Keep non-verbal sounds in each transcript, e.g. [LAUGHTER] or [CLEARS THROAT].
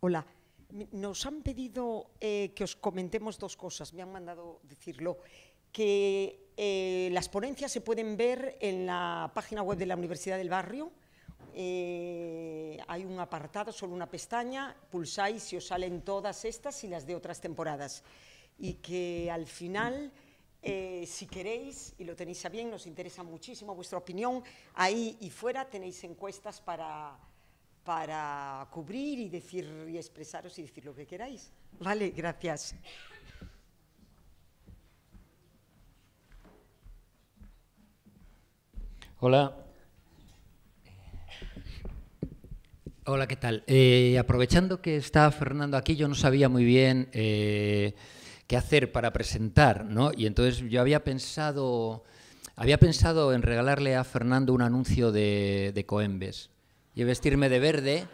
Hola. Nos han pedido eh, que os comentemos dos cosas, me han mandado decirlo, que eh, las ponencias se pueden ver en la página web de la Universidad del Barrio, eh, hay un apartado, solo una pestaña, pulsáis y os salen todas estas y las de otras temporadas. Y que al final, si queréis, y lo tenéis a bien, nos interesa muchísimo vuestra opinión, ahí y fuera tenéis encuestas para para cubrir y decir y expresaros y decir lo que queráis. Vale, gracias. Hola. Hola, ¿qué tal? Eh, aprovechando que está Fernando aquí, yo no sabía muy bien eh, qué hacer para presentar, ¿no? Y entonces yo había pensado, había pensado en regalarle a Fernando un anuncio de, de Coembes, y vestirme de verde.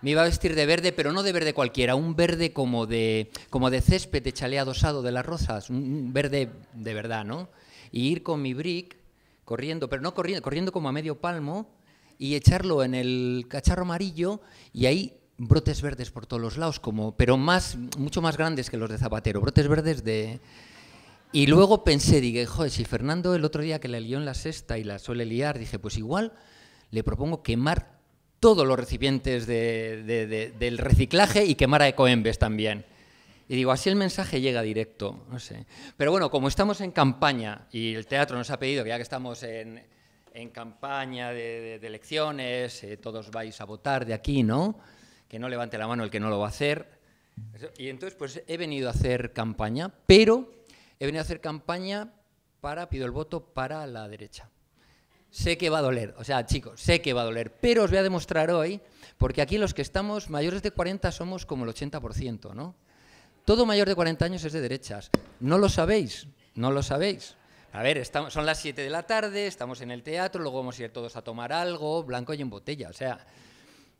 Me iba a vestir de verde, pero no de verde cualquiera, un verde como de, como de césped de chaleado adosado de las rosas, un verde de verdad, ¿no? Y ir con mi brick corriendo, pero no corriendo, corriendo como a medio palmo y echarlo en el cacharro amarillo y ahí brotes verdes por todos los lados, como, pero más, mucho más grandes que los de Zapatero, brotes verdes de... Y luego pensé, dije, joder, si Fernando el otro día que la lió en la sexta y la suele liar, dije, pues igual le propongo quemar todos los recipientes del reciclaje y quemar a Ecoembes también. Y digo, así el mensaje llega directo, sé. Pero bueno, como estamos en campaña y el teatro nos ha pedido, ya que estamos en, campaña de, elecciones, eh, todos vais a votar de aquí, ¿no? Que no levante la mano el que no lo va a hacer. Y entonces, pues he venido a hacer campaña, pero he venido a hacer campaña para, pido el voto, para la derecha sé que va a doler, o sea, chicos, sé que va a doler, pero os voy a demostrar hoy, porque aquí los que estamos mayores de 40 somos como el 80%, ¿no? Todo mayor de 40 años es de derechas. No lo sabéis, no lo sabéis. A ver, estamos, son las 7 de la tarde, estamos en el teatro, luego vamos a ir todos a tomar algo, blanco y en botella. O sea,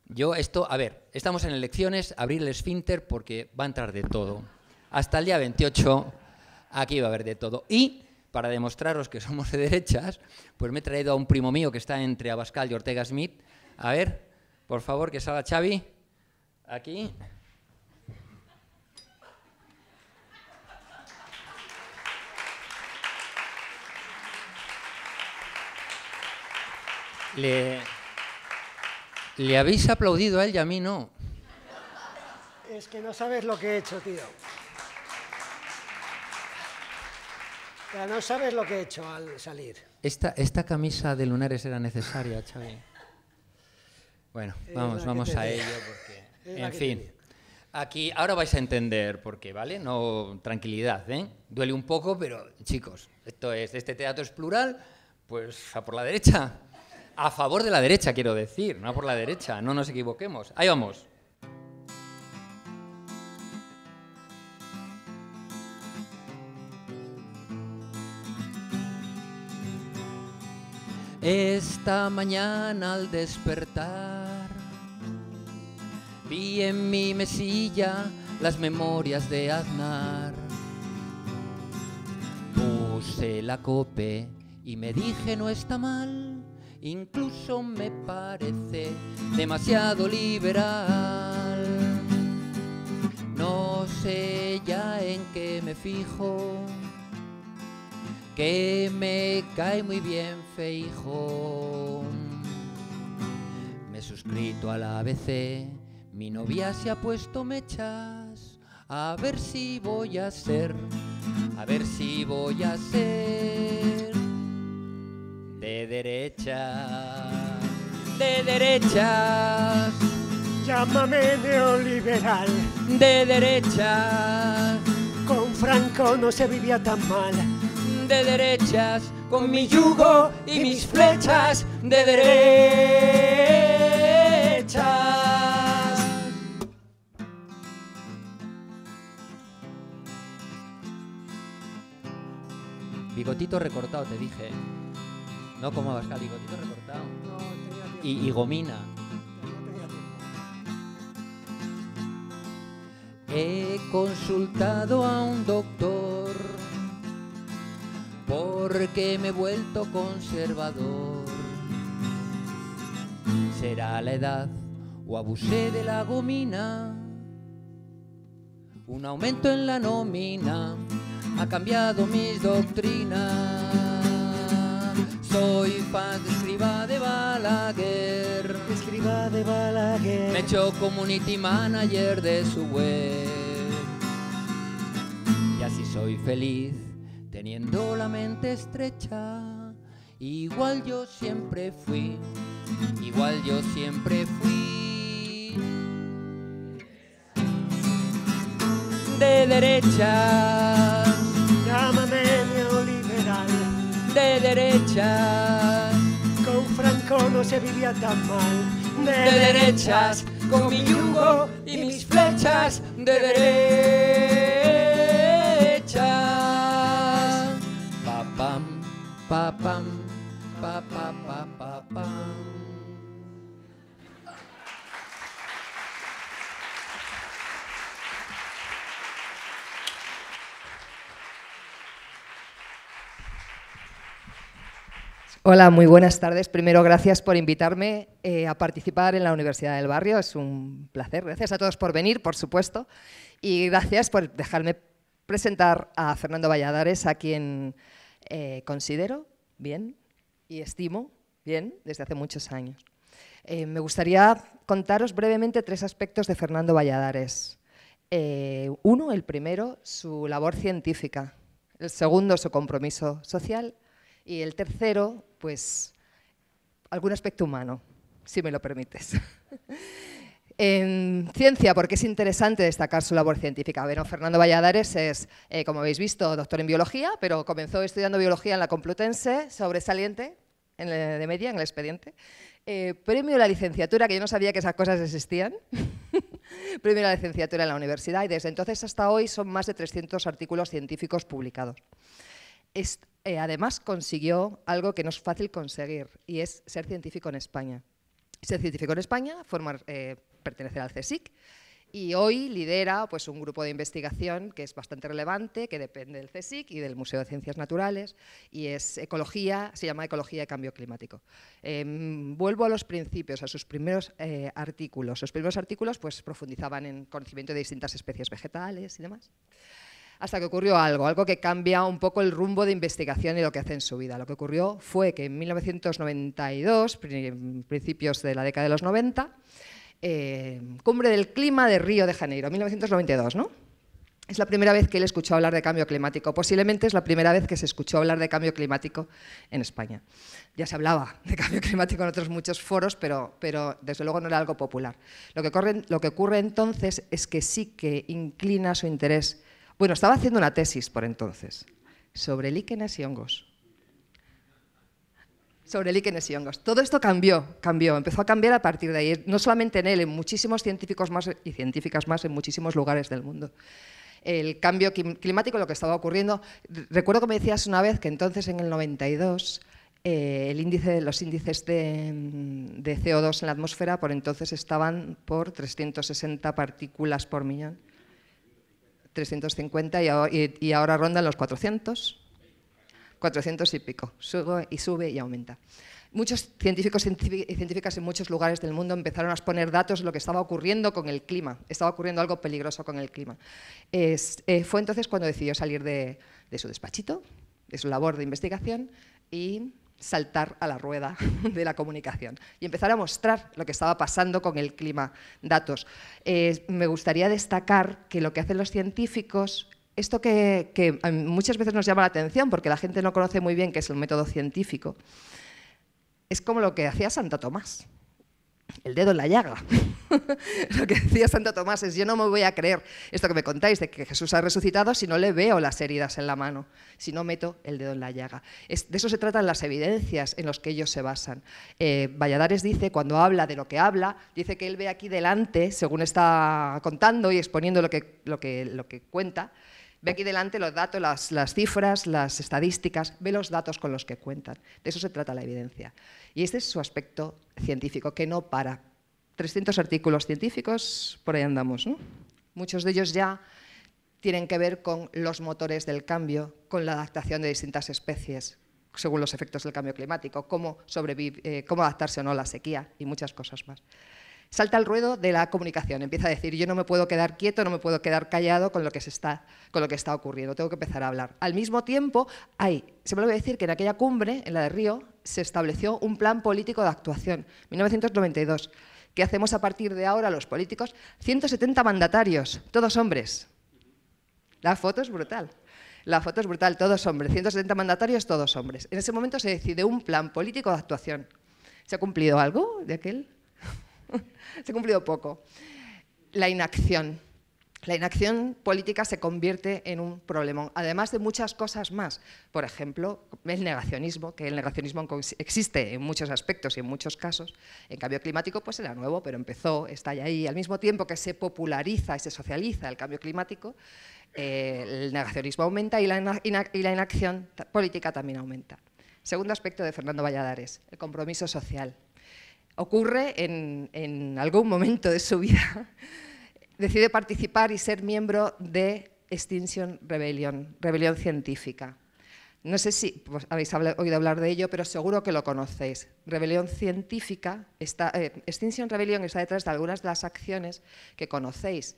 yo esto, a ver, estamos en elecciones, abrir el esfínter porque va a entrar de todo. Hasta el día 28 aquí va a haber de todo. Y para demostraros que somos de derechas, pues me he traído a un primo mío que está entre Abascal y Ortega Smith. A ver, por favor, que salga Xavi. Aquí. Le, le habéis aplaudido a él y a mí no. Es que no sabes lo que he hecho, tío. no sabes lo que he hecho al salir. Esta, esta camisa de lunares era necesaria, Chavi. Bueno, vamos, vamos a ello en fin, aquí ahora vais a entender por qué, ¿vale? No, tranquilidad, ¿eh? Duele un poco, pero chicos, esto es, este teatro es plural, pues a por la derecha, a favor de la derecha quiero decir, no a por la derecha, no nos equivoquemos. Ahí vamos. Esta mañana al despertar vi en mi mesilla las memorias de Aznar. Puse la cope y me dije no está mal, incluso me parece demasiado liberal. No sé ya en qué me fijo que me cae muy bien Feijo. Me he suscrito a la ABC, mi novia se ha puesto mechas, a ver si voy a ser, a ver si voy a ser de derecha, de derechas. Llámame neoliberal. De derecha, Con Franco no se vivía tan mal de derechas, con mi yugo y mis flechas de derechas. Bigotito recortado, te dije. No como Abascal, bigotito recortado. y gomina. He consultado a un doctor porque me he vuelto conservador. Será la edad o abusé de la gomina. Un aumento en la nómina ha cambiado mis doctrinas. Soy fan de escriba de Balaguer. Escriba de Balaguer. Me echó community manager de su web. Y así soy feliz teniendo la mente estrecha. Igual yo siempre fui, igual yo siempre fui. De derechas. llámame neoliberal. De derechas con Franco no se vivía tan mal. De, de derechas, con mi yugo y mis flechas de derecha pa pam, pa pa Hola, muy buenas tardes. Primero, gracias por invitarme eh, a participar en la Universidad del Barrio. Es un placer. Gracias a todos por venir, por supuesto. Y gracias por dejarme presentar a Fernando Valladares, a quien eh, considero bien y estimo bien desde hace muchos años. Eh, me gustaría contaros brevemente tres aspectos de Fernando Valladares. Eh, uno, el primero, su labor científica. El segundo, su compromiso social. Y el tercero, pues, algún aspecto humano, si me lo permites. [LAUGHS] En ciencia, porque es interesante destacar su labor científica. Bueno, Fernando Valladares es, eh, como habéis visto, doctor en biología, pero comenzó estudiando biología en la Complutense, sobresaliente en de media en el expediente. Eh, premio a la licenciatura, que yo no sabía que esas cosas existían. [LAUGHS] premio a la licenciatura en la universidad y desde entonces hasta hoy son más de 300 artículos científicos publicados. Eh, además consiguió algo que no es fácil conseguir y es ser científico en España. Ser científico en España, formar pertenecer al CSIC, y hoy lidera pues, un grupo de investigación que es bastante relevante, que depende del CSIC y del Museo de Ciencias Naturales, y es ecología, se llama Ecología y Cambio Climático. Em, vuelvo a los principios, a sus primeros eh, artículos. Sus primeros artículos pues, profundizaban en conocimiento de distintas especies vegetales y demás. Hasta que ocurrió algo, algo que cambia un poco el rumbo de investigación y lo que hace en su vida. Lo que ocurrió fue que en 1992, principios de la década de los 90, eh, Cumbre del Clima de Río de Janeiro, 1992, ¿no? Es la primera vez que él escuchó hablar de cambio climático. Posiblemente es la primera vez que se escuchó hablar de cambio climático en España. Ya se hablaba de cambio climático en otros muchos foros, pero, desde luego no era algo popular. Lo que, lo que ocurre entonces es que sí que inclina su interés. Bueno, estaba haciendo una tesis por entonces sobre líquenes y hongos sobre líquenes y hongos. Todo esto cambió, cambió, empezó a cambiar a partir de ahí, no solamente en él, en muchísimos científicos más y científicas más en muchísimos lugares del mundo. El cambio climático, lo que estaba ocurriendo, recuerdo que me decías una vez que entonces en el 92 eh, el índice, los índices de, mm, CO2 en la atmósfera por entonces estaban por 360 partículas por millón, 350 y, y ahora rondan los 400. 400 y pico, sube y sube y aumenta. Muchos científicos y científicas en muchos lugares del mundo empezaron a exponer datos de lo que estaba ocurriendo con el clima. Estaba ocurriendo algo peligroso con el clima. Es, eh, fue entonces cuando decidió salir de, su despachito, de su labor de investigación y saltar a la rueda [LAUGHS] de la comunicación y empezar a mostrar lo que estaba pasando con el clima, datos. Eh, me gustaría destacar que lo que hacen los científicos esto que, muchas veces nos llama la atención porque la gente no conoce muy bien qué es el método científico, es como lo que hacía Santo Tomás, el dedo en la llaga. [LAUGHS] lo que decía Santo Tomás es, yo no me voy a creer esto que me contáis de que Jesús ha resucitado si no le veo las heridas en la mano, si no meto el dedo en la llaga. de eso se tratan las evidencias en las que ellos se basan. Eh, Valladares dice, cuando habla de lo que habla, dice que él ve aquí delante, según está contando y exponiendo lo que cuenta, Ve aquí delante los datos, las, cifras, las estadísticas, ve los datos con los que cuentan. De eso se trata la evidencia. Y este es su aspecto científico, que no para. 300 artículos científicos, por ahí andamos. ¿no? Muchos de ellos ya tienen que ver con los motores del cambio, con la adaptación de distintas especies, según los efectos del cambio climático, cómo, eh, cómo adaptarse o no a la sequía y muchas cosas más salta al ruedo de la comunicación, empieza a decir, yo no me puedo quedar quieto, no me puedo quedar callado con lo que, se está, con lo que está ocurriendo, tengo que empezar a hablar. Al mismo tiempo, hay, se me a decir que en aquella cumbre, en la de Río, se estableció un plan político de actuación, 1992, ¿Qué hacemos a partir de ahora los políticos, 170 mandatarios, todos hombres. La foto es brutal. La foto es brutal, todos hombres, 170 mandatarios, todos hombres. En ese momento se decide un plan político de actuación. ¿Se ha cumplido algo de aquel? [LAUGHS] se ha cumplido poco. La inacción. La inacción política se convierte en un problema, además de muchas cosas más. Por ejemplo, el negacionismo, que el negacionismo existe en muchos aspectos y en muchos casos. En cambio climático, pues era nuevo, pero empezó, está ya ahí. Al mismo tiempo que se populariza y se socializa el cambio climático, eh, el negacionismo aumenta y la inacción política también aumenta. Segundo aspecto de Fernando Valladares, el compromiso social ocurre en, algún momento de su vida, [LAUGHS] decide participar y ser miembro de Extinction Rebellion, rebelión científica. No sé si pues, habéis oído hablar de ello, pero seguro que lo conocéis. Rebelión científica, está, eh, Extinction Rebellion está detrás de algunas de las acciones que conocéis.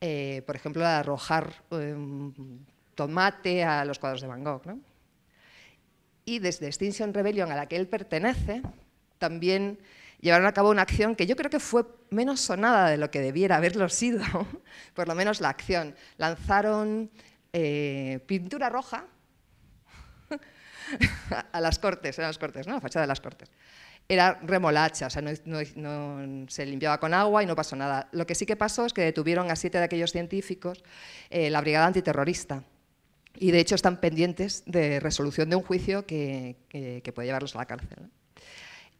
Eh, por ejemplo, de arrojar em, tomate a los cuadros de Van Gogh. Y desde Extinction Rebellion, a la que él pertenece, también llevaron a cabo una acción que yo creo que fue menos sonada de lo que debiera haberlo sido, [LAUGHS] por lo menos la acción. Lanzaron eh, pintura roja [LAUGHS] a las Cortes, las Cortes, La fachada de las Cortes. Era remolacha, o sea, se limpiaba con agua y no pasó nada. Lo que sí que pasó es que detuvieron a siete de aquellos científicos eh, la brigada antiterrorista. Y de hecho están pendientes de resolución de un juicio que puede llevarlos a la cárcel.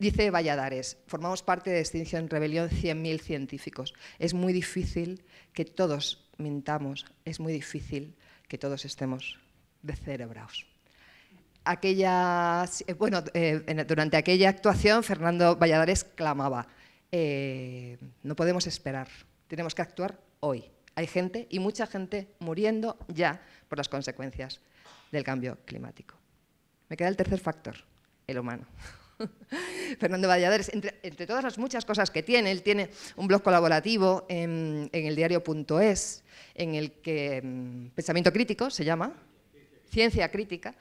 Dice Valladares, formamos parte de Extinción Rebelión 100.000 científicos. Es muy difícil que todos mintamos, es muy difícil que todos estemos descerebrados. Aquella, eh, bueno, eh, durante aquella actuación, Fernando Valladares clamaba, eh, no podemos esperar, tenemos que actuar hoy. Hay gente y mucha gente muriendo ya por las consecuencias del cambio climático. Me queda el tercer factor, el humano. [LAUGHS] Fernando Valladares, entre, todas las muchas cosas que tiene, él tiene un blog colaborativo en, en el diario.es, en el que mm, Pensamiento Crítico se llama, Ciencia Crítica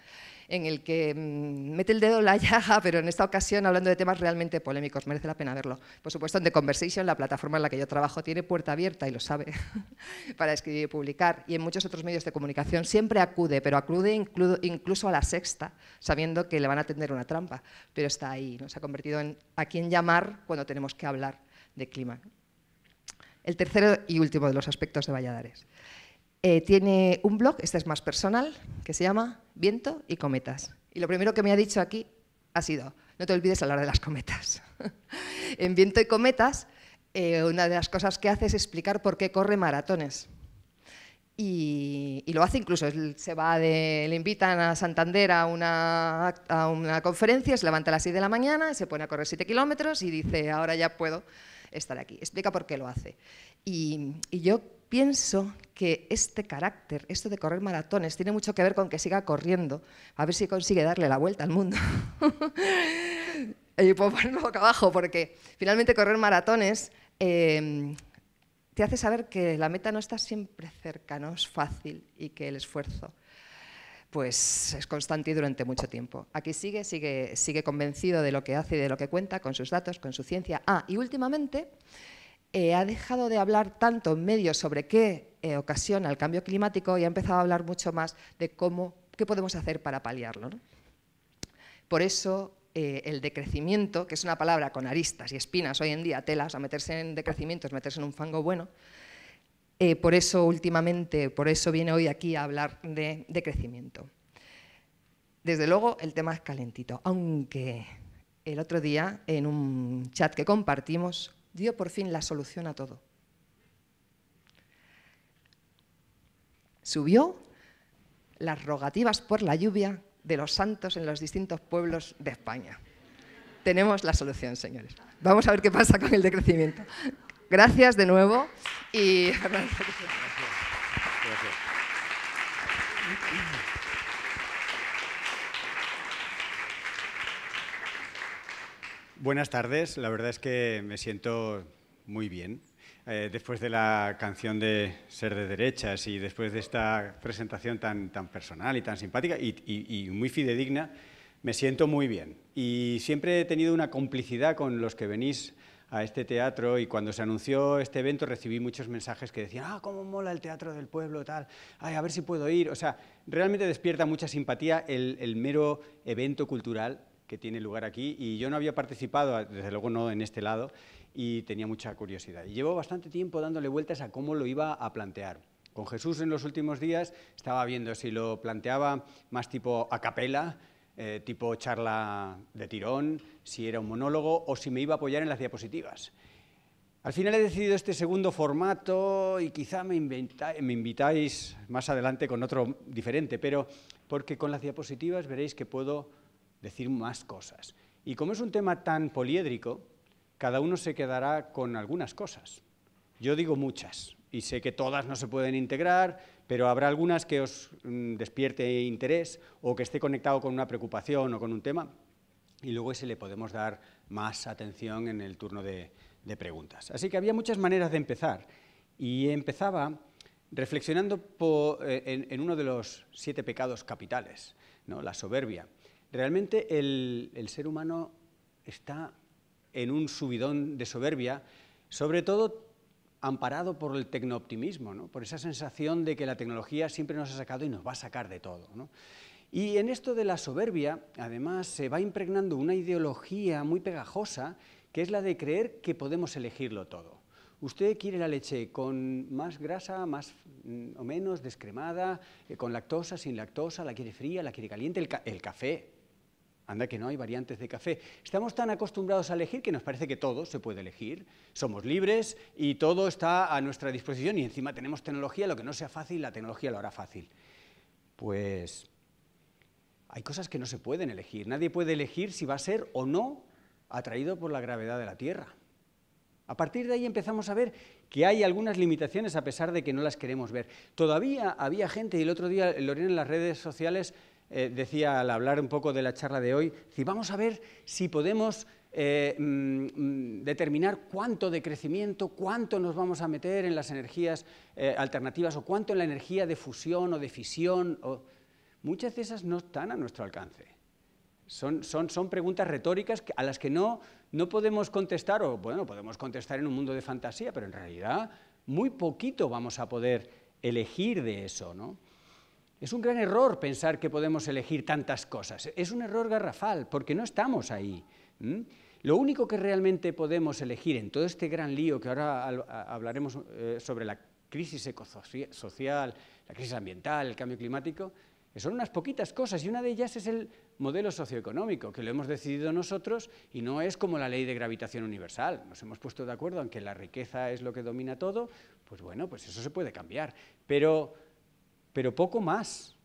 en el que mm, mete el dedo en la [LAUGHS] llaga, pero en esta ocasión hablando de temas realmente polémicos. Merece la pena verlo. Por supuesto, en The Conversation, la plataforma en la que yo trabajo, tiene puerta abierta y lo sabe [LAUGHS] para escribir y publicar. Y en muchos otros medios de comunicación siempre acude, pero acude incluso a la sexta, sabiendo que le van a tender una trampa. Pero está ahí, nos ha convertido en a quién llamar cuando tenemos que hablar de clima. El tercero y último de los aspectos de Valladares. Eh, tiene un blog, este es más personal, que se llama Viento y Cometas. Y lo primero que me ha dicho aquí ha sido, no te olvides hablar de las cometas. [LAUGHS] en Viento y Cometas, eh, una de las cosas que hace es explicar por qué corre maratones. Y, lo hace incluso, se va de, le invitan a Santander a una, a una conferencia, se levanta a las 6 de la mañana, se pone a correr 7 kilómetros y dice, ahora ya puedo estar aquí. Explica por qué lo hace. Y, y yo pienso que este carácter, esto de correr maratones, tiene mucho que ver con que siga corriendo, a ver si consigue darle la vuelta al mundo. [LAUGHS] y puedo ponerlo boca abajo, porque finalmente correr maratones em, te hace saber que la meta no está siempre cerca, no es fácil y que el esfuerzo pues es constante y durante mucho tiempo. Aquí sigue, sigue, sigue convencido de lo que hace y de lo que cuenta, con sus datos, con su ciencia. Ah, y últimamente eh, ha dejado de hablar tanto en medios sobre qué eh, ocasiona el cambio climático y ha empezado a hablar mucho más de cómo, qué podemos hacer para paliarlo. Por eso eh, el decrecimiento, que es una palabra con aristas y espinas hoy en día, telas, a meterse en decrecimiento es meterse en un fango bueno, por eso últimamente, por eso viene hoy aquí a hablar de decrecimiento. Desde luego el tema es calentito, aunque el otro día en un chat que compartimos dio por fin la solución a todo. Subió las rogativas por la lluvia de los santos en los distintos pueblos de España. Tenemos la solución, señores. Vamos a ver qué pasa con el decrecimiento. Gracias de nuevo y... [LAUGHS] Buenas tardes, la verdad es que me siento muy bien. Eh, después de la canción de Ser de Derechas y después de esta presentación tan, tan personal y tan simpática y, muy fidedigna, me siento muy bien. Y siempre he tenido una complicidad con los que venís a este teatro y cuando se anunció este evento recibí muchos mensajes que decían, ah, cómo mola el teatro del pueblo, tal, ay, a ver si puedo ir. O sea, realmente despierta mucha simpatía el mero evento cultural que tiene lugar aquí y yo no había participado, desde luego no en este lado, y tenía mucha curiosidad. Y llevo bastante tiempo dándole vueltas a cómo lo iba a plantear. Con Jesús en los últimos días estaba viendo si lo planteaba más tipo a capela, eh, tipo charla de tirón, si era un monólogo o si me iba a apoyar en las diapositivas. Al final he decidido este segundo formato y quizá me, inventa, me, invitáis más adelante con otro diferente, pero porque con las diapositivas veréis que puedo decir más cosas. Y como es un tema tan poliédrico, cada uno se quedará con algunas cosas. Yo digo muchas, y sé que todas no se pueden integrar, pero habrá algunas que os mm, despierte interés o que esté conectado con una preocupación o con un tema, y luego ese le podemos dar más atención en el turno de, preguntas. Así que había muchas maneras de empezar, y empezaba reflexionando eh, en, uno de los siete pecados capitales, la soberbia. Realmente el, ser humano está en un subidón de soberbia, sobre todo amparado por el tecnooptimismo, por esa sensación de que la tecnología siempre nos ha sacado y nos va a sacar de todo. Y en esto de la soberbia, además, se va impregnando una ideología muy pegajosa, que es la de creer que podemos elegirlo todo. Usted quiere la leche con más grasa, más mm, o menos descremada, eh, con lactosa, sin lactosa, la quiere fría, la quiere caliente, el café, Anda que no hay variantes de café. Estamos tan acostumbrados a elegir que nos parece que todo se puede elegir. Somos libres y todo está a nuestra disposición y encima tenemos tecnología, lo que no sea fácil, la tecnología lo hará fácil. Pues hay cosas que no se pueden elegir. Nadie puede elegir si va a ser o no atraído por la gravedad de la Tierra. A partir de ahí empezamos a ver que hay algunas limitaciones a pesar de que no las queremos ver. Todavía había gente, y el otro día lo en las redes sociales, eh, decía al hablar un poco de la charla de hoy, si vamos a ver si podemos eh, mm, determinar cuánto de crecimiento, cuánto nos vamos a meter en las energías eh, alternativas o cuánto en la energía de fusión o de fisión. O... Muchas de esas no están a nuestro alcance. Son, son preguntas retóricas a las que no, no podemos contestar, o bueno, podemos contestar en un mundo de fantasía, pero en realidad muy poquito vamos a poder elegir de eso. ¿no? Es un gran error pensar que podemos elegir tantas cosas. Es un error garrafal, porque no estamos ahí. Lo único que realmente podemos elegir en todo este gran lío que ahora hablaremos eh, sobre la crisis ecosocial, la crisis ambiental, el cambio climático, son unas poquitas cosas y una de ellas es el modelo socioeconómico, que lo hemos decidido nosotros y no es como la ley de gravitación universal. Nos hemos puesto de acuerdo en que la riqueza es lo que domina todo, pues bueno, pues eso se puede cambiar. Pero pero poco más,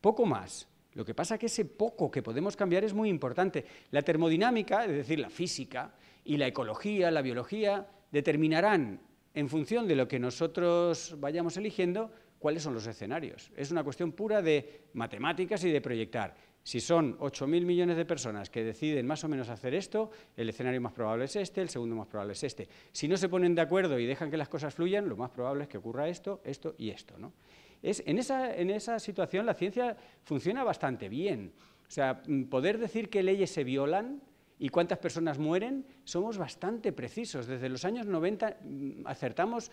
poco más. Lo que pasa es que ese poco que podemos cambiar es muy importante. La termodinámica, es decir, la física y la ecología, la biología, determinarán en función de lo que nosotros vayamos eligiendo cuáles son los escenarios. Es una cuestión pura de matemáticas y de proyectar. Si son 8.000 millones de personas que deciden más o menos hacer esto, el escenario más probable es este, el segundo más probable es este. Si no se ponen de acuerdo y dejan que las cosas fluyan, lo más probable es que ocurra esto, esto y esto. ¿no? en, esa, en esa situación la ciencia funciona bastante bien. O sea, mm, poder decir qué leyes se violan y cuántas personas mueren, somos bastante precisos. Desde los años 90 mm, acertamos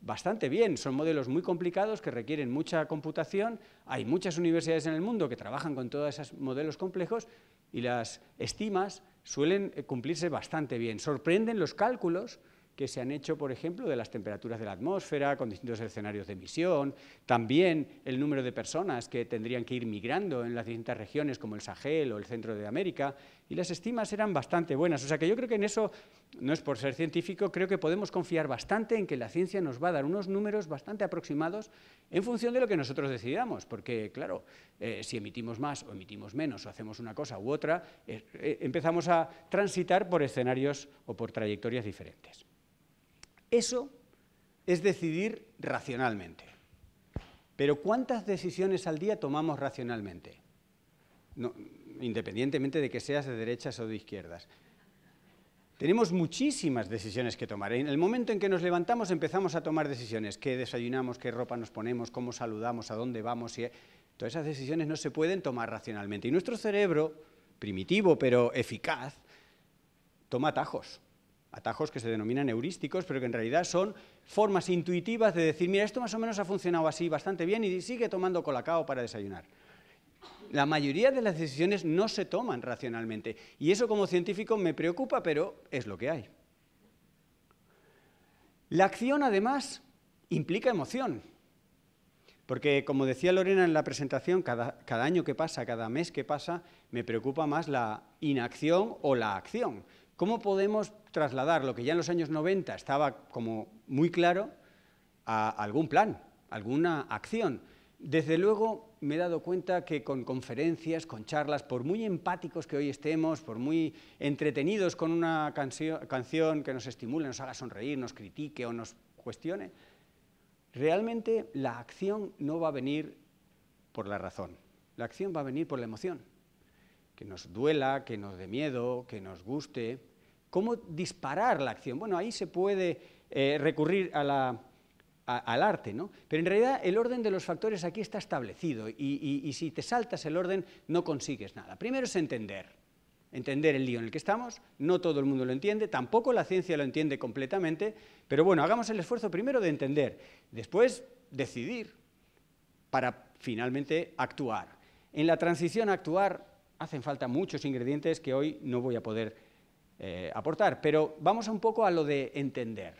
bastante bien. Son modelos muy complicados que requieren mucha computación. Hay muchas universidades en el mundo que trabajan con todos esos modelos complejos y las estimas suelen eh, cumplirse bastante bien. Sorprenden los cálculos que se han hecho, por ejemplo, de las temperaturas de la atmósfera, con distintos escenarios de emisión, también el número de personas que tendrían que ir migrando en las distintas regiones como el Sahel o el centro de América, y las estimas eran bastante buenas. O sea que yo creo que en eso, no es por ser científico, creo que podemos confiar bastante en que la ciencia nos va a dar unos números bastante aproximados en función de lo que nosotros decidamos, porque claro, eh, si emitimos más o emitimos menos o hacemos una cosa u otra, eh, eh, empezamos a transitar por escenarios o por trayectorias diferentes. Eso es decidir racionalmente. Pero ¿cuántas decisiones al día tomamos racionalmente? independientemente de que seas de derechas o de izquierdas. Tenemos muchísimas decisiones que tomar. En el momento en que nos levantamos empezamos a tomar decisiones. ¿Qué desayunamos? ¿Qué ropa nos ponemos? ¿Cómo saludamos? ¿A dónde vamos? Todas esas decisiones no se pueden tomar racionalmente. Y nuestro cerebro, primitivo pero eficaz, toma atajos atajos que se denominan heurísticos, pero que en realidad son formas intuitivas de decir, mira, esto más o menos ha funcionado así bastante bien y sigue tomando colacao para desayunar. La mayoría de las decisiones no se toman racionalmente y eso como científico me preocupa, pero es lo que hay. La acción, además, implica emoción. Porque, como decía Lorena en la presentación, cada, cada, año que pasa, cada mes que pasa, me preocupa más la inacción o la acción. ¿Cómo podemos trasladar lo que ya en los años 90 estaba como muy claro a algún plan, alguna acción? Desde luego me he dado cuenta que con conferencias, con charlas, por muy empáticos que hoy estemos, por muy entretenidos con una canción que nos estimule, nos haga sonreír, nos critique o nos cuestione, realmente la acción no va a venir por la razón, la acción va a venir por la emoción que nos duela, que nos dé miedo, que nos guste. ¿Cómo disparar la acción? Bueno, ahí se puede eh, recurrir al arte, ¿no? Pero en realidad el orden de los factores aquí está establecido y, y si te saltas el orden no consigues nada. Primero es entender, entender el lío en el que estamos, no todo el mundo lo entiende, tampoco la ciencia lo entiende completamente, pero bueno, hagamos el esfuerzo primero de entender, después decidir para finalmente actuar. En la transición a actuar hacen falta muchos ingredientes que hoy no voy a poder eh, aportar, pero vamos un poco a lo de entender.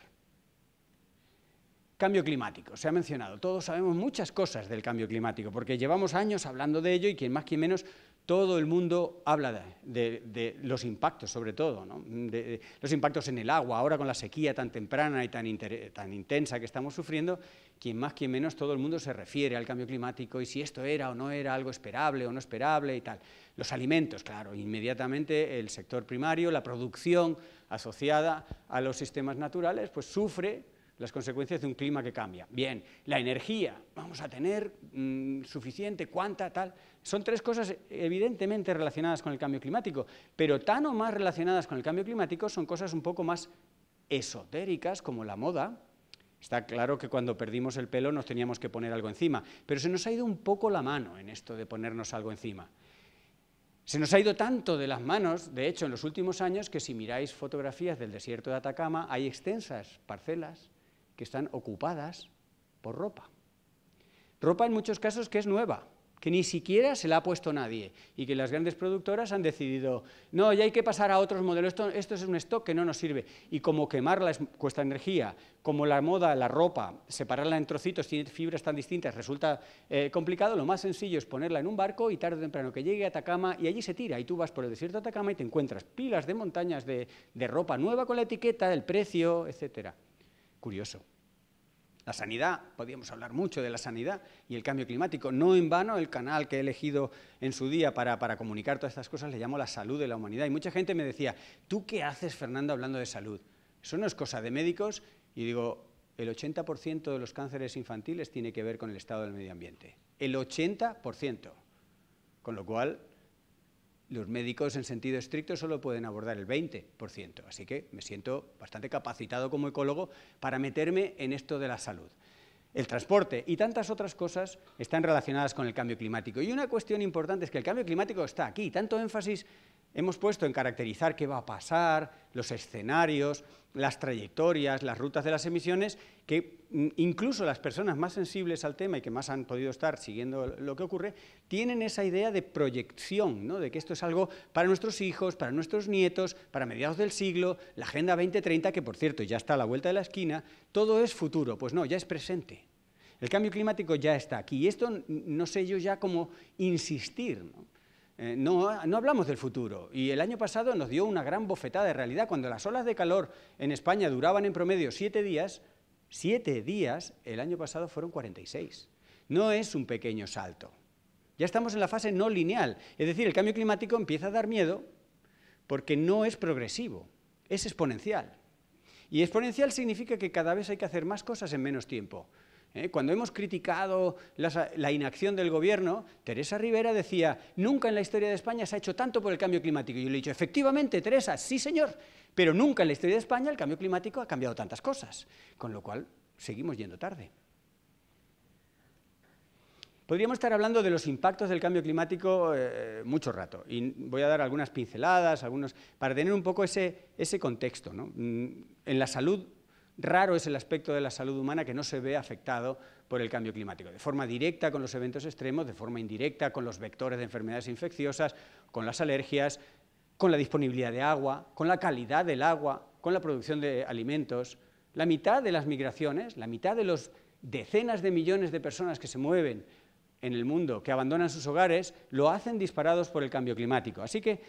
Cambio climático, se ha mencionado, todos sabemos muchas cosas del cambio climático, porque llevamos años hablando de ello y quien más, quien menos, todo el mundo habla de, los impactos, sobre todo, los impactos en el agua, ahora con la sequía tan temprana y tan intensa que estamos sufriendo, quien más, quien menos, todo el mundo se refiere al cambio climático y si esto era o no era algo esperable o no esperable y tal. Los alimentos, claro, inmediatamente el sector primario, la producción asociada a los sistemas naturales, pues sufre las consecuencias de un clima que cambia. Bien, la energía, vamos a tener mm, suficiente, cuánta, tal. Son tres cosas evidentemente relacionadas con el cambio climático, pero tan o más relacionadas con el cambio climático son cosas un poco más esotéricas como la moda, Está claro que cuando perdimos el pelo nos teníamos que poner algo encima, pero se nos ha ido un poco la mano en esto de ponernos algo encima. Se nos ha ido tanto de las manos, de hecho, en los últimos años, que si miráis fotografías del desierto de Atacama, hay extensas parcelas que están ocupadas por ropa. Ropa en muchos casos que es nueva, que ni siquiera se la ha puesto nadie y que las grandes productoras han decidido, no, ya hay que pasar a otros modelos, esto, es un stock que no nos sirve. Y como quemarla es, cuesta energía, como la moda, la ropa, separarla en trocitos, tiene fibras tan distintas, resulta eh, complicado, lo más sencillo es ponerla en un barco y tarde o temprano que llegue a Atacama y allí se tira y tú vas por el desierto de Atacama y te encuentras pilas de montañas de, de ropa nueva con la etiqueta, el precio, etcétera. Curioso. La sanidad, podíamos hablar mucho de la sanidad y el cambio climático. No en vano el canal que he elegido en su día para, para comunicar todas estas cosas le llamo la salud de la humanidad. Y mucha gente me decía, ¿tú qué haces, Fernando, hablando de salud? Eso no es cosa de médicos. Y digo, el 80% de los cánceres infantiles tiene que ver con el estado del medio ambiente. El 80%. Con lo cual, los médicos en sentido estricto solo pueden abordar el 20%, así que me siento bastante capacitado como ecólogo para meterme en esto de la salud. El transporte y tantas otras cosas están relacionadas con el cambio climático. Y una cuestión importante es que el cambio climático está aquí, tanto énfasis hemos puesto en caracterizar qué va a pasar, los escenarios, las trayectorias, las rutas de las emisiones, que mm, incluso las personas más sensibles al tema y que más han podido estar siguiendo lo que ocurre, tienen esa idea de proyección, de que esto es algo para nuestros hijos, para nuestros nietos, para mediados del siglo, la Agenda 2030, que por cierto ya está a la vuelta de la esquina, todo es futuro, pues no, ya es presente. El cambio climático ya está aquí y esto no sé yo ya cómo insistir. ¿no? Eh, no, no, hablamos del futuro. Y el año pasado nos dio una gran bofetada de realidad. Cuando las olas de calor en España duraban en promedio siete días, siete días, el año pasado fueron 46. No es un pequeño salto. Ya estamos en la fase no lineal. Es decir, el cambio climático empieza a dar miedo porque no es progresivo, es exponencial. Y exponencial significa que cada vez hay que hacer más cosas en menos tiempo. ¿eh? Cuando hemos criticado la, inacción del gobierno, Teresa Rivera decía, nunca en la historia de España se ha hecho tanto por el cambio climático. Y yo le he dicho, efectivamente, Teresa, sí señor, pero nunca en la historia de España el cambio climático ha cambiado tantas cosas. Con lo cual, seguimos yendo tarde. Podríamos estar hablando de los impactos del cambio climático eh, mucho rato y voy a dar algunas pinceladas, algunos, para tener un poco ese, ese contexto. Mm, en la salud Raro es el aspecto de la salud humana que no se ve afectado por el cambio climático, de forma directa con los eventos extremos, de forma indirecta con los vectores de enfermedades infecciosas, con las alergias, con la disponibilidad de agua, con la calidad del agua, con la producción de alimentos. La mitad de las migraciones, la mitad de los decenas de millones de personas que se mueven en el mundo, que abandonan sus hogares, lo hacen disparados por el cambio climático. Así que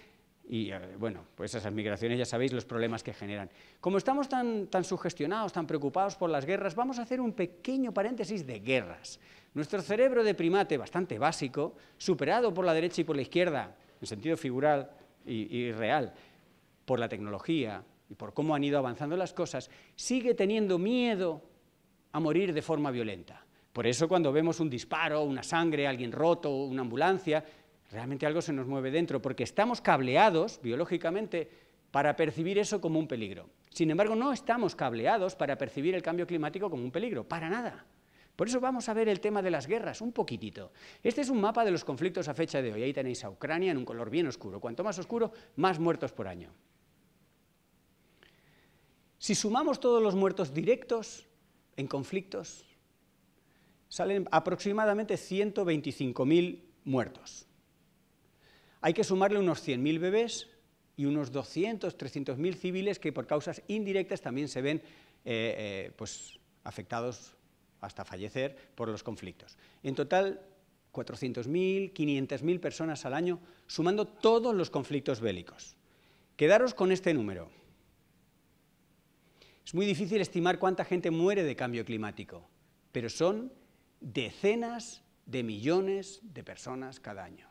y eh, bueno, pues esas migraciones ya sabéis los problemas que generan. Como estamos tan, tan sugestionados, tan preocupados por las guerras, vamos a hacer un pequeño paréntesis de guerras. Nuestro cerebro de primate, bastante básico, superado por la derecha y por la izquierda, en sentido figural y, y real, por la tecnología y por cómo han ido avanzando las cosas, sigue teniendo miedo a morir de forma violenta. Por eso cuando vemos un disparo, una sangre, alguien roto, una ambulancia, Realmente algo se nos mueve dentro, porque estamos cableados biológicamente para percibir eso como un peligro. Sin embargo, no estamos cableados para percibir el cambio climático como un peligro, para nada. Por eso vamos a ver el tema de las guerras, un poquitito. Este es un mapa de los conflictos a fecha de hoy. Ahí tenéis a Ucrania en un color bien oscuro. Cuanto más oscuro, más muertos por año. Si sumamos todos los muertos directos en conflictos, salen aproximadamente 125.000 muertos hay que sumarle unos 100.000 bebés y unos 200, 300.000 civiles que por causas indirectas también se ven eh, eh, pues, afectados hasta fallecer por los conflictos. En total, 400.000, 500.000 personas al año, sumando todos los conflictos bélicos. Quedaros con este número. Es muy difícil estimar cuánta gente muere de cambio climático, pero son decenas de millones de personas cada año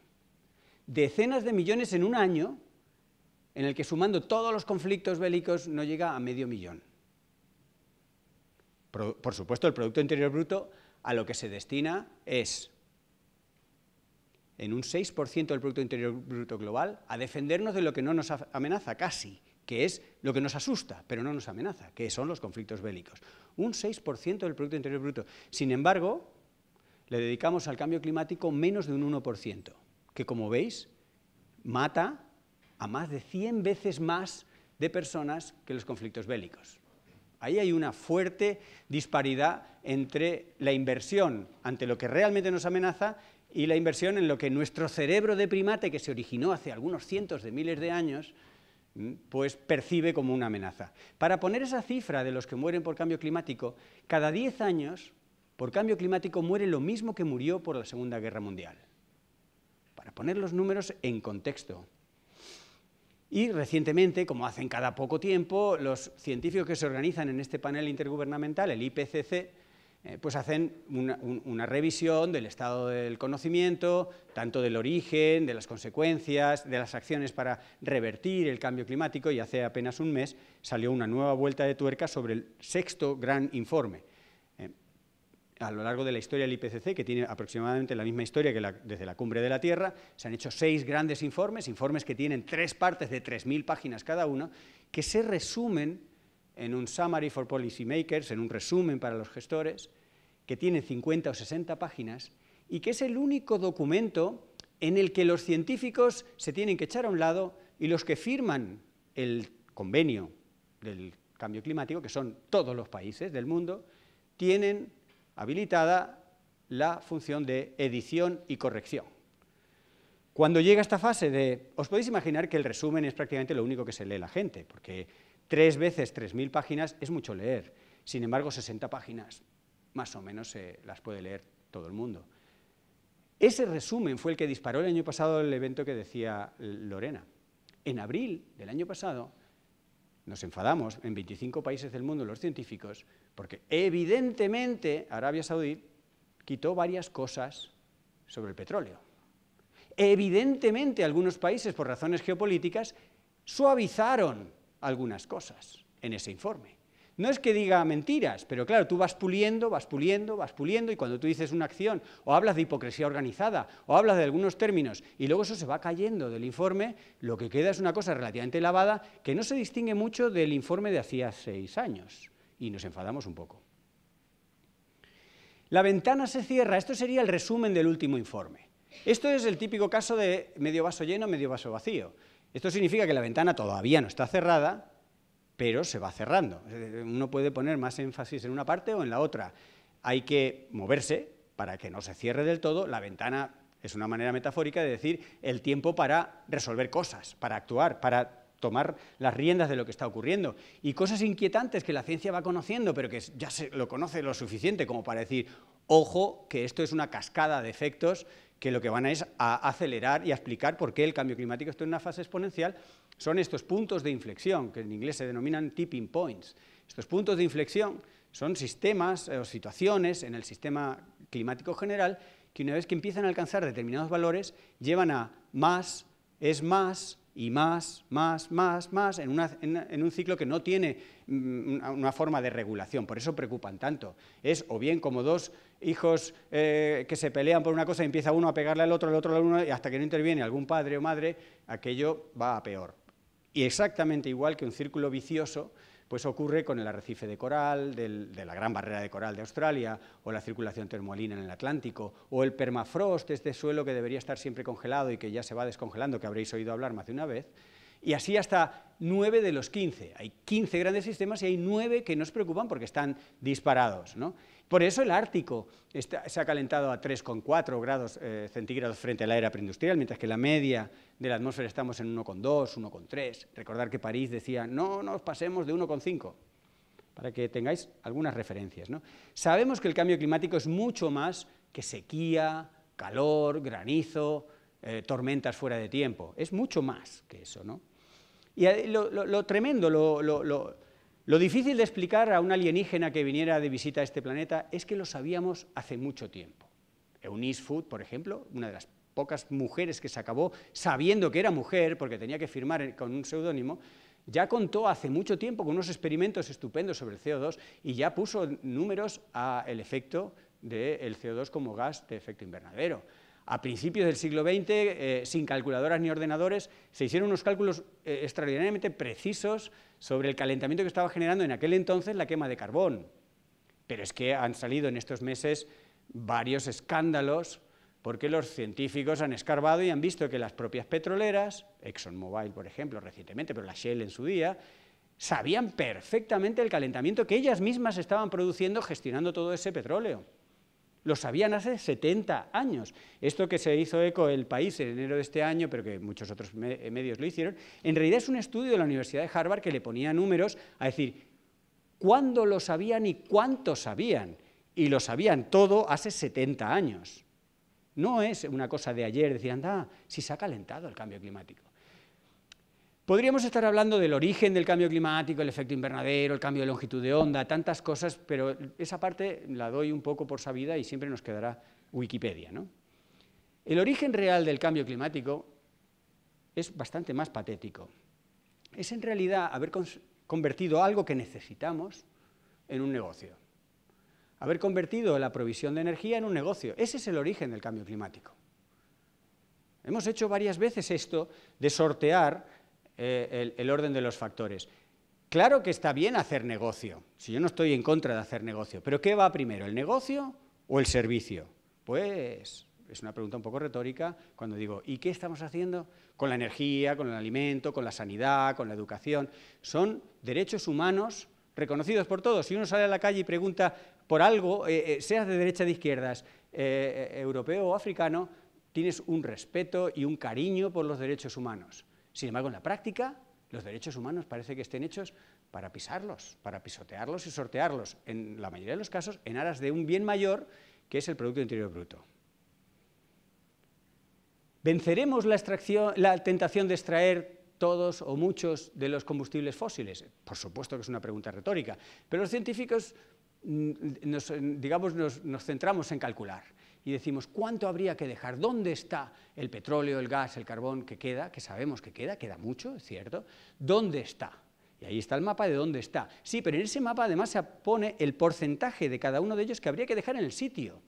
decenas de millones en un año en el que sumando todos los conflictos bélicos no llega a medio millón. Por, supuesto, el Producto Interior Bruto a lo que se destina es en un 6% del Producto Interior Bruto global a defendernos de lo que no nos amenaza casi, que es lo que nos asusta, pero no nos amenaza, que son los conflictos bélicos. Un 6% del Producto Interior Bruto. Sin embargo, le dedicamos al cambio climático menos de un 1% que como veis mata a más de 100 veces más de personas que los conflictos bélicos. Ahí hay una fuerte disparidad entre la inversión ante lo que realmente nos amenaza y la inversión en lo que nuestro cerebro de primate, que se originó hace algunos cientos de miles de años, mm, pues percibe como una amenaza. Para poner esa cifra de los que mueren por cambio climático, cada 10 años por cambio climático muere lo mismo que murió por la Segunda Guerra Mundial para poner los números en contexto. Y recientemente, como hacen cada poco tiempo, los científicos que se organizan en este panel intergubernamental, el IPCC, eh, pues hacen una, revisión del estado del conocimiento, tanto del origen, de las consecuencias, de las acciones para revertir el cambio climático y hace apenas un mes salió una nueva vuelta de tuerca sobre el sexto gran informe, a lo largo de la historia del IPCC, que tiene aproximadamente la misma historia que desde la cumbre de la Tierra, se han hecho seis grandes informes, informes que tienen tres partes de 3.000 páginas cada uno, que se resumen en un summary for policymakers, en un resumen para los gestores, que tiene 50 o 60 páginas y que es el único documento en el que los científicos se tienen que echar a un lado y los que firman el convenio del cambio climático, que son todos los países del mundo, tienen habilitada la función de edición y corrección. Cuando llega esta fase de... Os podéis imaginar que el resumen es prácticamente lo único que se lee la gente, porque tres veces 3.000 páginas es mucho leer. Sin embargo, 60 páginas más o menos las puede leer todo el mundo. Ese resumen fue el que disparó el año pasado el evento que decía Lorena. En abril del año pasado nos enfadamos en 25 países del mundo los científicos porque evidentemente Arabia Saudí quitó varias cosas sobre el petróleo. Evidentemente algunos países, por razones geopolíticas, suavizaron algunas cosas en ese informe. No es que diga mentiras, pero claro, tú vas puliendo, vas puliendo, vas puliendo, y cuando tú dices una acción, o hablas de hipocresía organizada, o hablas de algunos términos, y luego eso se va cayendo del informe, lo que queda es una cosa relativamente lavada que no se distingue mucho del informe de hacía seis años y nos enfadamos un poco. La ventana se cierra, esto sería el resumen del último informe. Esto es el típico caso de medio vaso lleno, medio vaso vacío. Esto significa que la ventana todavía no está cerrada, pero se va cerrando. Uno puede poner más énfasis en una parte o en la otra. Hay que moverse para que no se cierre del todo. La ventana es una manera metafórica de decir el tiempo para resolver cosas, para actuar, para tomar las riendas de lo que está ocurriendo. Y cosas inquietantes que la ciencia va conociendo, pero que ya se lo conoce lo suficiente como para decir, ojo, que esto es una cascada de efectos que lo que van a es acelerar y a explicar por qué el cambio climático está en una fase exponencial, son estos puntos de inflexión, que en inglés se denominan tipping points. Estos puntos de inflexión son sistemas eh, o situaciones en el sistema climático general que una vez que empiezan a alcanzar determinados valores, llevan a más, es más, y más, más, más, más, en, en, un ciclo que no tiene mm, una, forma de regulación, por eso preocupan tanto. Es o bien como dos hijos eh, que se pelean por una cosa y empieza uno a pegarle al otro, al otro al uno, y hasta que no interviene algún padre o madre, aquello va a peor. Y exactamente igual que un círculo vicioso pues ocurre con el arrecife de coral, de la gran barrera de coral de Australia, o la circulación termolina en el Atlántico, o el permafrost, este suelo que debería estar siempre congelado y que ya se va descongelando, que habréis oído hablar más de una vez, y así hasta nueve de los 15. Hay 15 grandes sistemas y hay nueve que nos preocupan porque están disparados. ¿no? Por eso el Ártico se ha calentado a 3,4 grados eh, centígrados frente a la era preindustrial, mientras que la media de la atmósfera estamos en 1,2, 1,3. Recordar que París decía, no nos pasemos de 1,5, para que tengáis algunas referencias. Sabemos que el cambio climático es mucho más que sequía, calor, granizo, eh, tormentas fuera de tiempo. Es mucho más que eso. ¿no? Y lo tremendo, lo, lo difícil de explicar a un alienígena que viniera de visita a este planeta es que lo sabíamos hace mucho tiempo. Eunice Food, por ejemplo, una de las pocas mujeres que se acabó sabiendo que era mujer porque tenía que firmar con un seudónimo, ya contó hace mucho tiempo con unos experimentos estupendos sobre el CO2 y ya puso números al efecto del CO2 como gas de efecto invernadero a principios del siglo XX, eh, sin calculadoras ni ordenadores, se hicieron unos cálculos eh, extraordinariamente precisos sobre el calentamiento que estaba generando en aquel entonces la quema de carbón. Pero es que han salido en estos meses varios escándalos porque los científicos han escarbado y han visto que las propias petroleras, ExxonMobil por ejemplo recientemente, pero la Shell en su día, sabían perfectamente el calentamiento que ellas mismas estaban produciendo gestionando todo ese petróleo lo sabían hace 70 años. Esto que se hizo eco el país en enero de este año, pero que muchos otros eh, medios lo hicieron, en realidad es un estudio de la Universidad de Harvard que le ponía números a decir cuándo lo sabían y cuánto sabían. Y lo sabían todo hace 70 años. No es una cosa de ayer, decían, ah, si se ha calentado el cambio climático. Podríamos estar hablando del origen del cambio climático, el efecto invernadero, el cambio de longitud de onda, tantas cosas, pero esa parte la doy un poco por sabida y siempre nos quedará Wikipedia. El origen real del cambio climático es bastante más patético. Es en realidad haber convertido algo que necesitamos en un negocio. Haber convertido la provisión de energía en un negocio. Ese es el origen del cambio climático. Hemos hecho varias veces esto de sortear eh, el, orden de los factores. Claro que está bien hacer negocio, si yo no estoy en contra de hacer negocio, pero ¿qué va primero, el negocio o el servicio? Pues es una pregunta un poco retórica cuando digo, ¿y qué estamos haciendo? Con la energía, con el alimento, con la sanidad, con la educación. Son derechos humanos reconocidos por todos. Si uno sale a la calle y pregunta por algo, eh, eh, seas de derecha o de izquierdas, europeo o africano, tienes un respeto y un cariño por los derechos humanos. Sin embargo, en la práctica, los derechos humanos parece que estén hechos para pisarlos, para pisotearlos y sortearlos, en la mayoría de los casos, en aras de un bien mayor que es el Producto Interior Bruto. ¿Venceremos la, la tentación de extraer todos o muchos de los combustibles fósiles? Por supuesto que es una pregunta retórica, pero los científicos mm, digamos, nos centramos en calcular y decimos cuánto habría que dejar, dónde está el petróleo, el gas, el carbón que queda, que sabemos que queda, queda mucho, es cierto, dónde está. Y ahí está el mapa de dónde está. Sí, pero en ese mapa además se pone el porcentaje de cada uno de ellos que habría que dejar en el sitio,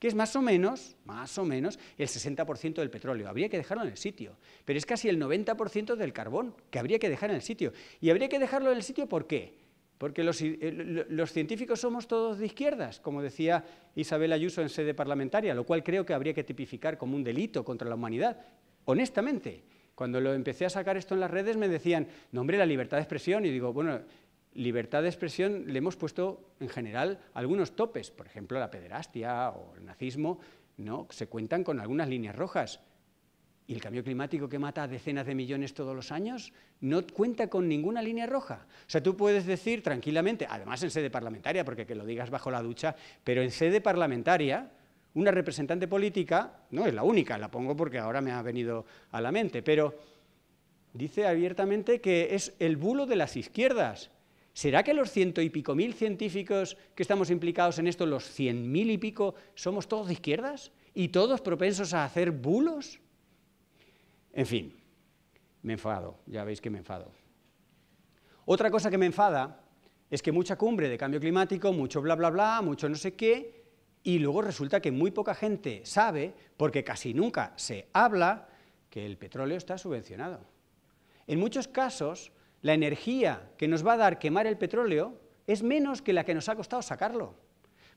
que es más o menos, más o menos, el 60% del petróleo. Habría que dejarlo en el sitio, pero es casi el 90% del carbón que habría que dejar en el sitio. Y habría que dejarlo en el sitio ¿por qué? Porque eh, los, científicos somos todos de izquierdas, como decía Isabel Ayuso en sede parlamentaria, lo cual creo que habría que tipificar como un delito contra la humanidad, honestamente. Cuando lo empecé a sacar esto en las redes me decían, no hombre, la libertad de expresión, y digo, bueno, libertad de expresión le hemos puesto en general algunos topes, por ejemplo, la pederastia o el nazismo, ¿no? se cuentan con algunas líneas rojas y el cambio climático que mata a decenas de millones todos los años no cuenta con ninguna línea roja. O sea, tú puedes decir tranquilamente, además en sede parlamentaria, porque que lo digas bajo la ducha, pero en sede parlamentaria, una representante política, no es la única, la pongo porque ahora me ha venido a la mente, pero dice abiertamente que es el bulo de las izquierdas. ¿Será que los ciento y pico mil científicos que estamos implicados en esto, los cien mil y pico, somos todos de izquierdas y todos propensos a hacer bulos? En fin, me enfado, ya veis que me enfado. Otra cosa que me enfada es que mucha cumbre de cambio climático, mucho bla, bla, bla, mucho no sé qué, y luego resulta que muy poca gente sabe, porque casi nunca se habla, que el petróleo está subvencionado. En muchos casos, la energía que nos va a dar quemar el petróleo es menos que la que nos ha costado sacarlo.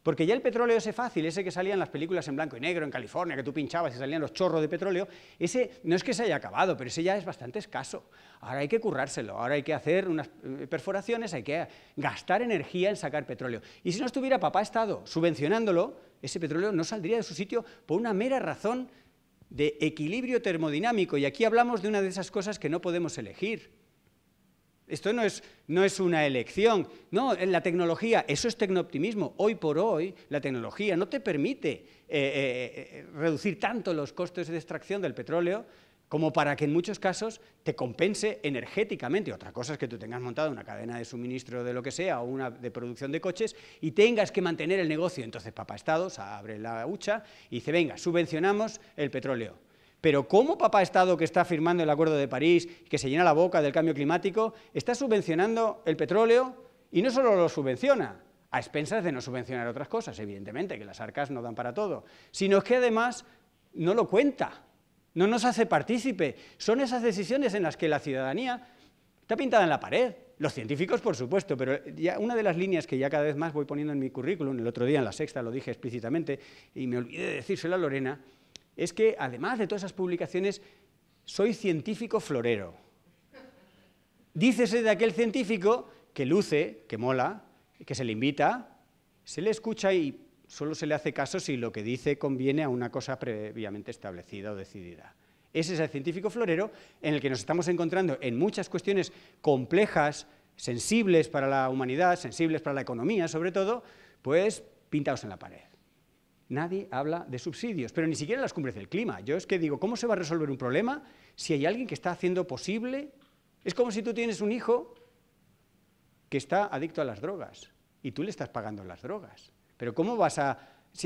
Porque ya el petróleo ese fácil, ese que salía en las películas en blanco y negro, en California, que tú pinchabas y salían los chorros de petróleo, ese no es que se haya acabado, pero ese ya es bastante escaso. Ahora hay que currárselo, ahora hay que hacer unas eh, perforaciones, hay que gastar energía en sacar petróleo. Y si no estuviera papá Estado subvencionándolo, ese petróleo no saldría de su sitio por una mera razón de equilibrio termodinámico. Y aquí hablamos de una de esas cosas que no podemos elegir. Esto no es, una elección. No, eh, la tecnología, eso es tecnooptimismo. Hoy por hoy, la tecnología no te permite eh, eh, reducir tanto los costes de extracción del petróleo como para que en muchos casos te compense energéticamente. Otra cosa es que tú tengas montada una cadena de suministro de lo que sea o una de producción de coches y tengas que mantener el negocio. Entonces, papá se abre la hucha y dice, venga, subvencionamos el petróleo pero ¿cómo papá Estado que está firmando el Acuerdo de París, que se llena la boca del cambio climático, está subvencionando el petróleo y no solo lo subvenciona, a expensas de no subvencionar otras cosas, evidentemente, que las arcas no dan para todo, sino que además no lo cuenta, no nos hace partícipe. Son esas decisiones en las que la ciudadanía está pintada en la pared. Los científicos, por supuesto, pero una de las líneas que ya cada vez más voy poniendo en mi currículum, el otro día en la sexta lo dije explícitamente y me olvidé de decírselo a Lorena, es que, además de todas esas publicaciones, soy científico florero. Dícese de aquel científico que luce, que mola, que se le invita, se le escucha y solo se le hace caso si lo que dice conviene a una cosa previamente establecida o decidida. Ese es el científico florero en el que nos estamos encontrando en muchas cuestiones complejas, sensibles para la humanidad, sensibles para la economía sobre todo, pues pintaos en la pared nadie habla de subsidios, pero ni siquiera en las cumbres del clima. Yo es que digo, ¿cómo se va a resolver un problema si hay alguien que está haciendo posible? Es como si tú tienes un hijo que está adicto a las drogas y tú le estás pagando las drogas. Pero ¿cómo vas a...?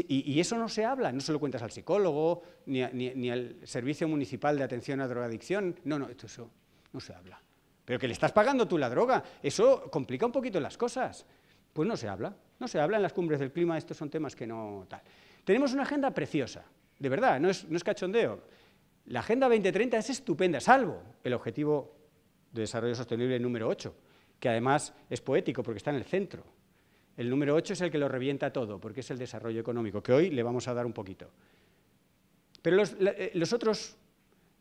y, eso no se habla, no se lo cuentas al psicólogo, ni, ni, al Servicio Municipal de Atención a Drogadicción. No, no, esto eso no se habla. Pero que le estás pagando tú la droga, eso complica un poquito las cosas. Pues no se habla, no se habla en las cumbres del clima, estos son temas que no tal. Tenemos una agenda preciosa, de verdad, no es, cachondeo. La Agenda 2030 es estupenda, salvo el objetivo de desarrollo sostenible número 8, que además es poético porque está en el centro. El número 8 es el que lo revienta todo, porque es el desarrollo económico, que hoy le vamos a dar un poquito. Pero los eh, otros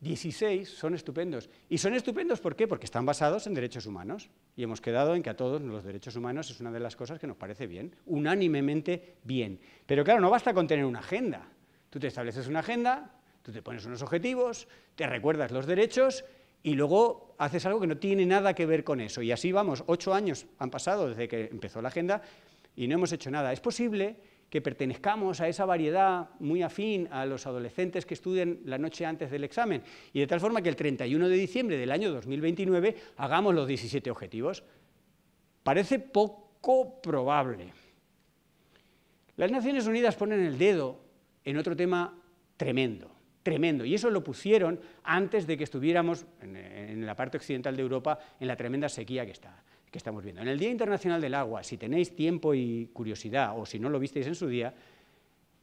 16 son estupendos. ¿Y son estupendos por qué? Porque están basados en derechos humanos. Y hemos quedado en que a todos los derechos humanos es una de las cosas que nos parece bien, unánimemente bien. Pero claro, no basta con tener una agenda. Tú te estableces una agenda, tú te pones unos objetivos, te recuerdas los derechos y luego haces algo que no tiene nada que ver con eso. Y así vamos, ocho años han pasado desde que empezó la agenda y no hemos hecho nada. Es posible que pertenezcamos a esa variedad muy afín a los adolescentes que estudien la noche antes del examen, y de tal forma que el 31 de diciembre del año 2029 hagamos los 17 objetivos. Parece poco probable. Las Naciones Unidas ponen el dedo en otro tema tremendo, tremendo, y eso lo pusieron antes de que estuviéramos en la parte occidental de Europa en la tremenda sequía que está estamos viendo. En el Día Internacional del Agua, si tenéis tiempo y curiosidad, o si no lo visteis en su día,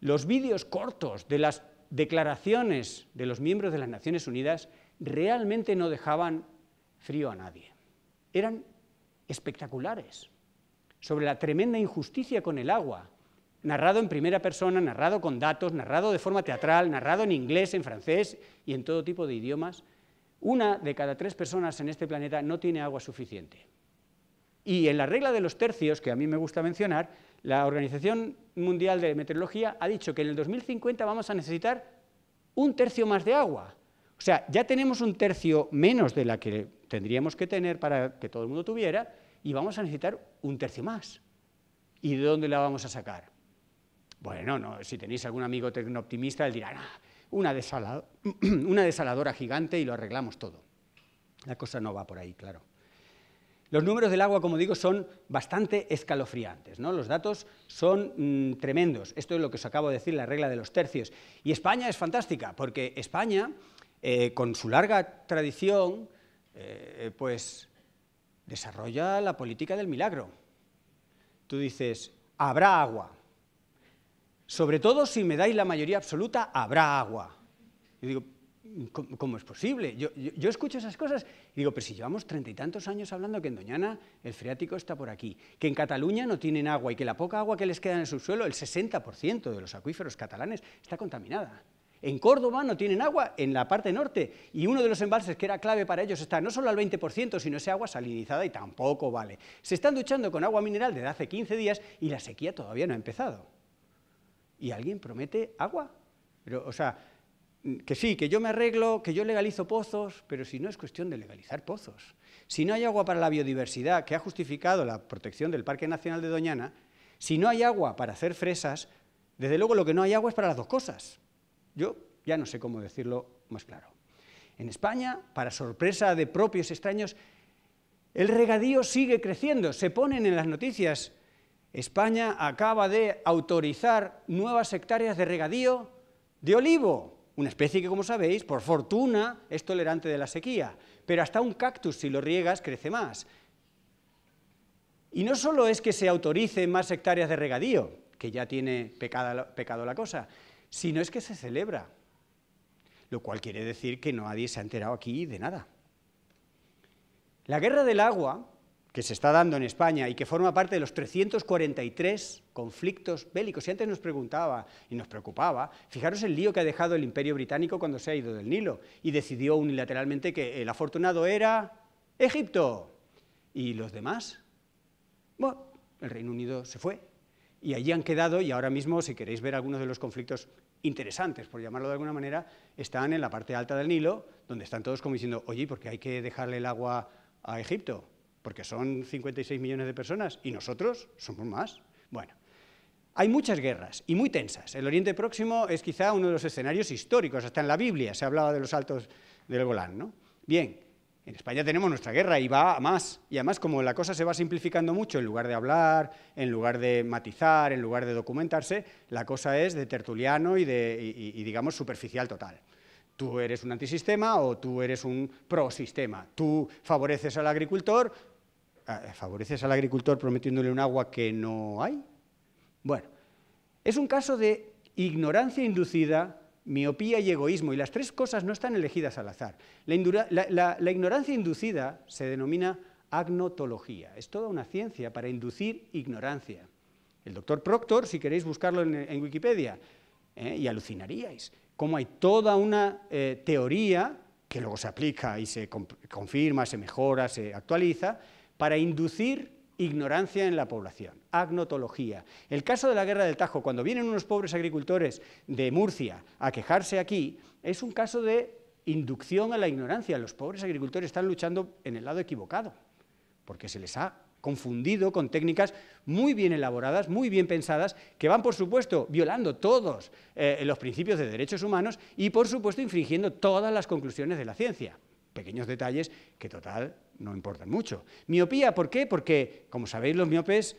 los vídeos cortos de las declaraciones de los miembros de las Naciones Unidas realmente no dejaban frío a nadie. Eran espectaculares sobre la tremenda injusticia con el agua, narrado en primera persona, narrado con datos, narrado de forma teatral, narrado en inglés, en francés y en todo tipo de idiomas. Una de cada tres personas en este planeta no tiene agua suficiente. Y en la regla de los tercios, que a mí me gusta mencionar, la Organización Mundial de Meteorología ha dicho que en el 2050 vamos a necesitar un tercio más de agua. O sea, ya tenemos un tercio menos de la que tendríamos que tener para que todo el mundo tuviera y vamos a necesitar un tercio más. ¿Y de dónde la vamos a sacar? Bueno, no, si tenéis algún amigo tecnooptimista, él dirá, ah, [CLEARS THROAT] una desaladora gigante y lo arreglamos todo. La cosa no va por ahí, claro. Los números del agua, como digo, son bastante escalofriantes. ¿no? Los datos son mm, tremendos. Esto es lo que os acabo de decir, la regla de los tercios. Y España es fantástica, porque España, eh, con su larga tradición, eh, pues desarrolla la política del milagro. Tú dices, habrá agua. Sobre todo si me dais la mayoría absoluta, habrá agua. Yo digo, ¿Cómo, es posible? Yo, escucho esas cosas y digo, pero si llevamos treinta y tantos años hablando que en Doñana el freático está por aquí, que en Cataluña no tienen agua y que la poca agua que les queda en el subsuelo, el 60% de los acuíferos catalanes está contaminada. En Córdoba no tienen agua en la parte norte y uno de los embalses que era clave para ellos está no solo al 20%, sino ese agua salinizada y tampoco vale. Se están duchando con agua mineral desde hace 15 días y la sequía todavía no ha empezado. ¿Y alguien promete agua? Pero, o sea, que sí, que yo me arreglo, que yo legalizo pozos, pero si no es cuestión de legalizar pozos. Si no hay agua para la biodiversidad, que ha justificado la protección del Parque Nacional de Doñana, si no hay agua para hacer fresas, desde luego lo que no hay agua es para las dos cosas. Yo ya no sé cómo decirlo más claro. En España, para sorpresa de propios extraños, el regadío sigue creciendo, se ponen en las noticias. España acaba de autorizar nuevas hectáreas de regadío de olivo una especie que, como sabéis, por fortuna es tolerante de la sequía, pero hasta un cactus, si lo riegas, crece más. Y no solo es que se autoricen más hectáreas de regadío, que ya tiene pecado, pecado la cosa, sino es que se celebra, lo cual quiere decir que nadie se ha enterado aquí de nada. La guerra del agua que se está dando en España y que forma parte de los 343 conflictos bélicos. Y antes nos preguntaba y nos preocupaba, fijaros el lío que ha dejado el imperio británico cuando se ha ido del Nilo y decidió unilateralmente que el afortunado era Egipto. ¿Y los demás? Bueno, el Reino Unido se fue y allí han quedado, y ahora mismo si queréis ver algunos de los conflictos interesantes, por llamarlo de alguna manera, están en la parte alta del Nilo, donde están todos como diciendo, oye, ¿por qué hay que dejarle el agua a Egipto? porque son 56 millones de personas y nosotros somos más. Bueno, hay muchas guerras y muy tensas. El Oriente Próximo es quizá uno de los escenarios históricos, hasta en la Biblia se hablaba de los altos del Golán. Bien, en España tenemos nuestra guerra y va a más. Y además, como la cosa se va simplificando mucho, en lugar de hablar, en lugar de matizar, en lugar de documentarse, la cosa es de tertuliano y, de, digamos, superficial total. Tú eres un antisistema o tú eres un prosistema. Tú favoreces al agricultor favoreces al agricultor prometiéndole un agua que no hay. Bueno, es un caso de ignorancia inducida, miopía y egoísmo, y las tres cosas no están elegidas al azar. La, ignorancia inducida se denomina agnotología, es toda una ciencia para inducir ignorancia. El doctor Proctor, si queréis buscarlo en, Wikipedia, ¿eh? y alucinaríais, cómo hay toda una eh, teoría que luego se aplica y se confirma, se mejora, se actualiza, para inducir ignorancia en la población, agnotología. El caso de la guerra del Tajo, cuando vienen unos pobres agricultores de Murcia a quejarse aquí, es un caso de inducción a la ignorancia. Los pobres agricultores están luchando en el lado equivocado, porque se les ha confundido con técnicas muy bien elaboradas, muy bien pensadas, que van, por supuesto, violando todos eh, los principios de derechos humanos y, por supuesto, infringiendo todas las conclusiones de la ciencia. Pequeños detalles que, total, no importa mucho. Miopía, ¿por qué? Porque, como sabéis, los miopes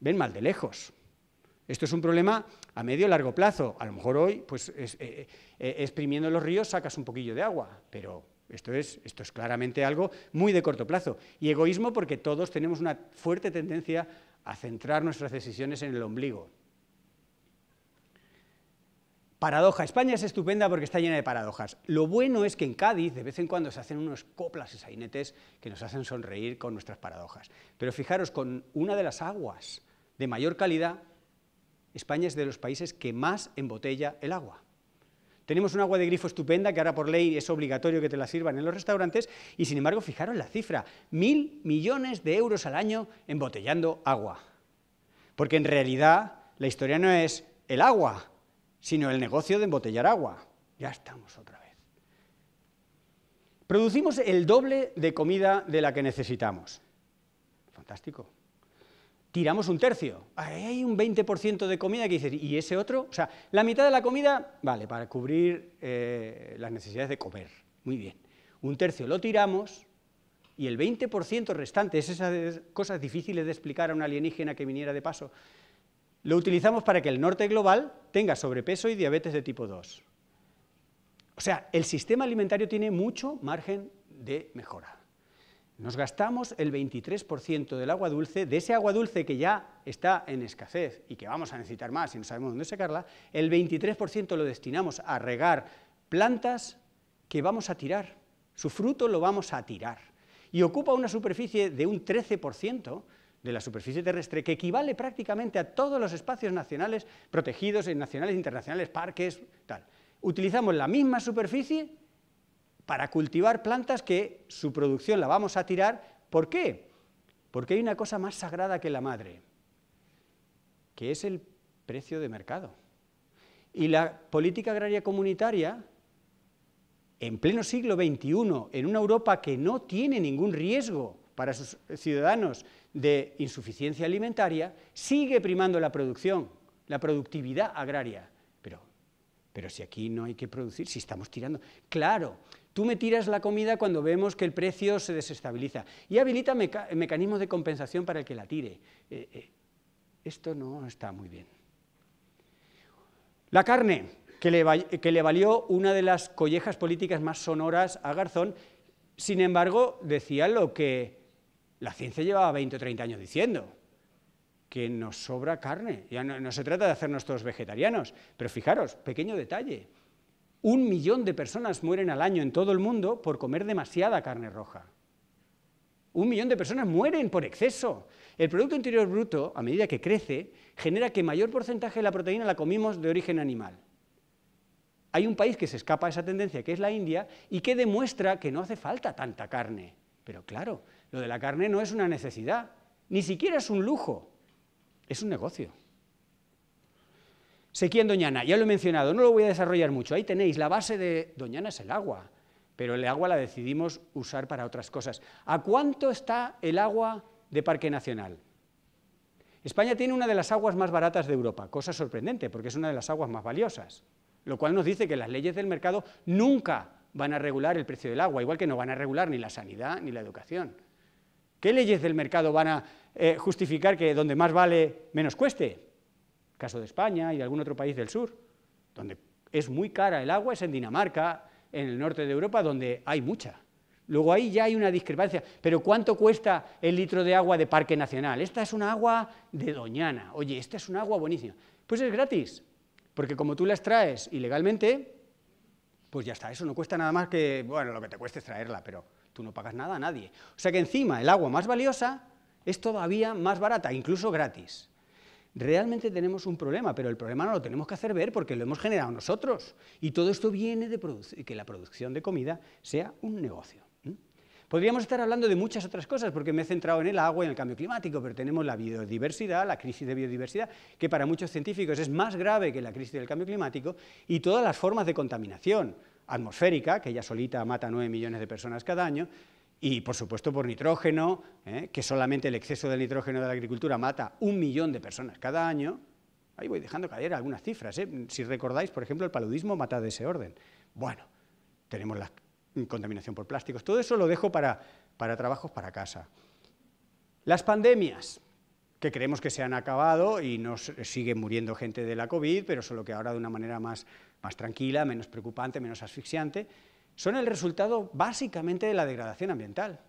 ven mal de lejos. Esto es un problema a medio y largo plazo. A lo mejor hoy, pues eh, eh, exprimiendo los ríos, sacas un poquillo de agua, pero esto es, esto es claramente algo muy de corto plazo. Y egoísmo porque todos tenemos una fuerte tendencia a centrar nuestras decisiones en el ombligo. Paradoja. España es estupenda porque está llena de paradojas. Lo bueno es que en Cádiz de vez en cuando se hacen unos coplas y sainetes que nos hacen sonreír con nuestras paradojas. Pero fijaros, con una de las aguas de mayor calidad, España es de los países que más embotella el agua. Tenemos un agua de grifo estupenda que ahora por ley es obligatorio que te la sirvan en los restaurantes y sin embargo, fijaros la cifra, mil millones de euros al año embotellando agua. Porque en realidad la historia no es el agua, sino el negocio de embotellar agua. Ya estamos otra vez. Producimos el doble de comida de la que necesitamos. Fantástico. Tiramos un tercio. hay un 20% de comida que dices, ¿y ese otro? O sea, la mitad de la comida, vale, para cubrir eh, las necesidades de comer. Muy bien. Un tercio lo tiramos y el 20% restante, es esas cosas difíciles de explicar a un alienígena que viniera de paso, lo utilizamos para que el norte global tenga sobrepeso y diabetes de tipo 2. O sea, el sistema alimentario tiene mucho margen de mejora. Nos gastamos el 23% del agua dulce, de ese agua dulce que ya está en escasez y que vamos a necesitar más y no sabemos dónde sacarla, el 23% lo destinamos a regar plantas que vamos a tirar, su fruto lo vamos a tirar. Y ocupa una superficie de un 13%, de la superficie terrestre, que equivale prácticamente a todos los espacios nacionales protegidos, nacionales, internacionales, parques, tal. Utilizamos la misma superficie para cultivar plantas que su producción la vamos a tirar. ¿Por qué? Porque hay una cosa más sagrada que la madre, que es el precio de mercado. Y la política agraria comunitaria, en pleno siglo XXI, en una Europa que no tiene ningún riesgo para sus ciudadanos de insuficiencia alimentaria, sigue primando la producción, la productividad agraria. Pero, pero si aquí no hay que producir, si estamos tirando... Claro, tú me tiras la comida cuando vemos que el precio se desestabiliza y habilita mecanismos de compensación para el que la tire. Eh, eh, esto no está muy bien. La carne, que le, que le valió una de las collejas políticas más sonoras a Garzón, sin embargo, decía lo que la ciencia llevaba 20 o 30 años diciendo que nos sobra carne. Ya no, se trata de hacernos todos vegetarianos, pero fijaros, pequeño detalle. Un millón de personas mueren al año en todo el mundo por comer demasiada carne roja. Un millón de personas mueren por exceso. El Producto Interior Bruto, a medida que crece, genera que mayor porcentaje de la proteína la comimos de origen animal. Hay un país que se escapa a esa tendencia, que es la India, y que demuestra que no hace falta tanta carne. Pero claro, lo de la carne no es una necesidad, ni siquiera es un lujo, es un negocio. Sequía en Doñana, ya lo he mencionado, no lo voy a desarrollar mucho. Ahí tenéis, la base de Doñana es el agua, pero el agua la decidimos usar para otras cosas. ¿A cuánto está el agua de Parque Nacional? España tiene una de las aguas más baratas de Europa, cosa sorprendente, porque es una de las aguas más valiosas, lo cual nos dice que las leyes del mercado nunca van a regular el precio del agua, igual que no van a regular ni la sanidad ni la educación. ¿Qué leyes del mercado van a eh, justificar que donde más vale, menos cueste? caso de España y de algún otro país del sur, donde es muy cara el agua, es en Dinamarca, en el norte de Europa, donde hay mucha. Luego ahí ya hay una discrepancia. Pero ¿cuánto cuesta el litro de agua de Parque Nacional? Esta es un agua de Doñana. Oye, esta es un agua buenísima. Pues es gratis, porque como tú las traes ilegalmente, pues ya está. Eso no cuesta nada más que, bueno, lo que te cueste es traerla, pero Tú no pagas nada a nadie. O sea que encima el agua más valiosa es todavía más barata, incluso gratis. Realmente tenemos un problema, pero el problema no lo tenemos que hacer ver porque lo hemos generado nosotros. Y todo esto viene de que la producción de comida sea un negocio. Podríamos estar hablando de muchas otras cosas, porque me he centrado en el agua y en el cambio climático, pero tenemos la biodiversidad, la crisis de biodiversidad, que para muchos científicos es más grave que la crisis del cambio climático, y todas las formas de contaminación, atmosférica, que ya solita mata 9 millones de personas cada año, y por supuesto por nitrógeno, ¿eh? que solamente el exceso del nitrógeno de la agricultura mata un millón de personas cada año. Ahí voy dejando caer algunas cifras. ¿eh? Si recordáis, por ejemplo, el paludismo mata de ese orden. Bueno, tenemos la contaminación por plásticos. Todo eso lo dejo para, para trabajos para casa. Las pandemias, que creemos que se han acabado y nos sigue muriendo gente de la COVID, pero solo que ahora de una manera más más tranquila, menos preocupante, menos asfixiante, son el resultado básicamente de la degradación ambiental.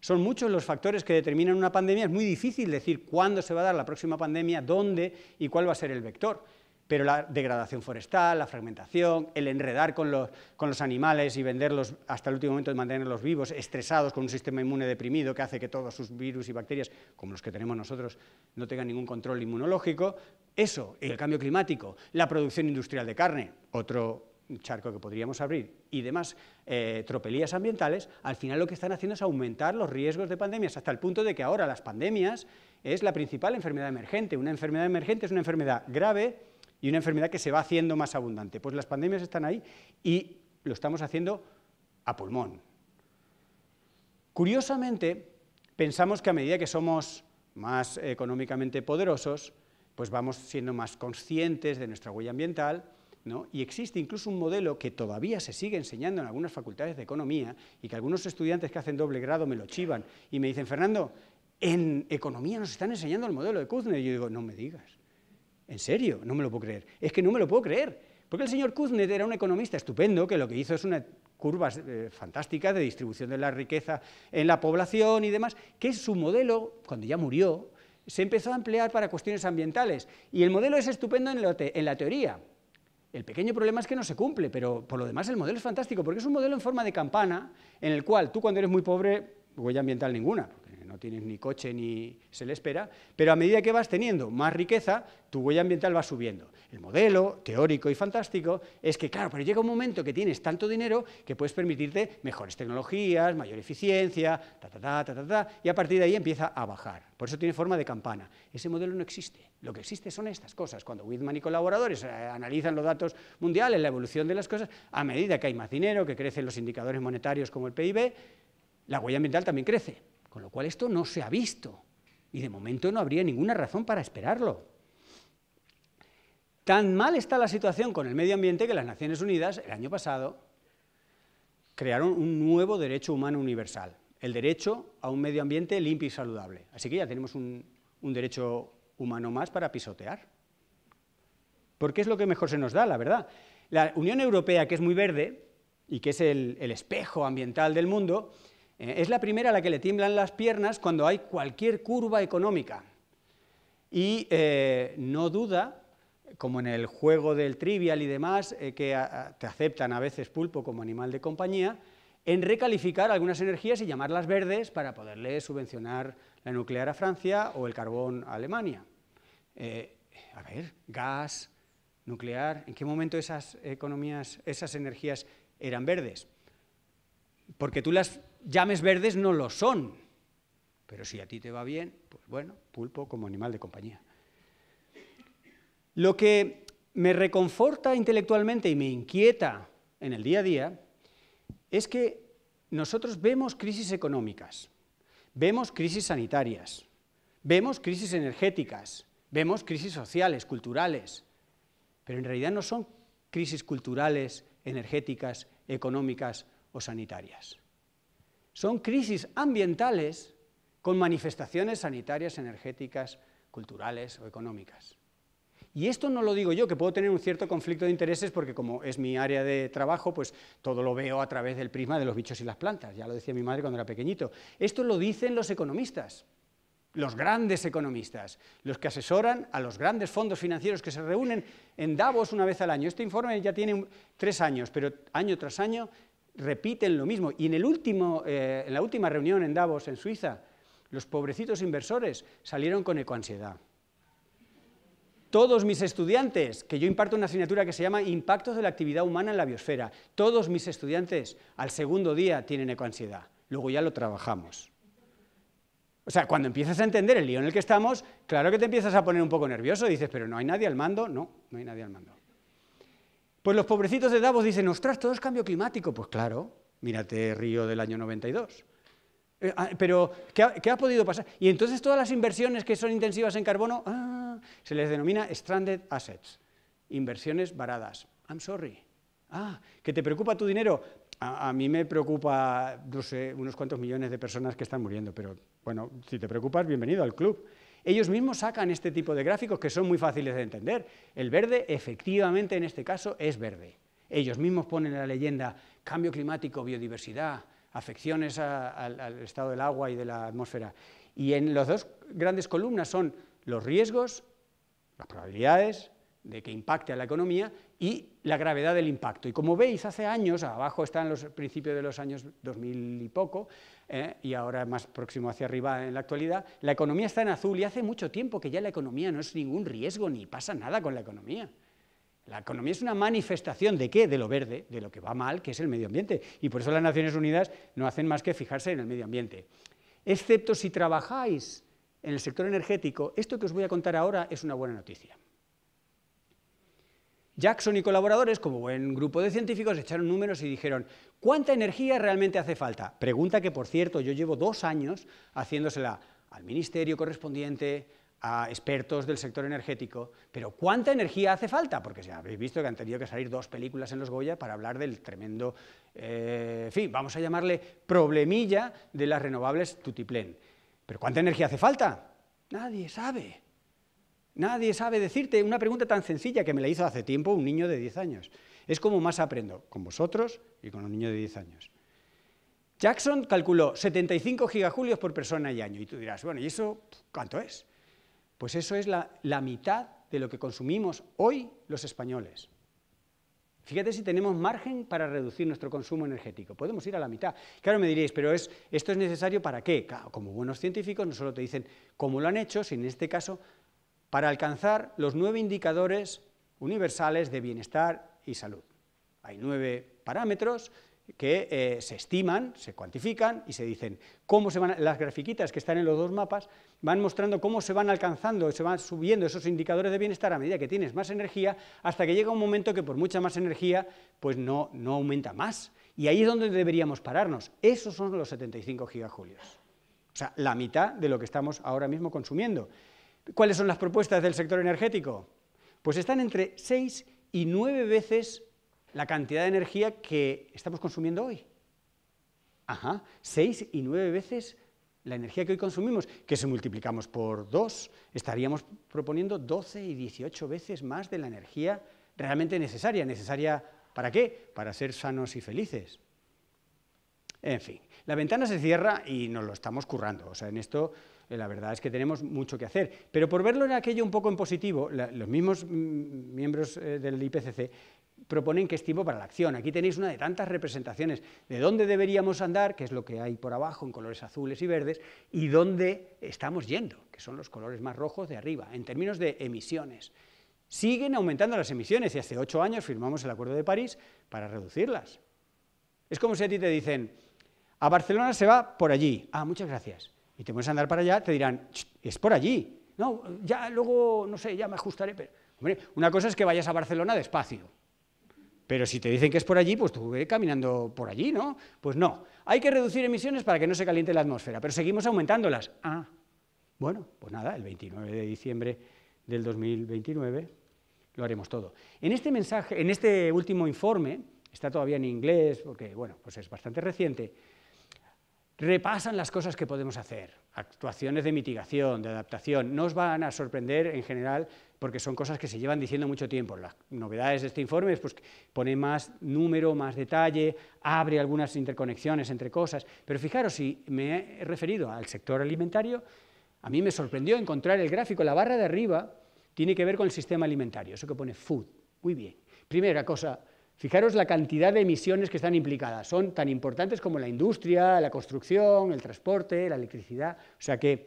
Son muchos los factores que determinan una pandemia, es muy difícil decir cuándo se va a dar la próxima pandemia, dónde y cuál va a ser el vector, pero la degradación forestal, la fragmentación, el enredar con los, con los animales y venderlos hasta el último momento de mantenerlos vivos, estresados con un sistema inmune deprimido que hace que todos sus virus y bacterias, como los que tenemos nosotros, no tengan ningún control inmunológico, eso, el cambio climático, la producción industrial de carne, otro charco que podríamos abrir, y demás eh, tropelías ambientales, al final lo que están haciendo es aumentar los riesgos de pandemias, hasta el punto de que ahora las pandemias es la principal enfermedad emergente. Una enfermedad emergente es una enfermedad grave y una enfermedad que se va haciendo más abundante. Pues las pandemias están ahí y lo estamos haciendo a pulmón. Curiosamente, pensamos que a medida que somos más económicamente poderosos, pues vamos siendo más conscientes de nuestra huella ambiental, y existe incluso un modelo que todavía se sigue enseñando en algunas facultades de economía y que algunos estudiantes que hacen doble grado me lo chivan y me dicen, Fernando, en economía nos están enseñando el modelo de Kuznets. Y yo digo, no me digas, en serio, no me lo puedo creer. Es que no me lo puedo creer, porque el señor Kuznets era un economista estupendo que lo que hizo es una curva eh, fantástica de distribución de la riqueza en la población y demás, que es su modelo, cuando ya murió, se empezó a emplear para cuestiones ambientales. Y el modelo es estupendo en la, en la teoría. El pequeño problema es que no se cumple, pero por lo demás el modelo es fantástico, porque es un modelo en forma de campana, en el cual tú cuando eres muy pobre huella ambiental ninguna, porque no tienes ni coche ni se le espera, pero a medida que vas teniendo más riqueza, tu huella ambiental va subiendo. El modelo teórico y fantástico es que, claro, pero llega un momento que tienes tanto dinero que puedes permitirte mejores tecnologías, mayor eficiencia, ta, ta, ta, ta, ta, y a partir de ahí empieza a bajar. Por eso tiene forma de campana. Ese modelo no existe. Lo que existe son estas cosas. Cuando Whitman y colaboradores eh, analizan los datos mundiales, la evolución de las cosas, a medida que hay más dinero, que crecen los indicadores monetarios como el PIB, la huella ambiental también crece, con lo cual esto no se ha visto y de momento no habría ninguna razón para esperarlo. Tan mal está la situación con el medio ambiente que las Naciones Unidas el año pasado crearon un nuevo derecho humano universal, el derecho a un medio ambiente limpio y saludable. Así que ya tenemos un, derecho humano más para pisotear. Porque es lo que mejor se nos da, la verdad. La Unión Europea, que es muy verde y que es el espejo ambiental del mundo, eh, es la primera a la que le tiemblan las piernas cuando hay cualquier curva económica. Y eh, no duda, como en el juego del trivial y demás, eh, que ah, ah, te aceptan a veces pulpo como animal de compañía, en recalificar algunas energías y llamarlas verdes para poderle subvencionar la nuclear a Francia o el carbón a Alemania. a ver, gas, nuclear, ¿en qué momento esas economías, esas energías eran verdes? Porque tú las llames verdes no lo son. Pero si a ti te va bien, pues bueno, pulpo como animal de compañía. Lo que me reconforta intelectualmente y me inquieta en el día a día es que nosotros vemos crisis económicas, vemos crisis sanitarias, vemos crisis energéticas, vemos crisis sociales, culturales, pero en realidad no son crisis culturales, energéticas, económicas o sanitarias son crisis ambientales con manifestaciones sanitarias, energéticas, culturales o económicas. Y esto no lo digo yo, que puedo tener un cierto conflicto de intereses porque como es mi área de trabajo, pues todo lo veo a través del prisma de los bichos y las plantas, ya lo decía mi madre cuando era pequeñito. Esto lo dicen los economistas, los grandes economistas, los que asesoran a los grandes fondos financieros que se reúnen en Davos una vez al año. Este informe ya tiene tres años, pero año tras año repiten lo mismo. Y en, el último, eh, en la última reunión en Davos, en Suiza, los pobrecitos inversores salieron con ecoansiedad. Todos mis estudiantes, que yo imparto una asignatura que se llama Impactos de la actividad humana en la biosfera, todos mis estudiantes al segundo día tienen ecoansiedad. Luego ya lo trabajamos. O sea, cuando empiezas a entender el lío en el que estamos, claro que te empiezas a poner un poco nervioso, dices, pero no hay nadie al mando, no, no hay nadie al mando. Pues los pobrecitos de Davos dicen, ostras, todo es cambio climático. Pues claro, mírate Río del año 92. Eh, ah, pero, ¿qué ha, podido pasar? Y entonces todas las inversiones que son intensivas en carbono, ah, se les denomina stranded assets, inversiones varadas. I'm sorry. Ah, que te preocupa tu dinero. A, a, mí me preocupa, no sé, unos cuantos millones de personas que están muriendo, pero bueno, si te preocupas, bienvenido al club ellos mismos sacan este tipo de gráficos que son muy fáciles de entender. El verde, efectivamente, en este caso, es verde. Ellos mismos ponen la leyenda cambio climático, biodiversidad, afecciones al estado del agua y de la atmósfera. Y en las dos grandes columnas son los riesgos, las probabilidades de que impacte a la economía y la gravedad del impacto. Y como veis, hace años, abajo están los principios de los años 2000 y poco, eh, y ahora más próximo hacia arriba en la actualidad, la economía está en azul y hace mucho tiempo que ya la economía no es ningún riesgo ni pasa nada con la economía. La economía es una manifestación de qué? De lo verde, de lo que va mal, que es el medio ambiente. Y por eso las Naciones Unidas no hacen más que fijarse en el medio ambiente. Excepto si trabajáis en el sector energético, esto que os voy a contar ahora es una buena noticia. Jackson y colaboradores, como buen grupo de científicos, echaron números y dijeron, ¿cuánta energía realmente hace falta? Pregunta que, por cierto, yo llevo dos años haciéndosela al ministerio correspondiente, a expertos del sector energético, pero ¿cuánta energía hace falta? Porque ya habéis visto que han tenido que salir dos películas en los Goya para hablar del tremendo, eh, en fin, vamos a llamarle problemilla de las renovables tutiplén. ¿Pero cuánta energía hace falta? Nadie sabe. Nadie sabe decirte una pregunta tan sencilla que me la hizo hace tiempo un niño de 10 años. Es como más aprendo, con vosotros y con un niño de 10 años. Jackson calculó 75 gigajulios por persona y año. Y tú dirás, bueno, ¿y eso cuánto es? Pues eso es la, mitad de lo que consumimos hoy los españoles. Fíjate si tenemos margen para reducir nuestro consumo energético. Podemos ir a la mitad. Claro, me diréis, pero es, ¿esto es necesario para qué? como buenos científicos no solo te dicen cómo lo han hecho, sino en este caso para alcanzar los nueve indicadores universales de bienestar y salud. Hay nueve parámetros que eh, se estiman, se cuantifican y se dicen cómo se van, las grafiquitas que están en los dos mapas van mostrando cómo se van alcanzando, se van subiendo esos indicadores de bienestar a medida que tienes más energía, hasta que llega un momento que por mucha más energía, pues no, no aumenta más. Y ahí es donde deberíamos pararnos. Esos son los 75 gigajulios. O sea, la mitad de lo que estamos ahora mismo consumiendo. ¿Cuáles son las propuestas del sector energético? Pues están entre 6 y 9 veces la cantidad de energía que estamos consumiendo hoy. Ajá, seis y nueve veces la energía que hoy consumimos, que si multiplicamos por 2, estaríamos proponiendo 12 y 18 veces más de la energía realmente necesaria. ¿Necesaria para qué? Para ser sanos y felices. En fin, la ventana se cierra y nos lo estamos currando. O sea, en esto eh, la verdad es que tenemos mucho que hacer. Pero por verlo en aquello un poco en positivo, los mismos mm, miembros eh, del IPCC proponen que es tiempo para la acción. Aquí tenéis una de tantas representaciones de dónde deberíamos andar, que es lo que hay por abajo en colores azules y verdes, y dónde estamos yendo, que son los colores más rojos de arriba, en términos de emisiones. Siguen aumentando las emisiones y hace ocho años firmamos el Acuerdo de París para reducirlas. Es como si a ti te dicen, a Barcelona se va por allí. Ah, muchas gracias y te pones a andar para allá, te dirán, es por allí. No, ya luego, no sé, ya me ajustaré. Pero, una cosa es que vayas a Barcelona despacio. Pero si te dicen que es por allí, pues tú ve eh, caminando por allí, ¿no? Pues no. Hay que reducir emisiones para que no se caliente la atmósfera, pero seguimos aumentándolas. Ah, bueno, pues nada, el 29 de diciembre del 2029 lo haremos todo. En este mensaje, en este último informe, está todavía en inglés porque bueno, pues es bastante reciente repasan las cosas que podemos hacer, actuaciones de mitigación, de adaptación, no os van a sorprender en general porque son cosas que se llevan diciendo mucho tiempo. Las novedades de este informe es pues, que pone más número, más detalle, abre algunas interconexiones entre cosas, pero fijaros, si me he referido al sector alimentario, a mí me sorprendió encontrar el gráfico, la barra de arriba tiene que ver con el sistema alimentario, eso que pone food, muy bien. Primera cosa, Fijaros la cantidad de emisiones que están implicadas. Son tan importantes como la industria, la construcción, el transporte, la electricidad. O sea que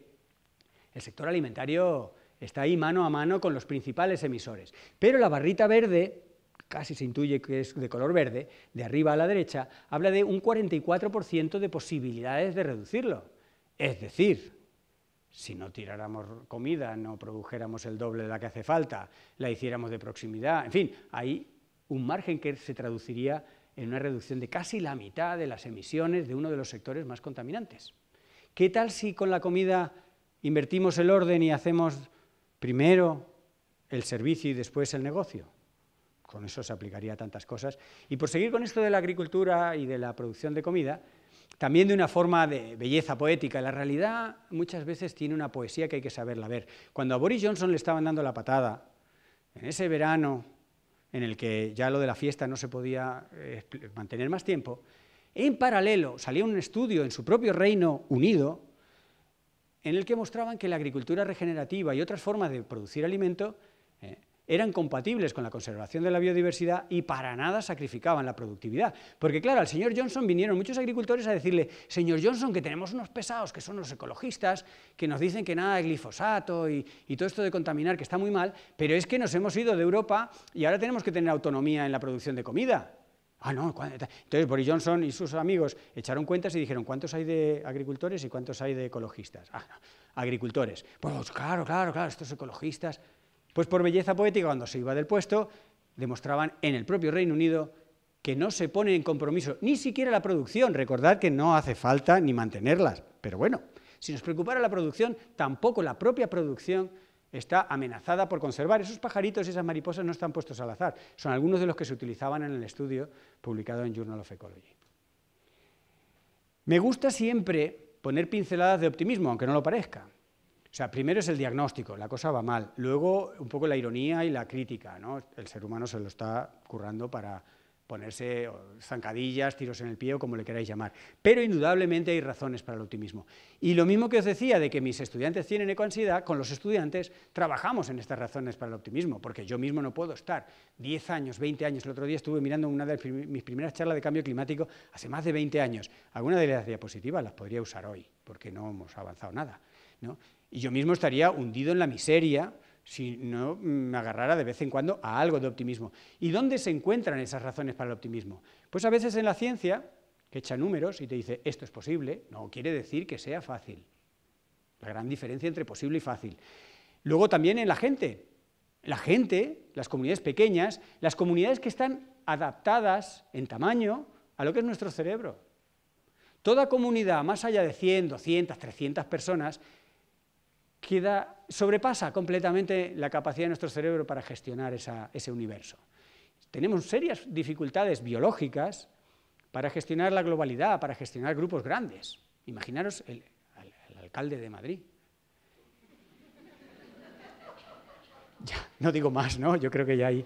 el sector alimentario está ahí mano a mano con los principales emisores. Pero la barrita verde, casi se intuye que es de color verde, de arriba a la derecha, habla de un 44% de posibilidades de reducirlo. Es decir, si no tiráramos comida, no produjéramos el doble de la que hace falta, la hiciéramos de proximidad, en fin, ahí un margen que se traduciría en una reducción de casi la mitad de las emisiones de uno de los sectores más contaminantes. ¿Qué tal si con la comida invertimos el orden y hacemos primero el servicio y después el negocio? Con eso se aplicaría a tantas cosas. Y por seguir con esto de la agricultura y de la producción de comida, también de una forma de belleza poética. La realidad muchas veces tiene una poesía que hay que saberla ver. Cuando a Boris Johnson le estaban dando la patada, en ese verano en el que ya lo de la fiesta no se podía eh, mantener más tiempo, en paralelo salía un estudio en su propio Reino Unido en el que mostraban que la agricultura regenerativa y otras formas de producir alimento eh, eran compatibles con la conservación de la biodiversidad y para nada sacrificaban la productividad. Porque claro, al señor Johnson vinieron muchos agricultores a decirle, señor Johnson, que tenemos unos pesados que son los ecologistas, que nos dicen que nada de glifosato y, todo esto de contaminar, que está muy mal, pero es que nos hemos ido de Europa y ahora tenemos que tener autonomía en la producción de comida. Ah, no, entonces Boris Johnson y sus amigos echaron cuentas y dijeron, ¿cuántos hay de agricultores y cuántos hay de ecologistas? Ah, agricultores. Pues claro, claro, claro, estos ecologistas. Pues por belleza poética, cuando se iba del puesto, demostraban en el propio Reino Unido que no se pone en compromiso ni siquiera la producción. Recordad que no hace falta ni mantenerlas, pero bueno, si nos preocupara la producción, tampoco la propia producción está amenazada por conservar. Esos pajaritos y esas mariposas no están puestos al azar, son algunos de los que se utilizaban en el estudio publicado en Journal of Ecology. Me gusta siempre poner pinceladas de optimismo, aunque no lo parezca. O sea, primero es el diagnóstico, la cosa va mal, luego un poco la ironía y la crítica, ¿no? El ser humano se lo está currando para ponerse zancadillas, tiros en el pie o como le queráis llamar. Pero indudablemente hay razones para el optimismo. Y lo mismo que os decía de que mis estudiantes tienen ecoansiedad, con los estudiantes trabajamos en estas razones para el optimismo, porque yo mismo no puedo estar 10 años, 20 años. El otro día estuve mirando una de mis primeras charlas de cambio climático hace más de 20 años. Alguna de las diapositivas las podría usar hoy, porque no hemos avanzado nada. ¿no? Y yo mismo estaría hundido en la miseria si no me agarrara de vez en cuando a algo de optimismo. ¿Y dónde se encuentran esas razones para el optimismo? Pues a veces en la ciencia, que echa números y te dice esto es posible, no quiere decir que sea fácil. La gran diferencia entre posible y fácil. Luego también en la gente. La gente, las comunidades pequeñas, las comunidades que están adaptadas en tamaño a lo que es nuestro cerebro. Toda comunidad, más allá de 100, 200, 300 personas, sobrepasa completamente la capacidad de nuestro cerebro para gestionar ese universo. Tenemos serias dificultades biológicas para gestionar la globalidad, para gestionar grupos grandes. Imaginaros el, alcalde de Madrid. [LAUGHS] Ya, no digo más, ¿no? Yo creo que ya hay...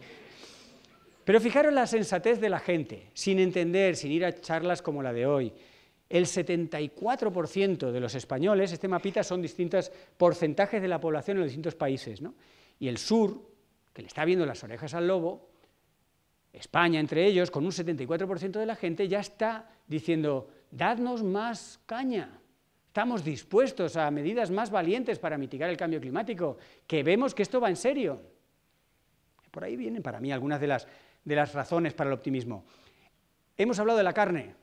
Pero fijaros la sensatez de la gente, sin entender, sin ir a charlas como la de hoy, el 74% de los españoles, este mapita son distintos porcentajes de la población en los distintos países, ¿no? y el sur, que le está viendo las orejas al lobo, España entre ellos, con un 74% de la gente, ya está diciendo, dadnos más caña, estamos dispuestos a medidas más valientes para mitigar el cambio climático, que vemos que esto va en serio. Por ahí vienen para mí algunas de las razones para el optimismo. Hemos hablado de la carne,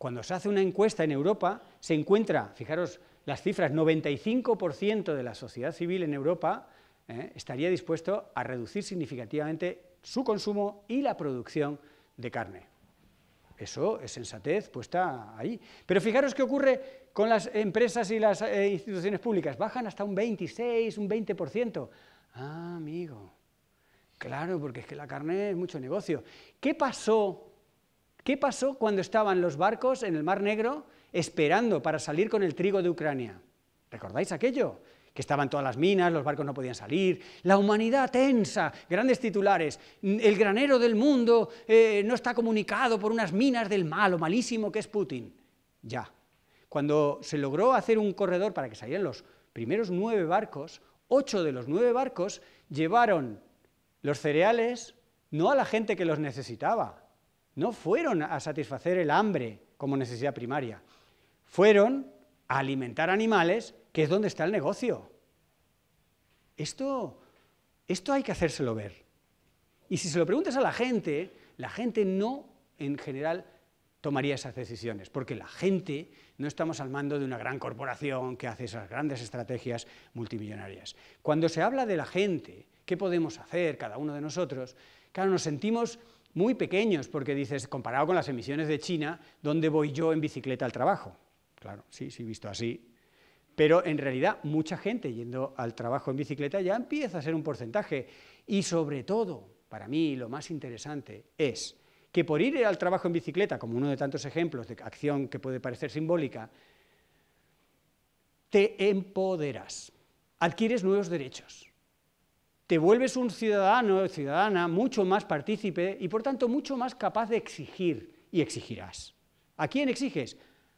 cuando se hace una encuesta en Europa, se encuentra, fijaros las cifras, 95% de la sociedad civil en Europa eh, estaría dispuesto a reducir significativamente su consumo y la producción de carne. Eso es sensatez puesta ahí. Pero fijaros qué ocurre con las empresas y las eh, instituciones públicas. Bajan hasta un 26, un 20%. Ah, amigo. Claro, porque es que la carne es mucho negocio. ¿Qué pasó ¿Qué pasó cuando estaban los barcos en el Mar Negro esperando para salir con el trigo de Ucrania? ¿Recordáis aquello? Que estaban todas las minas, los barcos no podían salir, la humanidad tensa, grandes titulares, el granero del mundo eh, no está comunicado por unas minas del malo, malísimo que es Putin. Ya. Cuando se logró hacer un corredor para que salieran los primeros nueve barcos, ocho de los nueve barcos llevaron los cereales no a la gente que los necesitaba, no fueron a satisfacer el hambre como necesidad primaria, fueron a alimentar animales, que es donde está el negocio. Esto, esto hay que hacérselo ver. Y si se lo preguntas a la gente, la gente no, en general, tomaría esas decisiones, porque la gente no estamos al mando de una gran corporación que hace esas grandes estrategias multimillonarias. Cuando se habla de la gente, qué podemos hacer cada uno de nosotros, claro, nos sentimos muy pequeños, porque dices, comparado con las emisiones de China, ¿dónde voy yo en bicicleta al trabajo? Claro, sí, sí, visto así. Pero en realidad mucha gente yendo al trabajo en bicicleta ya empieza a ser un porcentaje. Y sobre todo, para mí lo más interesante es que por ir al trabajo en bicicleta, como uno de tantos ejemplos de acción que puede parecer simbólica, te empoderas, adquieres nuevos derechos, te vuelves un ciudadano, o ciudadana, mucho más partícipe y por tanto mucho más capaz de exigir y exigirás. ¿A quién exiges?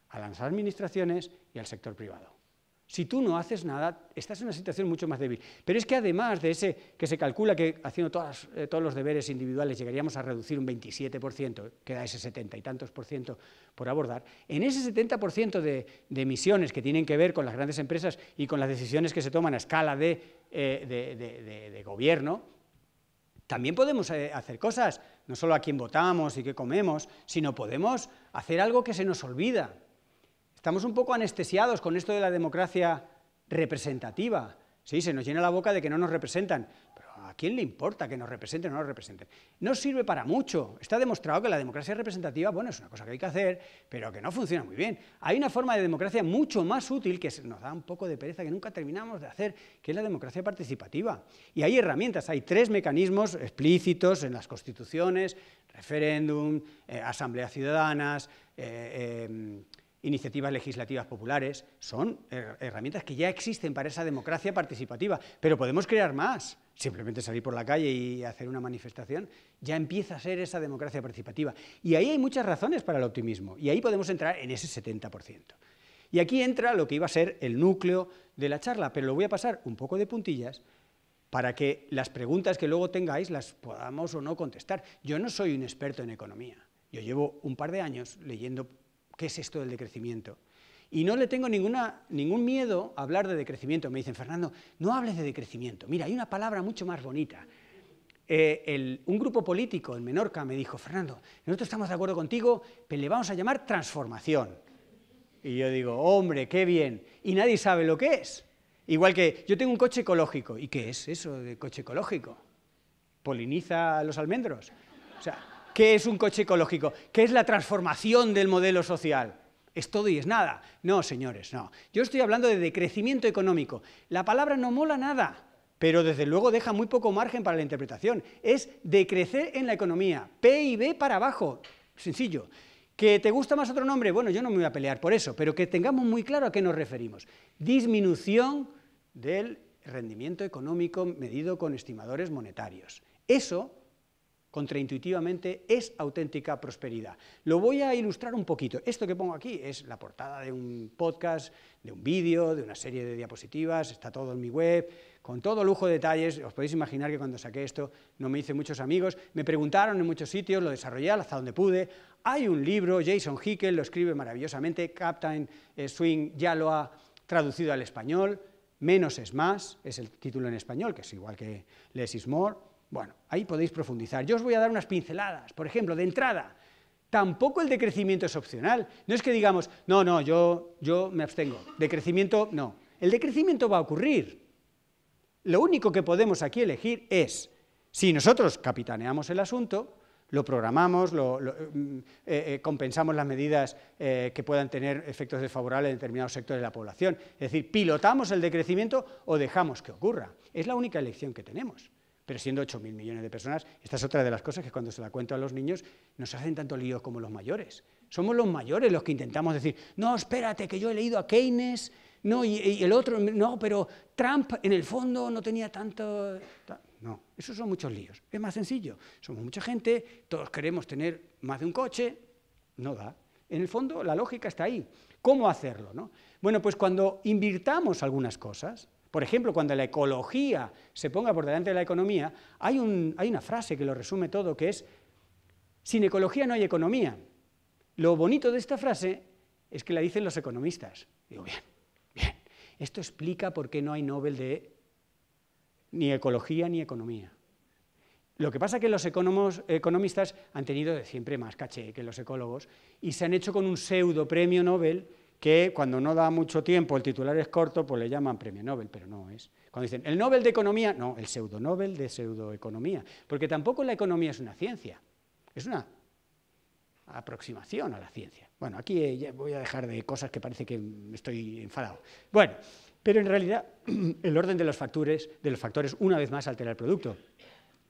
A las administraciones y al sector privado. Si tú no haces nada, estás en una situación mucho más débil. Pero es que además de ese que se calcula que haciendo eh, todos los deberes individuales llegaríamos a reducir un 27%, queda ese 70 y tantos por ciento por abordar, en ese 70% de, de emisiones que tienen que ver con las grandes empresas y con las decisiones que se toman a escala de, eh, de gobierno, también podemos eh, hacer cosas, no solo a quién votamos y qué comemos, sino podemos hacer algo que se nos olvida, Estamos un poco anestesiados con esto de la democracia representativa. Sí, se nos llena la boca de que no nos representan, pero ¿a quién le importa que nos representen o no nos representen? No sirve para mucho. Está demostrado que la democracia representativa, bueno, es una cosa que hay que hacer, pero que no funciona muy bien. Hay una forma de democracia mucho más útil que nos da un poco de pereza, que nunca terminamos de hacer, que es la democracia participativa. Y hay herramientas, hay tres mecanismos explícitos en las constituciones, referéndum, eh, asambleas ciudadanas, eh, em, iniciativas legislativas populares, son herramientas que ya existen para esa democracia participativa, pero podemos crear más. Simplemente salir por la calle y hacer una manifestación ya empieza a ser esa democracia participativa. Y ahí hay muchas razones para el optimismo, y ahí podemos entrar en ese 70%. Y aquí entra lo que iba a ser el núcleo de la charla, pero lo voy a pasar un poco de puntillas para que las preguntas que luego tengáis las podamos o no contestar. Yo no soy un experto en economía. Yo llevo un par de años leyendo es esto del decrecimiento? Y no le tengo ninguna, ningún miedo a hablar de decrecimiento. Me dicen, Fernando, no hables de decrecimiento. Mira, hay una palabra mucho más bonita. Eh, un grupo político en Menorca me dijo, Fernando, nosotros estamos de acuerdo contigo, pero le vamos a llamar transformación. Y yo digo, hombre, qué bien. Y nadie sabe lo que es. Igual que yo tengo un coche ecológico. ¿Y qué es eso de coche ecológico? ¿Poliniza los almendros? O sea, ¿Qué es un coche ecológico? ¿Qué es la transformación del modelo social? ¿Es todo y es nada? No, señores, no. Yo estoy hablando de decrecimiento económico. La palabra no mola nada, pero desde luego deja muy poco margen para la interpretación. Es decrecer en la economía, PIB para abajo, sencillo. ¿Que te gusta más otro nombre? Bueno, yo no me voy a pelear por eso, pero que tengamos muy claro a qué nos referimos. Disminución del rendimiento económico medido con estimadores monetarios. Eso contraintuitivamente es auténtica prosperidad. Lo voy a ilustrar un poquito. Esto que pongo aquí es la portada de un podcast, de un vídeo, de una serie de diapositivas, está todo en mi web, con todo lujo de detalles. Os podéis imaginar que cuando saqué esto no me hice muchos amigos, me preguntaron en muchos sitios, lo desarrollé hasta donde pude. Hay un libro, Jason Hickel lo escribe maravillosamente, Captain Swing ya lo ha traducido al español, Menos es más, es el título en español, que es igual que Less is more. Bueno, ahí podéis profundizar. Yo os voy a dar unas pinceladas. Por ejemplo, de entrada, tampoco el decrecimiento es opcional. No es que digamos, no, no, yo, me abstengo. Decrecimiento, no. El decrecimiento va a ocurrir. Lo único que podemos aquí elegir es, si nosotros capitaneamos el asunto, lo programamos, lo, eh, mm, eh, eh, compensamos las medidas que puedan tener efectos desfavorables en determinados sectores de la población. Es decir, pilotamos el decrecimiento o dejamos que ocurra. Es la única elección que tenemos pero siendo 8.000 millones de personas, esta es otra de las cosas que cuando se la cuento a los niños nos hacen tanto lío como los mayores. Somos los mayores los que intentamos decir, no, espérate, que yo he leído a Keynes, no, y, el otro, no, pero Trump en el fondo no tenía tanto... No, esos son muchos líos. Es más sencillo. Somos mucha gente, todos queremos tener más de un coche, no da. En el fondo la lógica está ahí. ¿Cómo hacerlo? No? Bueno, pues cuando invirtamos algunas cosas, por ejemplo, cuando la ecología se ponga por delante de la economía, hay, una frase que lo resume todo, que es, sin ecología no hay economía. Lo bonito de esta frase es que la dicen los economistas. Digo, bien, bien, esto explica por qué no hay Nobel de ni ecología ni economía. Lo que pasa es que los economistas han tenido siempre más caché que los ecólogos y se han hecho con un pseudo premio Nobel que cuando no da mucho tiempo, el titular es corto, pues le llaman premio Nobel, pero no es. Cuando dicen el Nobel de Economía, no, el pseudo Nobel de pseudoeconomía, porque tampoco la economía es una ciencia, es una aproximación a la ciencia. Bueno, aquí eh, voy a dejar de cosas que parece que estoy enfadado. Bueno, pero en realidad [CLEARS THROAT] el orden de los, factores, de los factores una vez más altera el producto.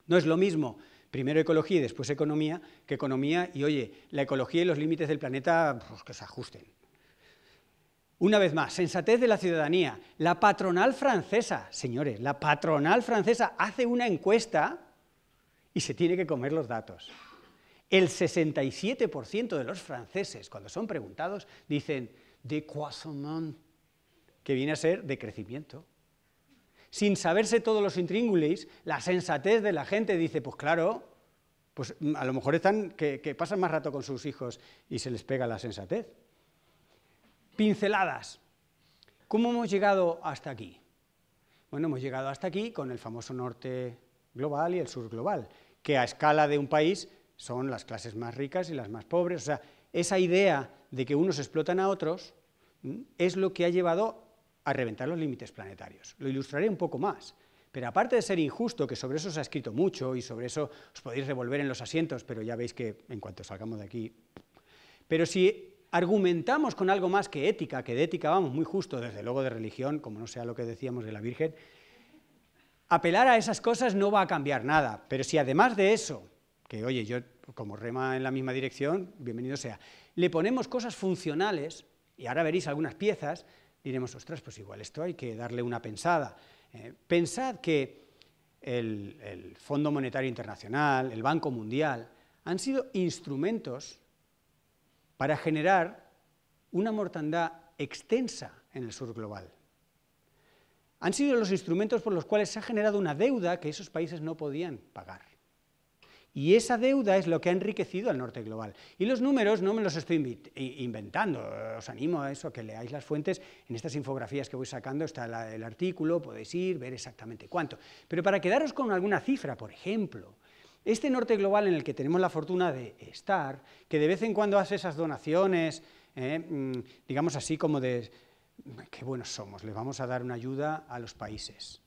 No es lo mismo primero ecología y después economía que economía y, oye, la ecología y los límites del planeta pues, que se ajusten. Una vez más, sensatez de la ciudadanía. La patronal francesa, señores, la patronal francesa hace una encuesta y se tiene que comer los datos. El 67% de los franceses, cuando son preguntados, dicen de croissant, que viene a ser de crecimiento. Sin saberse todos los intríngulis, la sensatez de la gente dice, pues claro, pues mm, a lo mejor están que pasan más rato con sus hijos y se les pega la sensatez. Pinceladas. ¿Cómo hemos llegado hasta aquí? Bueno, hemos llegado hasta aquí con el famoso norte global y el sur global, que a escala de un país son las clases más ricas y las más pobres. O sea, esa idea de que unos explotan a otros mm, es lo que ha llevado a reventar los límites planetarios. Lo ilustraré un poco más. Pero aparte de ser injusto, que sobre eso se ha escrito mucho y sobre eso os podéis revolver en los asientos, pero ya veis que en cuanto salgamos de aquí... Pero si argumentamos con algo más que ética, que de ética vamos muy justo, desde luego de religión, como no sea lo que decíamos de la Virgen, apelar a esas cosas no va a cambiar nada. Pero si además de eso, que oye, yo como rema en la misma dirección, bienvenido sea, le ponemos cosas funcionales, y ahora veréis algunas piezas, diremos, ostras, pues igual esto hay que darle una pensada. Eh, pensad que el, el Fondo Monetario Internacional, el Banco Mundial, han sido instrumentos para generar una mortandad extensa en el sur global. Han sido los instrumentos por los cuales se ha generado una deuda que esos países no podían pagar. Y esa deuda es lo que ha enriquecido al norte global. Y los números no me los estoy inventando, os animo a eso, que leáis las fuentes. En estas infografías que voy sacando está el artículo, podéis ir, ver exactamente cuánto. Pero para quedaros con alguna cifra, por ejemplo, este norte global en el que tenemos la fortuna de estar, que de vez en cuando hace esas donaciones, eh, mm, digamos así como de, qué buenos somos, Le vamos a dar una ayuda a los países.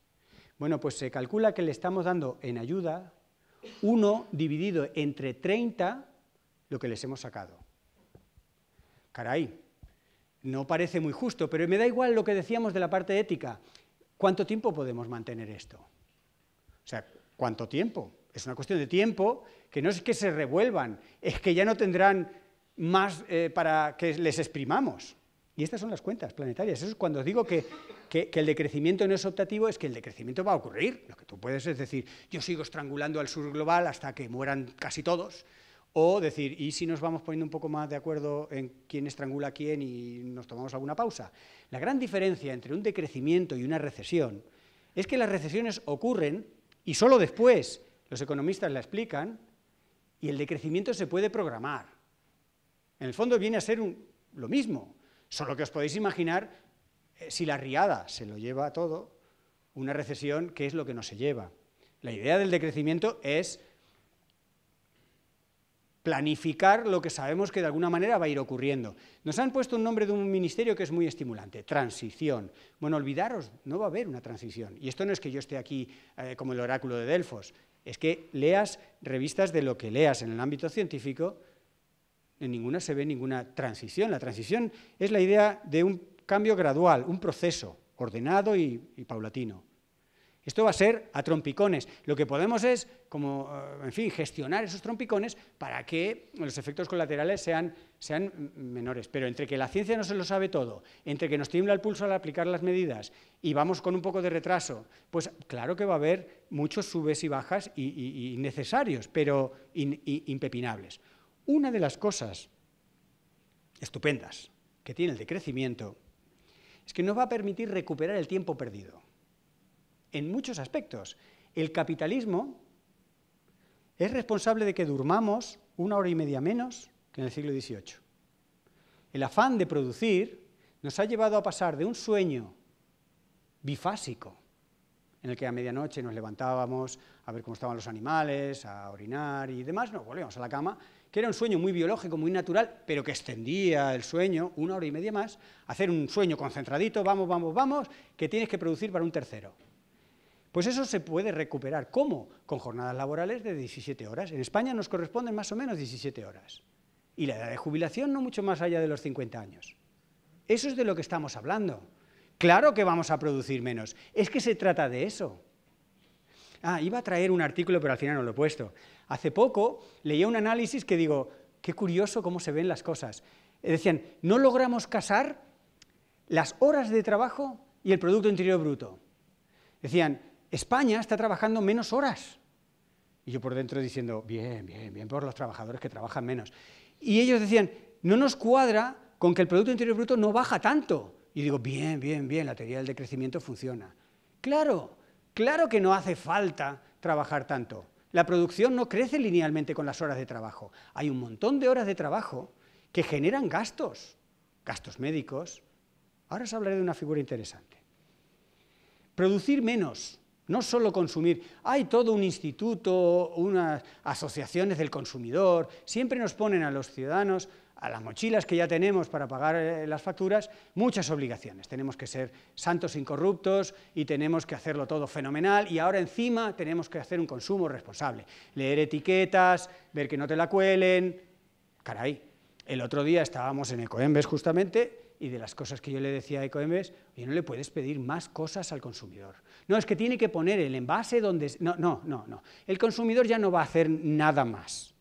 Bueno, pues se calcula que le estamos dando en ayuda uno dividido entre 30 lo que les hemos sacado. Caray, no parece muy justo, pero me da igual lo que decíamos de la parte ética. ¿Cuánto tiempo podemos mantener esto? O sea, ¿cuánto tiempo? Es una cuestión de tiempo, que no es que se revuelvan, es que ya no tendrán más eh, para que les exprimamos. Y estas son las cuentas planetarias. Eso es cuando digo que, que, el decrecimiento no es optativo, es que el decrecimiento va a ocurrir. Lo que tú puedes es decir, yo sigo estrangulando al sur global hasta que mueran casi todos. O decir, ¿y si nos vamos poniendo un poco más de acuerdo en quién estrangula a quién y nos tomamos alguna pausa? La gran diferencia entre un decrecimiento y una recesión es que las recesiones ocurren y solo después los economistas la explican, y el decrecimiento se puede programar. En el fondo viene a ser lo mismo, solo que os podéis imaginar eh, si la riada se lo lleva a todo, una recesión, ¿qué es lo que no se lleva? La idea del decrecimiento es planificar lo que sabemos que de alguna manera va a ir ocurriendo. Nos han puesto un nombre de un ministerio que es muy estimulante, transición. Bueno, olvidaros, no va a haber una transición. Y esto no es que yo esté aquí eh, como el oráculo de Delfos, es que leas revistas de lo que leas en el ámbito científico, en ninguna se ve ninguna transición. La transición es la idea de un cambio gradual, un proceso ordenado y, paulatino. Esto va a ser a trompicones. Lo que podemos es, como, eh, en fin, gestionar esos trompicones para que los efectos colaterales sean, sean menores. Pero entre que la ciencia no se lo sabe todo, entre que nos tiembla el pulso al aplicar las medidas y vamos con un poco de retraso, pues claro que va a haber muchos subes y bajas y, pero impepinables. Una de las cosas estupendas que tiene el decrecimiento es que nos va a permitir recuperar el tiempo perdido en muchos aspectos. El capitalismo es responsable de que durmamos una hora y media menos que en el siglo XVIII. El afán de producir nos ha llevado a pasar de un sueño bifásico, en el que a medianoche nos levantábamos a ver cómo estaban los animales, a orinar y demás, nos volvíamos a la cama, que era un sueño muy biológico, muy natural, pero que extendía el sueño una hora y media más, hacer un sueño concentradito, vamos, vamos, vamos, que tienes que producir para un tercero. Pues eso se puede recuperar. ¿Cómo? Con jornadas laborales de 17 horas. En España nos corresponden más o menos 17 horas. Y la edad de jubilación no mucho más allá de los 50 años. Eso es de lo que estamos hablando. Claro que vamos a producir menos. Es que se trata de eso. Ah, iba a traer un artículo, pero al final no lo he puesto. Hace poco leía un análisis que digo, qué curioso cómo se ven las cosas. Eh, decían, no logramos casar las horas de trabajo y el Producto Interior Bruto. Decían, España está trabajando menos horas. Y yo por dentro diciendo, bien, bien, bien por los trabajadores que trabajan menos. Y ellos decían, no nos cuadra con que el Producto Interior Bruto no baja tanto. Y digo, bien, bien, bien, la teoría del decrecimiento funciona. Claro, claro que no hace falta trabajar tanto. La producción no crece linealmente con las horas de trabajo. Hay un montón de horas de trabajo que generan gastos, gastos médicos. Ahora os hablaré de una figura interesante. Producir menos no solo consumir, hay todo un instituto, unas asociaciones del consumidor, siempre nos ponen a los ciudadanos, a las mochilas que ya tenemos para pagar eh, las facturas, muchas obligaciones. Tenemos que ser santos incorruptos y tenemos que hacerlo todo fenomenal y ahora encima tenemos que hacer un consumo responsable. Leer etiquetas, ver que no te la cuelen. Caray, el otro día estábamos en Ecoembes justamente y de las cosas que yo le decía a Ecoembes, oye, no le puedes pedir más cosas al consumidor. No, es que tiene que poner el envase donde... No, no, no, no. El consumidor ya no va a hacer nada más.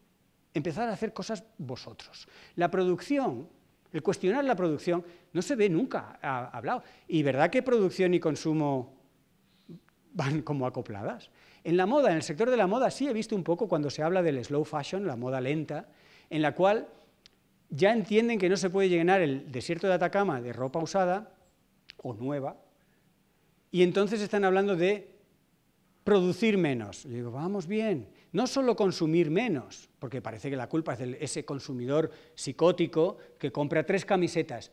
Empezar a hacer cosas vosotros. La producción, el cuestionar la producción, no se ve nunca hablado. Y verdad que producción y consumo van como acopladas. En la moda, en el sector de la moda, sí he visto un poco cuando se habla del slow fashion, la moda lenta, en la cual ya entienden que no se puede llenar el desierto de Atacama de ropa usada o nueva, y entonces están hablando de producir menos. Yo digo, vamos bien, no solo consumir menos, porque parece que la culpa es de ese consumidor psicótico que compra tres camisetas.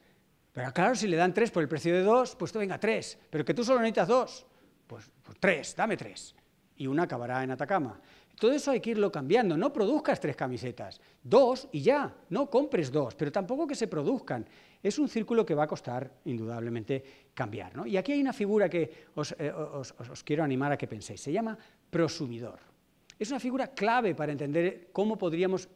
Pero claro, si le dan tres por el precio de dos, pues tú venga, tres, pero que tú solo necesitas dos, pues, pues tres, dame tres. Y una acabará en Atacama. Todo eso hay que irlo cambiando. No produzcas tres camisetas, dos y ya. No compres dos, pero tampoco que se produzcan. Es un círculo que va a costar, indudablemente, cambiar. Y aquí hay una figura que eh, os, quiero animar a que penséis. Se llama prosumidor. Es una figura clave para entender cómo podríamos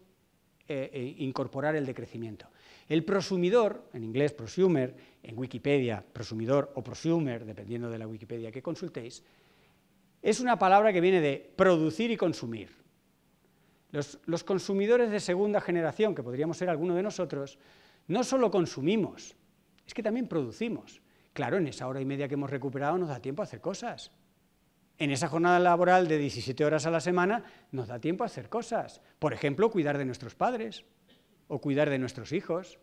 eh, eh, incorporar el decrecimiento. El prosumidor, en inglés prosumer, en Wikipedia prosumidor o prosumer, dependiendo de la Wikipedia que consultéis, es una palabra que viene de producir y consumir. Los, consumidores de segunda generación, que podríamos ser alguno de nosotros, no solo consumimos, es que también producimos. Claro, en esa hora y media que hemos recuperado nos da tiempo a hacer cosas. En esa jornada laboral de 17 horas a la semana nos da tiempo a hacer cosas. Por ejemplo, cuidar de nuestros padres, o cuidar de nuestros hijos,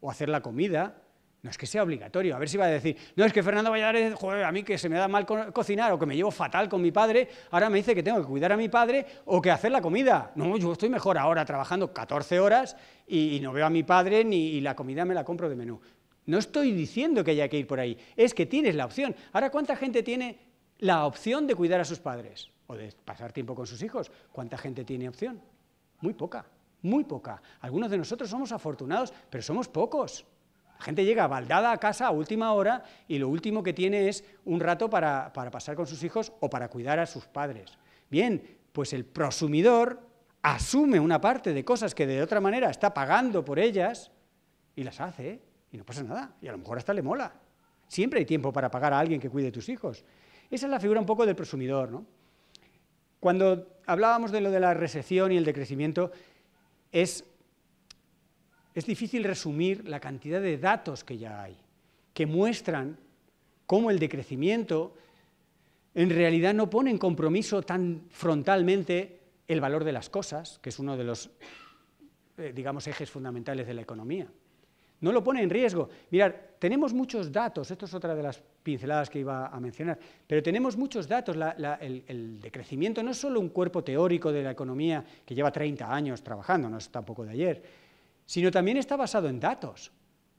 o hacer la comida, no es que sea obligatorio. A ver si va a decir, no es que Fernando Valladares, joder, a mí que se me da mal cocinar o que me llevo fatal con mi padre, ahora me dice que tengo que cuidar a mi padre o que hacer la comida. No, yo estoy mejor ahora trabajando 14 horas y, no veo a mi padre ni la comida me la compro de menú. No estoy diciendo que haya que ir por ahí, es que tienes la opción. Ahora, ¿cuánta gente tiene la opción de cuidar a sus padres o de pasar tiempo con sus hijos? ¿Cuánta gente tiene opción? Muy poca, muy poca. Algunos de nosotros somos afortunados, pero somos pocos. La gente llega baldada a casa a última hora y lo último que tiene es un rato para, pasar con sus hijos o para cuidar a sus padres. Bien, pues el prosumidor asume una parte de cosas que de otra manera está pagando por ellas y las hace ¿eh? y no pasa nada. Y a lo mejor hasta le mola. Siempre hay tiempo para pagar a alguien que cuide tus hijos. Esa es la figura un poco del prosumidor. ¿no? Cuando hablábamos de lo de la recesión y el decrecimiento, es es difícil resumir la cantidad de datos que ya hay, que muestran cómo el decrecimiento en realidad no pone en compromiso tan frontalmente el valor de las cosas, que es uno de los, eh, digamos, ejes fundamentales de la economía. No lo pone en riesgo. Mirad, tenemos muchos datos, esto es otra de las pinceladas que iba a mencionar, pero tenemos muchos datos. el, el, decrecimiento no es solo un cuerpo teórico de la economía que lleva 30 años trabajando, no es tampoco de ayer, sino también está basado en datos.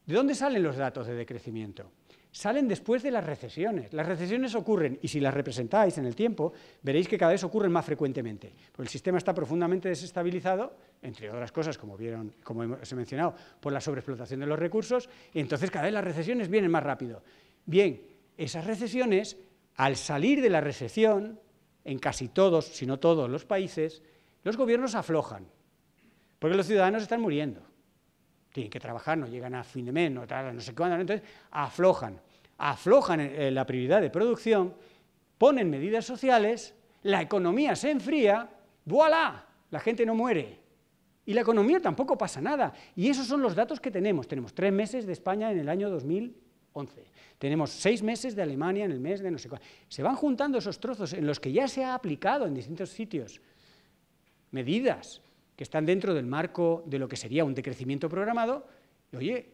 ¿De dónde salen los datos de decrecimiento? Salen después de las recesiones. Las recesiones ocurren, y si las representáis en el tiempo, veréis que cada vez ocurren más frecuentemente, porque el sistema está profundamente desestabilizado, entre otras cosas, como, vieron, como hemos mencionado, por la sobreexplotación de los recursos, y entonces cada vez las recesiones vienen más rápido. Bien, esas recesiones, al salir de la recesión, en casi todos, si no todos los países, los gobiernos aflojan, porque los ciudadanos están muriendo tienen que trabajar, no llegan a fin de mes, no, no sé cuándo, entonces aflojan, aflojan eh, la prioridad de producción, ponen medidas sociales, la economía se enfría, voilà, La gente no muere. Y la economía tampoco pasa nada. Y esos son los datos que tenemos. Tenemos tres meses de España en el año 2011. Tenemos seis meses de Alemania en el mes de no sé cuándo. Se van juntando esos trozos en los que ya se ha aplicado en distintos sitios medidas que están dentro del marco de lo que sería un decrecimiento programado, y, oye,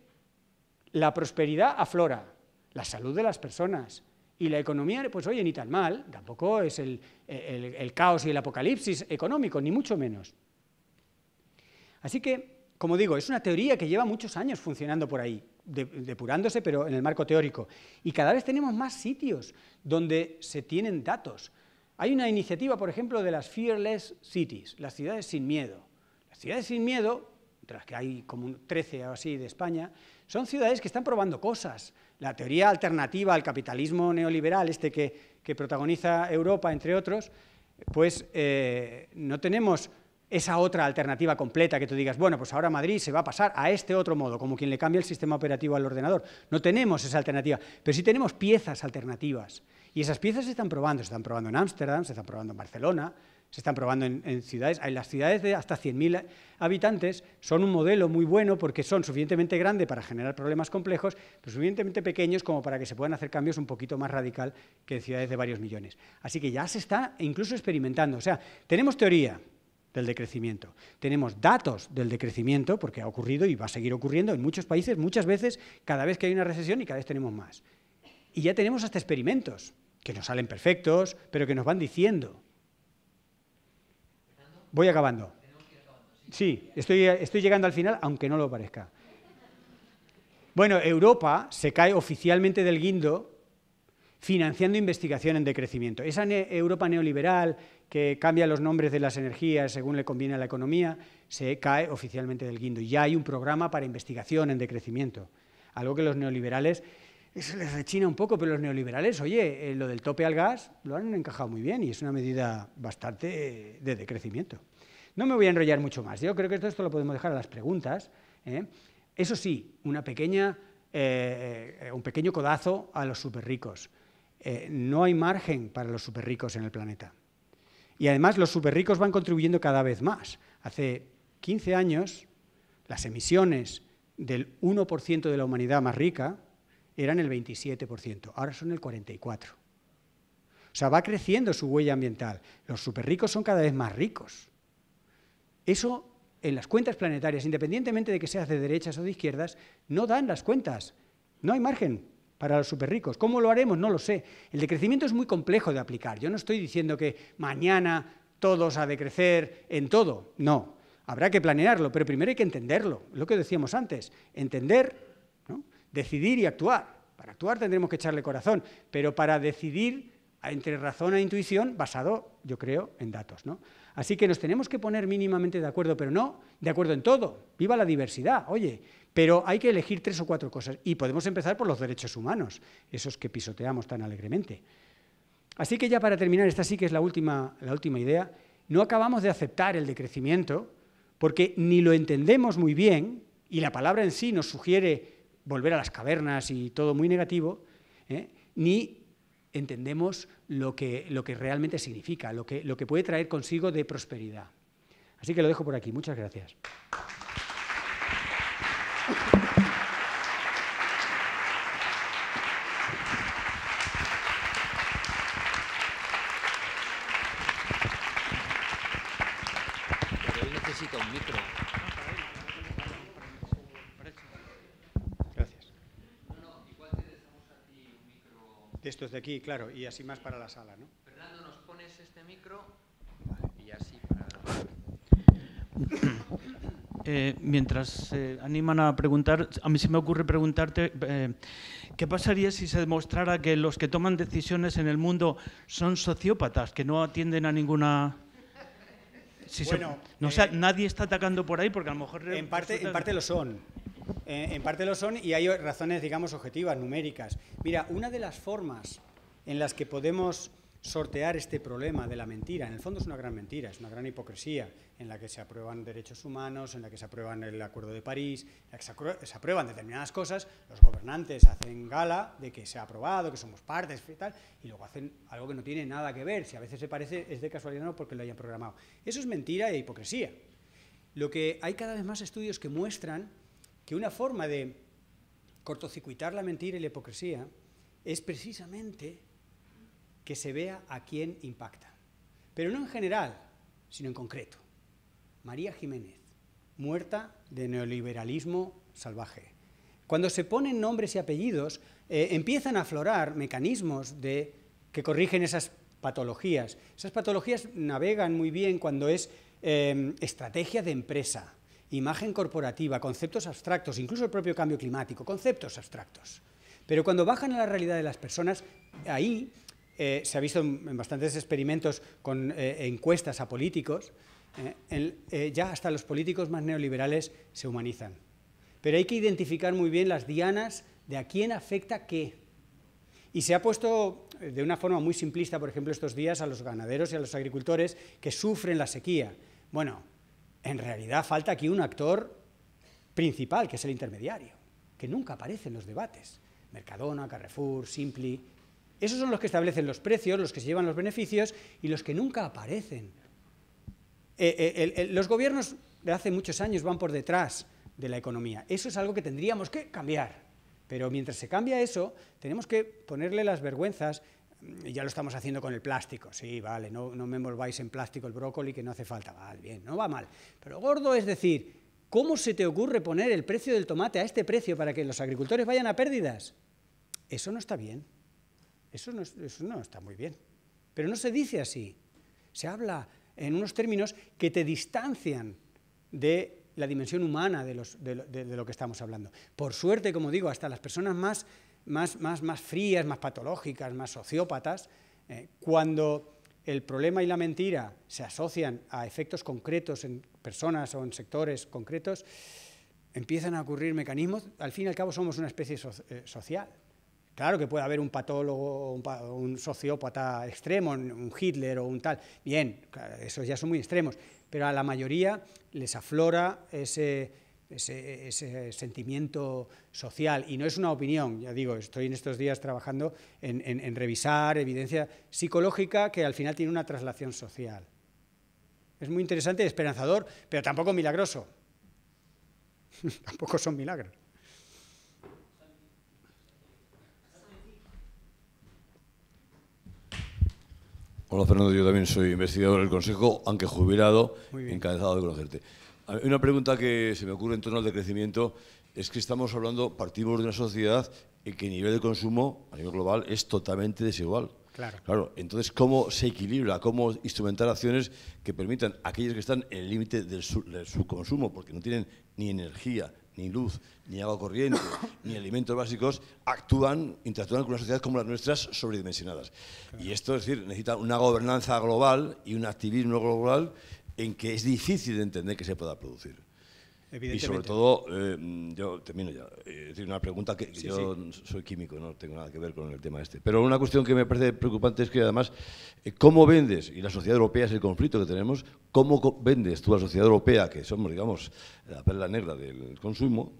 la prosperidad aflora, la salud de las personas y la economía, pues oye, ni tan mal, tampoco es el caos y el apocalipsis económico, ni mucho menos. Así que, como digo, es una teoría que lleva muchos años funcionando por ahí, depurándose, pero en el marco teórico. Y cada vez tenemos más sitios donde se tienen datos. Hay una iniciativa, por ejemplo, de las Fearless Cities, las ciudades sin miedo, ciudades sin miedo, entre las que hay como 13 o así de España, son ciudades que están probando cosas. La teoría alternativa al capitalismo neoliberal, este que, protagoniza Europa, entre otros, pues eh, no tenemos esa otra alternativa completa que tú digas, bueno, pues ahora Madrid se va a pasar a este otro modo, como quien le cambia el sistema operativo al ordenador. No tenemos esa alternativa, pero sí tenemos piezas alternativas. Y esas piezas se están probando, se están probando en Ámsterdam, se están probando en Barcelona, se están probando en, en ciudades. Las ciudades de hasta 100.000 habitantes son un modelo muy bueno porque son suficientemente grandes para generar problemas complejos, pero suficientemente pequeños como para que se puedan hacer cambios un poquito más radical que en ciudades de varios millones. Así que ya se está incluso experimentando. O sea, tenemos teoría, del decrecimiento. Tenemos datos del decrecimiento, porque ha ocurrido y va a seguir ocurriendo en muchos países, muchas veces, cada vez que hay una recesión y cada vez tenemos más. Y ya tenemos hasta experimentos, que no salen perfectos, pero que nos van diciendo Voy acabando. Sí, estoy, estoy llegando al final, aunque no lo parezca. Bueno, Europa se cae oficialmente del guindo financiando investigación en decrecimiento. Esa Europa neoliberal que cambia los nombres de las energías según le conviene a la economía, se cae oficialmente del guindo. Ya hay un programa para investigación en decrecimiento, algo que los neoliberales se les rechina un poco, pero los neoliberales, oye, eh, lo del tope al gas lo han encajado muy bien y es una medida bastante eh, de decrecimiento. No me voy a enrollar mucho más, yo creo que esto, esto lo podemos dejar a las preguntas. ¿eh? Eso sí, una pequeña, un pequeño codazo a los superricos. no hay margen para los superricos en el planeta. Y además los superricos van contribuyendo cada vez más. Hace 15 años, las emisiones del 1% de la humanidad más rica, eran el 27%, ahora son el 44%. O sea, va creciendo su huella ambiental. Los superricos son cada vez más ricos. Eso en las cuentas planetarias, independientemente de que seas de derechas o de izquierdas, no dan las cuentas. No hay margen para los superricos. ¿Cómo lo haremos? No lo sé. El decrecimiento es muy complejo de aplicar. Yo no estoy diciendo que mañana todos de crecer en todo. No. Habrá que planearlo, pero primero hay que entenderlo. Lo que decíamos antes, entender decidir y actuar. Para actuar tendremos que echarle corazón, pero para decidir entre razón e intuición, basado, yo creo, en datos. ¿no? Así que nos tenemos que poner mínimamente de acuerdo, pero no de acuerdo en todo. Viva la diversidad, oye, pero hay que elegir tres o cuatro cosas. Y podemos empezar por los derechos humanos, esos que pisoteamos tan alegremente. Así que ya para terminar, esta sí que es la última, la última idea, no acabamos de aceptar el decrecimiento porque ni lo entendemos muy bien, y la palabra en sí nos sugiere volver a las cavernas y todo muy negativo, ¿eh? ni entendemos lo que, lo que realmente significa, lo que, lo que puede traer consigo de prosperidad. Así que lo dejo por aquí. Muchas gracias. aquí, claro, y así más para la sala, ¿no? Fernando, ¿nos pones este micro? Y así para... [COUGHS] Eh, mientras se animan a preguntar, a mí se me ocurre preguntarte eh, qué pasaría si se demostrara que los que toman decisiones en el mundo son sociópatas, que no atienden a ninguna... [LAUGHS] Si bueno, no, sea, eh, nadie está atacando por ahí porque a lo mejor... En parte, en parte lo son. en parte lo son y hay razones, digamos, objetivas, numéricas. Mira, una de las formas en las que podemos sortear este problema de la mentira. En el fondo es una gran mentira, es una gran hipocresía en la que se aprueban derechos humanos, en la que se aprueban el Acuerdo de París, en la que se aprueban determinadas cosas, los gobernantes hacen gala de que se ha aprobado, que somos partes y tal, y luego hacen algo que no tiene nada que ver, si a veces se parece es de casualidad no porque lo hayan programado. Eso es mentira e hipocresía. Lo que hay cada vez más estudios que muestran que una forma de cortocircuitar la mentira y la hipocresía es precisamente que se vea a quién impacta. Pero no en general, sino en concreto. María Jiménez, muerta de neoliberalismo salvaje. Cuando se ponen nombres y apellidos, eh, empiezan a aflorar mecanismos de, que corrigen esas patologías. Esas patologías navegan muy bien cuando es em, estrategia de empresa, imagen corporativa, conceptos abstractos, incluso el propio cambio climático, conceptos abstractos. Pero cuando bajan a la realidad de las personas, ahí eh, se ha visto en, bastantes experimentos con eh, encuestas a políticos, eh, ya hasta los políticos más neoliberales se humanizan. Pero hay que identificar muy bien las dianas de a quién afecta qué. Y se ha puesto de una forma muy simplista, por ejemplo, estos días a los ganaderos y a los agricultores que sufren la sequía. Bueno, en realidad falta aquí un actor principal, que es el intermediario, que nunca aparece en los debates. Mercadona, Carrefour, Simpli, esos son los que establecen los precios, los que se llevan los beneficios y los que nunca aparecen. Eh, eh, los gobiernos de hace muchos años van por detrás de la economía. Eso es algo que tendríamos que cambiar. Pero mientras se cambia eso, tenemos que ponerle las vergüenzas mm, ya lo estamos haciendo con el plástico, sí, vale, no, no, me envolváis en plástico el brócoli que no hace falta, vale, bien, no va mal. Pero gordo es decir, ¿cómo se te ocurre poner el precio del tomate a este precio para que los agricultores vayan a pérdidas? Eso no está bien. Eso no, está muy bien. Pero no se dice así. Se habla en unos términos que te distancian de la dimensión humana de, lo, que estamos hablando. Por suerte, como digo, hasta las personas más, frías, más patológicas, más sociópatas, eh, cuando el problema y la mentira se asocian a efectos concretos en personas o en sectores concretos, empiezan a ocurrir mecanismos, al fin y al cabo somos una especie eh, social. Claro que puede haber un patólogo, un, sociópata extremo, un Hitler o un tal. Bien, esos ya son muy extremos, pero a la mayoría les aflora ese, sentimiento social. Y no es una opinión, ya digo, estoy en estos días trabajando en, en, revisar evidencia psicológica que al final tiene una traslación social. Es muy interesante y esperanzador, pero tampoco milagroso. [LAUGHS] tampoco son milagros. Hola Fernando, yo también soy investigador del Consejo, aunque jubilado, encantado de conocerte. Una pregunta que se me ocurre en torno al decrecimiento es que estamos hablando, partimos de una sociedad en que el nivel de consumo a nivel global es totalmente desigual. Claro. claro. Entonces, ¿cómo se equilibra? ¿Cómo instrumentar acciones que permitan a aquellos que están en el límite del, del subconsumo, porque no tienen ni energía, ni luz, ni agua corriente, [COUGHS] ni alimentos básicos, actúan, interactúan con una sociedad como las nuestras sobredimensionadas. Y esto, es decir, necesita una gobernanza global y un activismo global en que es difícil de entender que se pueda producir. Y sobre todo, eh, yo termino ya, eh, decir, una pregunta que, yo soy químico, no tengo nada que ver con el tema este, pero una cuestión que me parece preocupante es que además, eh, ¿cómo vendes? Y la sociedad europea es el conflicto que tenemos, ¿cómo vendes tú a la sociedad europea, que somos, digamos, la perla negra del consumo,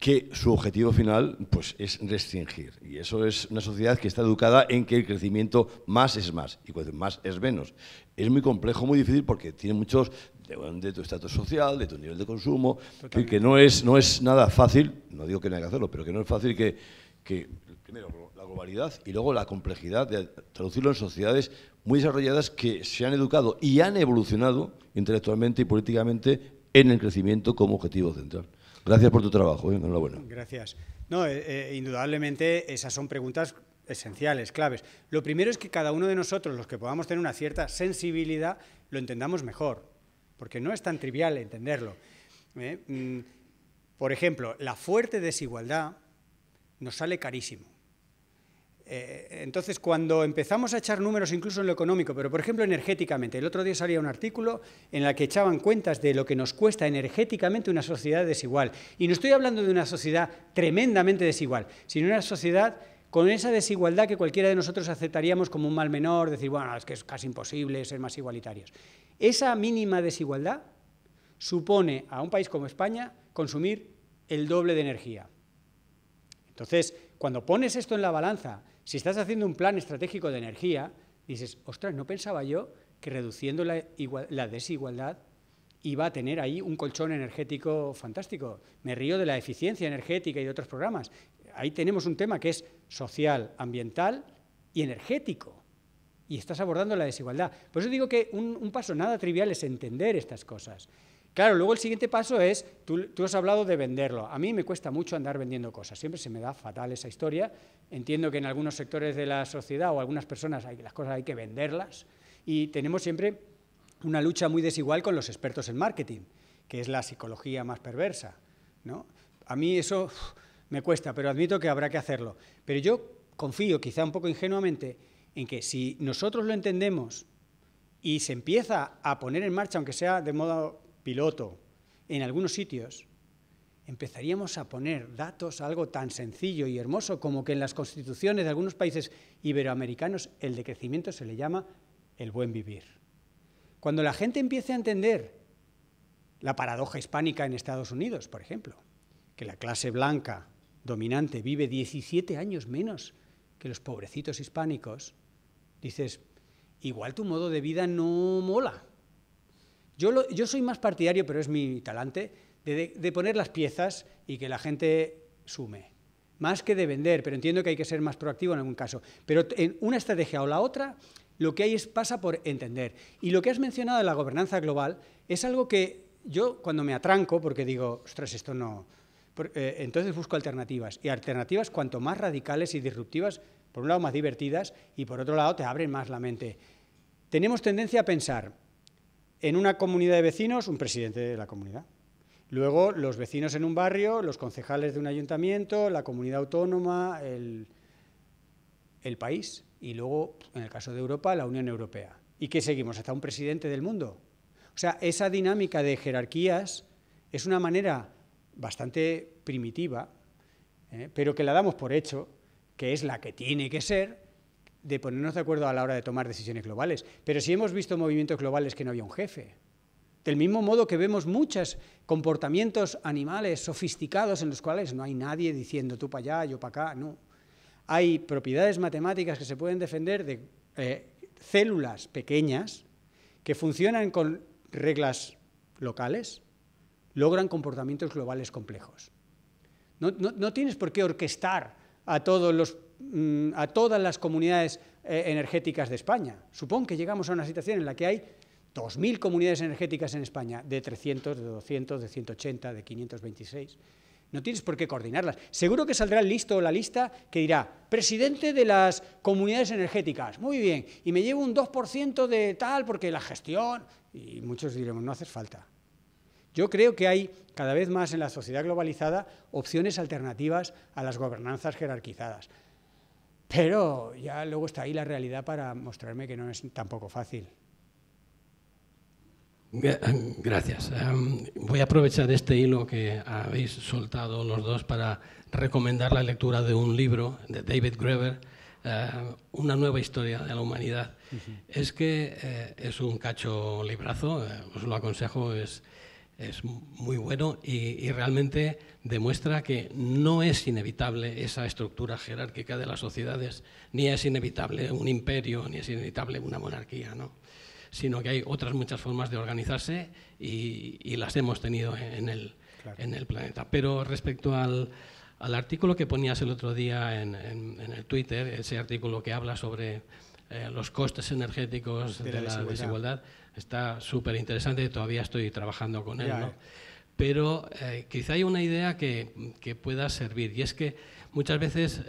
que su objetivo final pues, es restringir. Y eso es una sociedad que está educada en que el crecimiento más es más y más es menos es muy complejo, muy difícil, porque tiene muchos de, tu estatus social, de tu nivel de consumo, y que no es, no es nada fácil, no digo que no hay que hacerlo, pero que no es fácil que, primero, la globalidad y luego la complejidad de traducirlo en sociedades muy desarrolladas que se han educado y han evolucionado intelectualmente y políticamente en el crecimiento como objetivo central. Gracias por tu trabajo, ¿eh? enhorabuena. Gracias. No, eh, eh, indudablemente esas son preguntas esenciales, claves. Lo primero es que cada uno de nosotros, los que podamos tener una cierta sensibilidad, lo entendamos mejor, porque no es tan trivial entenderlo. ¿eh? Mm, por ejemplo, la fuerte desigualdad nos sale carísimo. Eh, entonces, cuando empezamos a echar números incluso en lo económico, pero por ejemplo energéticamente, el otro día salía un artículo en el que echaban cuentas de lo que nos cuesta energéticamente una sociedad desigual. Y no estoy hablando de una sociedad tremendamente desigual, sino una sociedad con esa desigualdad que cualquiera de nosotros aceptaríamos como un mal menor, decir, bueno, es que es casi imposible ser más igualitarios. Esa mínima desigualdad supone a un país como España consumir el doble de energía. Entonces, cuando pones esto en la balanza, si estás haciendo un plan estratégico de energía, dices, ostras, no pensaba yo que reduciendo la, la desigualdad iba a tener ahí un colchón energético fantástico. Me río de la eficiencia energética y de otros programas. Ahí tenemos un tema que es social, ambiental y energético. Y estás abordando la desigualdad. Por eso digo que un, paso nada trivial es entender estas cosas. Claro, luego el siguiente paso es, tú, has hablado de venderlo. A mí me cuesta mucho andar vendiendo cosas, siempre se me da fatal esa historia. Entiendo que en algunos sectores de la sociedad o algunas personas hay, las cosas hay que venderlas y tenemos siempre una lucha muy desigual con los expertos en marketing, que es la psicología más perversa. ¿no? A mí eso me cuesta, pero admito que habrá que hacerlo. Pero yo confío, quizá un poco ingenuamente, en que si nosotros lo entendemos y se empieza a poner en marcha, aunque sea de modo piloto, en algunos sitios, empezaríamos a poner datos a algo tan sencillo y hermoso como que en las constituciones de algunos países iberoamericanos el decrecimiento se le llama el buen vivir. Cuando la gente empiece a entender la paradoja hispánica en Estados Unidos, por ejemplo, que la clase blanca dominante vive 17 años menos que los pobrecitos hispánicos, dices, igual tu modo de vida no mola. Yo, soy más partidario, pero es mi talante, de, poner las piezas y que la gente sume, más que de vender, pero entiendo que hay que ser más proactivo en algún caso. Pero en una estrategia o la otra, lo que hay es, pasa por entender. Y lo que has mencionado de la gobernanza global es algo que yo cuando me atranco, porque digo, ostras, esto no, eh, entonces busco alternativas. Y alternativas cuanto más radicales y disruptivas, por un lado más divertidas y por otro lado te abren más la mente. Tenemos tendencia a pensar en una comunidad de vecinos, un presidente de la comunidad. Luego los vecinos en un barrio, los concejales de un ayuntamiento, la comunidad autónoma, el, país. Y luego, en el caso de Europa, la Unión Europea. ¿Y qué seguimos? ¿Hasta un presidente del mundo? O sea, esa dinámica de jerarquías es una manera bastante primitiva, ¿eh? pero que la damos por hecho, que es la que tiene que ser, de ponernos de acuerdo a la hora de tomar decisiones globales. Pero si hemos visto movimientos globales que no había un jefe, del mismo modo que vemos muchos comportamientos animales sofisticados en los cuales no hay nadie diciendo tú para allá, yo para acá, no. Hay propiedades matemáticas que se pueden defender de eh, células pequeñas que funcionan con reglas locales logran comportamientos globales complejos. No, tienes por qué orquestar a, todos los, mm, a todas las comunidades eh, energéticas de España. Supón que llegamos a una situación en la que hay 2.000 comunidades energéticas en España, de 300, de 200, de 180, de 526. No tienes por qué coordinarlas. Seguro que saldrá listo la lista que dirá, presidente de las comunidades energéticas, muy bien, y me llevo un 2% de tal porque la gestión, y muchos diremos, no haces falta. Yo creo que hay cada vez más en la sociedad globalizada opciones alternativas a las gobernanzas jerarquizadas. Pero ya luego está ahí la realidad para mostrarme que no es tampoco fácil. [LAUGHS] Gracias. Em, voy a aprovechar este hilo que habéis soltado los dos para recomendar la lectura de un libro de David Greber, eh, Una nueva historia de la humanidad. Es que eh, es un cacho librazo, eh, os lo aconsejo, es, es muy bueno y, realmente demuestra que no es inevitable esa estructura jerárquica de las sociedades, ni es inevitable un imperio, ni es inevitable una monarquía, ¿no? sino que hay otras muchas formas de organizarse y, las hemos tenido en el, en el planeta. Pero respecto al, artículo que ponías el otro día en el Twitter, ese artículo que habla sobre eh, los costes energéticos de, la, desigualdad. está súper interesante, todavía estoy trabajando con él. Eh. Pero eh, quizá hay una idea que, pueda servir y es que muchas veces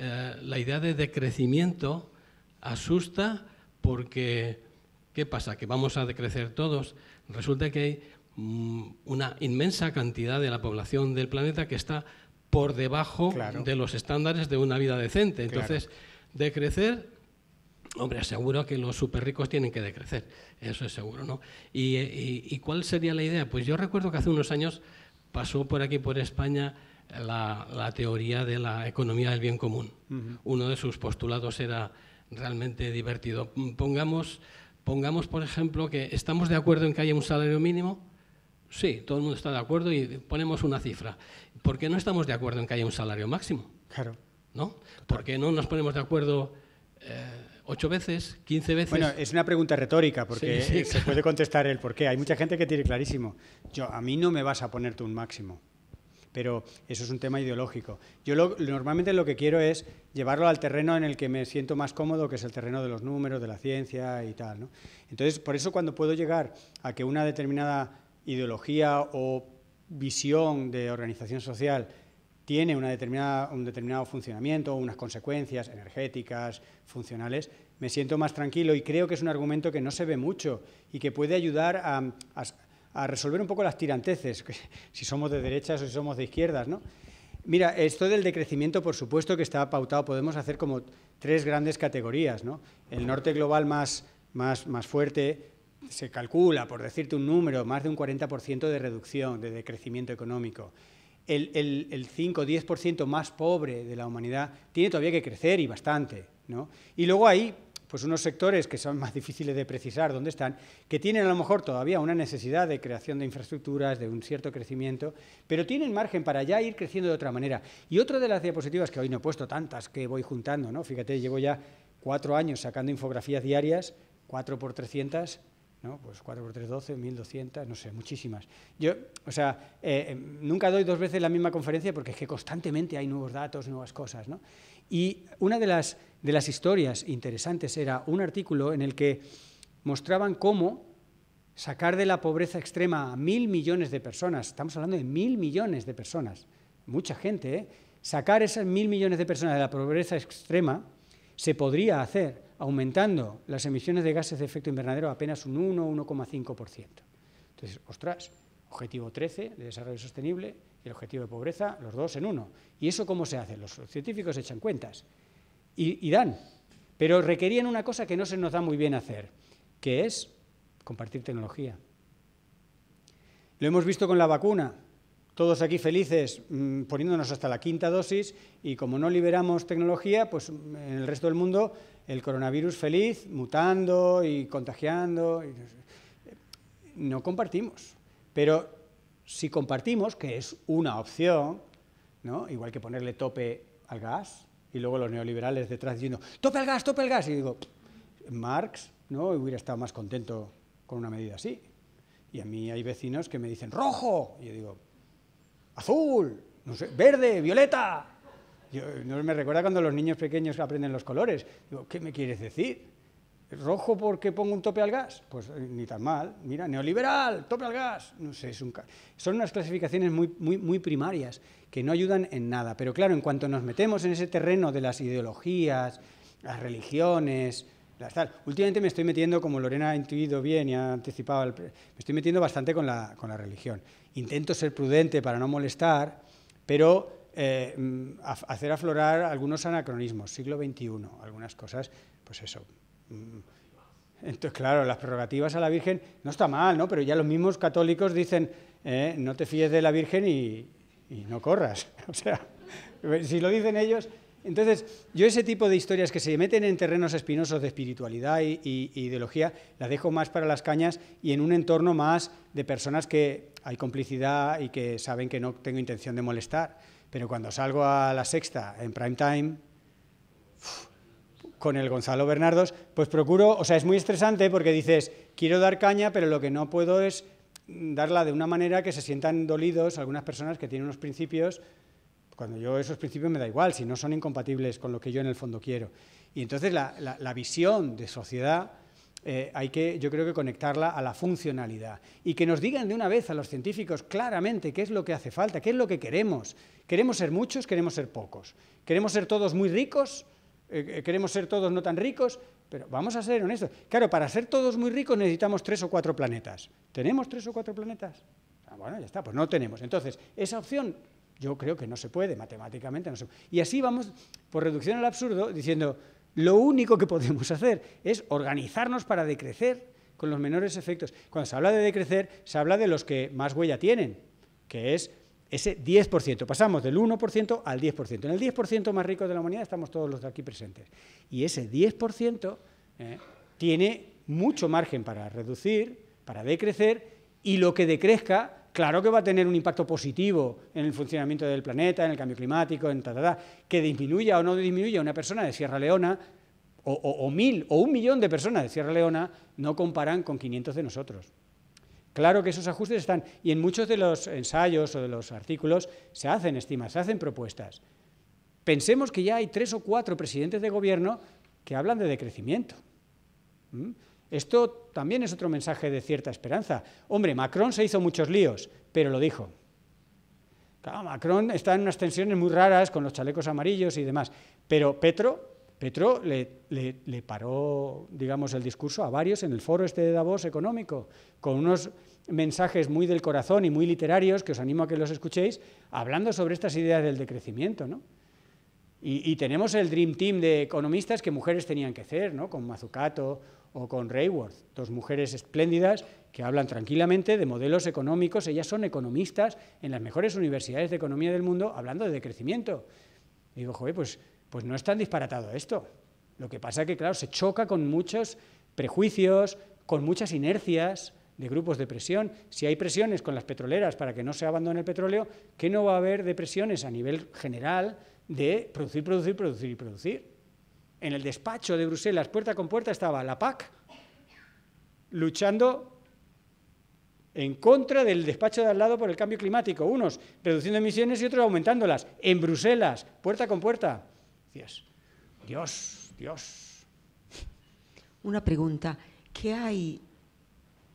la idea de decrecimiento asusta porque, ¿qué pasa? Que vamos a decrecer todos. Resulta que hay mm, una inmensa cantidad de la población del planeta que está por debajo de los estándares de una vida decente. Entonces, decrecer Hombre, seguro que los súper ricos tienen que decrecer, eso es seguro, ¿no? ¿Y, cuál sería la idea? Pues yo recuerdo que hace unos años pasó por aquí, por España, la, teoría de la economía del bien común. Uno de sus postulados era realmente divertido. Pongamos, pongamos, por ejemplo, que estamos de acuerdo en que haya un salario mínimo. Sí, todo el mundo está de acuerdo y ponemos una cifra. ¿Por qué no estamos de acuerdo en que haya un salario máximo? Claro. ¿No? ¿Por qué no nos ponemos de acuerdo? Eh, ocho veces, quince veces. Bueno, es una pregunta retórica porque se puede contestar el por qué. Hay mucha gente que tiene clarísimo. Yo, a mí no me vas a ponerte un máximo, pero eso es un tema ideológico. Yo normalmente lo que quiero es llevarlo al terreno en el que me siento más cómodo, que es el terreno de los números, de la ciencia y tal. Entonces, por eso cuando puedo llegar a que una determinada ideología o visión de organización social tiene un determinado funcionamiento, unas consecuencias energéticas, funcionales, me siento más tranquilo y creo que es un argumento que no se ve mucho y que puede ayudar a, resolver un poco las tiranteces, [LAUGHS] si somos de derechas o si somos de izquierdas. ¿no? Mira, esto del decrecimiento, por supuesto que está pautado, podemos hacer como tres grandes categorías. ¿no? El norte global más, más, más fuerte, se calcula, por decirte un número, más de un 40% de reducción, de decrecimiento económico el, el, el 5 o 10% más pobre de la humanidad tiene todavía que crecer y bastante. Y luego hay pues unos sectores que son [LAUGHS] más difíciles de precisar dónde están, que tienen a lo mejor todavía una necesidad de creación de infraestructuras, de un cierto crecimiento, pero tienen margen para ya ir creciendo de otra manera. Y otra de las diapositivas que hoy no he puesto tantas que voy juntando, ¿no? fíjate, llevo ya cuatro años sacando infografías diarias, cuatro por 300, ¿no? Pues 4 por 3, 12, 1200, no sé, muchísimas. Yo, o sea, eh, em, nunca doy dos veces la misma conferencia porque es que constantemente hay nuevos datos, nuevas cosas, Y una de las, historias interesantes era un artículo en el que mostraban cómo sacar de la pobreza extrema a mil millones de personas, estamos hablando de mil millones de personas, mucha gente, ¿eh? sacar esas mil millones de personas de la pobreza extrema se podría hacer aumentando las emisiones de gases de efecto invernadero apenas un 1, 1,5%. Entonces, ostras, objetivo 13 de desarrollo sostenible y el objetivo de pobreza, los dos en uno. ¿Y eso cómo se hace? Los científicos echan cuentas y, y dan, pero requerían una cosa que no se nos da muy bien hacer, que es compartir tecnología. Lo hemos visto con la vacuna todos aquí felices mm, poniéndonos hasta la quinta dosis y como no liberamos tecnología, pues mm, en el resto del mundo el coronavirus feliz, mutando y contagiando. Eh, no compartimos, pero si compartimos, que es una opción, ¿no? igual que ponerle tope al gas, y luego los neoliberales detrás diciendo, tope al gas, tope al gas, y digo, Marx no hubiera estado más contento con una medida así. Y a mí hay vecinos que me dicen, rojo, y yo digo, azul, no sé, verde, violeta. no me recuerda cuando los niños pequeños aprenden los colores. ¿qué me quieres decir? ¿Rojo porque pongo un tope al gas? Pues eh, ni tan mal. Mira, neoliberal, tope al gas. No sé, son unas clasificaciones muy, muy, muy primarias que no ayudan en nada. Pero claro, en cuanto nos metemos en ese terreno de las ideologías, las religiones, Últimamente me estoy metiendo, como Lorena ha intuido bien y ha anticipado, me estoy metiendo bastante con la, religión. Intento ser prudente para no molestar, pero eh, mm, hacer aflorar algunos anacronismos, siglo XXI, algunas cosas, pues eso. Mm. Entonces, claro, las prerrogativas a la Virgen no está mal, ¿no? Pero ya los mismos católicos dicen, eh, no te fíes de la Virgen y, y no corras. [LAUGHS] O sea, [LAUGHS] si lo dicen ellos, entonces, yo ese tipo de historias que se meten en terrenos espinosos de espiritualidad y, ideología, las dejo más para las cañas y en un entorno más de personas que hay complicidad y que saben que no tengo intención de molestar. Pero cuando salgo a la sexta en prime time con el Gonzalo Bernardos, pues procuro, o sea, es muy estresante porque dices, quiero dar caña, pero lo que no puedo es darla de una manera que se sientan dolidos algunas personas que tienen unos principios cuando yo esos principios me da igual, si no son incompatibles con lo que yo en el fondo quiero. Y entonces la, la, visión de sociedad eh, hay que, yo creo que conectarla a la funcionalidad. Y que nos digan de una vez a los científicos claramente qué es lo que hace falta, qué es lo que queremos. ¿Queremos ser muchos? ¿Queremos ser pocos? ¿Queremos ser todos muy ricos? Eh, eh, ¿Queremos ser todos no tan ricos? Pero vamos a ser honestos. Claro, para ser todos muy ricos necesitamos tres o cuatro planetas. ¿Tenemos tres o cuatro planetas? Ah, bueno, ya está, pues no tenemos. Entonces, esa opción yo creo que no se puede, matemáticamente no se Y así vamos, por reducción al absurdo, diciendo, lo único que podemos hacer es organizarnos para decrecer con los menores efectos. Cuando se habla de decrecer, se habla de los que más huella tienen, que es ese 10%. Pasamos del 1% al 10%. En el 10% más rico de la humanidad estamos todos los de aquí presentes. Y ese 10% eh, tiene mucho margen para reducir, para decrecer, y lo que decrezca claro que va a tener un impacto positivo en el funcionamiento del planeta, en el cambio climático, en ta, que disminuya o no disminuya una persona de Sierra Leona, o, mil, o un millón de personas de Sierra Leona, no comparan con 500 de nosotros. Claro que esos ajustes están, y en muchos de los ensayos o de los artículos se hacen estimas, se hacen propuestas. Pensemos que ya hay tres o cuatro presidentes de gobierno que hablan de decrecimiento. ¿Mm? Esto también es otro mensaje de cierta esperanza. Hombre, Macron se hizo muchos líos, pero lo dijo. Macron está en unas tensiones muy raras con los chalecos amarillos y demás, pero Petro, Petro le, paró, digamos, el discurso a varios en el foro este de Davos económico, con unos mensajes muy del corazón y muy literarios, que os animo a que los escuchéis, hablando sobre estas ideas del decrecimiento, Y, tenemos el Dream Team de economistas que mujeres tenían que hacer, ¿no? Con Mazzucato o con Rayworth, dos mujeres espléndidas que hablan tranquilamente de modelos económicos, ellas son economistas en las mejores universidades de economía del mundo hablando de crecimiento. Y digo, joder, pues, pues no es tan disparatado esto. Lo que pasa es que, claro, se choca con muchos prejuicios, con muchas inercias de grupos de presión. Si hay presiones con las petroleras para que no se abandone el petróleo, ¿qué no va a haber de presiones a nivel general de producir, producir, producir y producir? en el despacho de Bruselas, puerta con puerta, estaba la PAC luchando en contra del despacho de al lado por el cambio climático, unos reduciendo emisiones y otros aumentándolas, en Bruselas, puerta con puerta. Dios, Dios, Una pregunta, ¿qué hay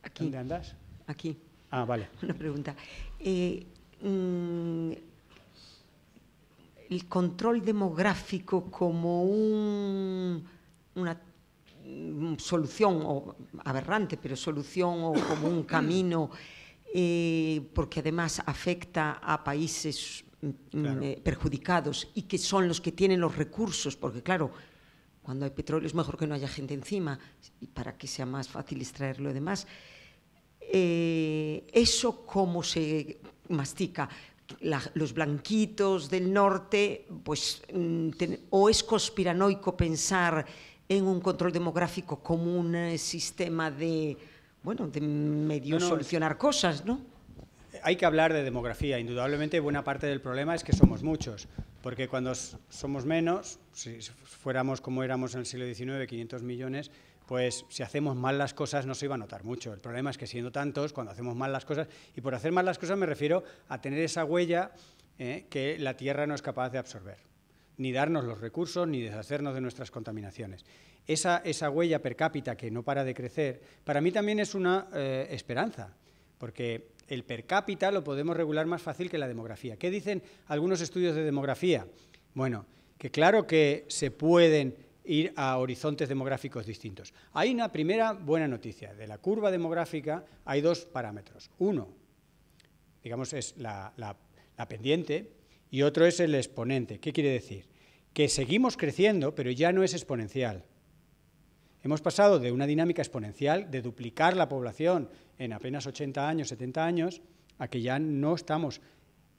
aquí? ¿Dónde andas? Aquí. Ah, vale. Una pregunta. Eh, mm, el control demográfico como un, una mm, solución o aberrante, pero solución o como un camino, eh, porque además afecta a países mm, eh, perjudicados y que son los que tienen los recursos, porque claro, cuando hay petróleo es mejor que no haya gente encima y para que sea más fácil extraerlo y demás. Eh, eso cómo se mastica los blanquitos del norte, pues, mm, o es conspiranoico pensar en un control demográfico como un eh, sistema de, bueno, de medio solucionar cosas, ¿no? Hay que hablar de demografía. Indudablemente, buena parte del problema es que somos muchos, porque cuando somos menos, si fuéramos como éramos en el siglo XIX, 500 millones, pues si hacemos mal las cosas no se iba a notar mucho. El problema es que siendo tantos, cuando hacemos mal las cosas, y por hacer mal las cosas me refiero a tener esa huella eh, que la Tierra no es capaz de absorber, ni darnos los recursos, ni deshacernos de nuestras contaminaciones. Esa, esa huella per cápita que no para de crecer, para mí también es una eh, esperanza, porque el per cápita lo podemos regular más fácil que la demografía. ¿Qué dicen algunos estudios de demografía? Bueno, que claro que se pueden ir a horizontes demográficos distintos. Hay una primera buena noticia. De la curva demográfica hay dos parámetros. Uno, digamos, es la, pendiente y otro es el exponente. ¿Qué quiere decir? Que seguimos creciendo, pero ya no es exponencial. Hemos pasado de una dinámica exponencial, de duplicar la población en apenas 80 años, 70 años, a que ya no estamos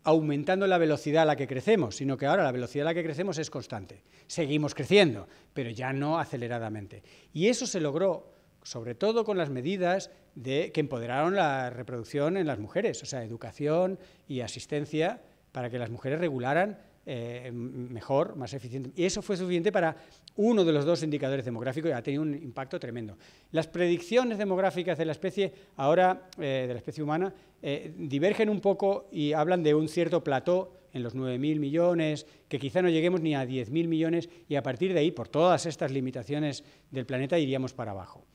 aumentando la velocidad a la que crecemos, sino que ahora la velocidad a la que crecemos es constante. Seguimos creciendo, pero ya no aceleradamente. Y eso se logró sobre todo con las medidas de, que empoderaron la reproducción en las mujeres, o sea, educación y asistencia para que las mujeres regularan eh, mejor, más eficiente. Y eso fue suficiente para uno de los dos indicadores demográficos y ha tenido un impacto tremendo. Las predicciones demográficas de la especie, ahora eh, de la especie humana, eh, divergen un poco y hablan de un cierto plató en los 9.000 millones, que quizá no lleguemos ni a 10.000 millones y a partir de ahí, por todas estas limitaciones del planeta, iríamos para abajo.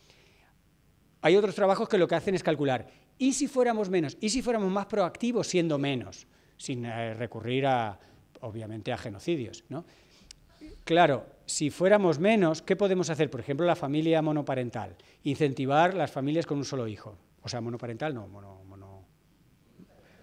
Hay otros trabajos que lo que hacen es calcular, ¿y si fuéramos menos? ¿Y si fuéramos más proactivos siendo menos? Sin recurrir a, obviamente a genocidios. ¿no? Claro, si fuéramos menos, ¿qué podemos hacer? Por ejemplo, la familia monoparental, incentivar las familias con un solo hijo. O sea, monoparental no, mono, mono,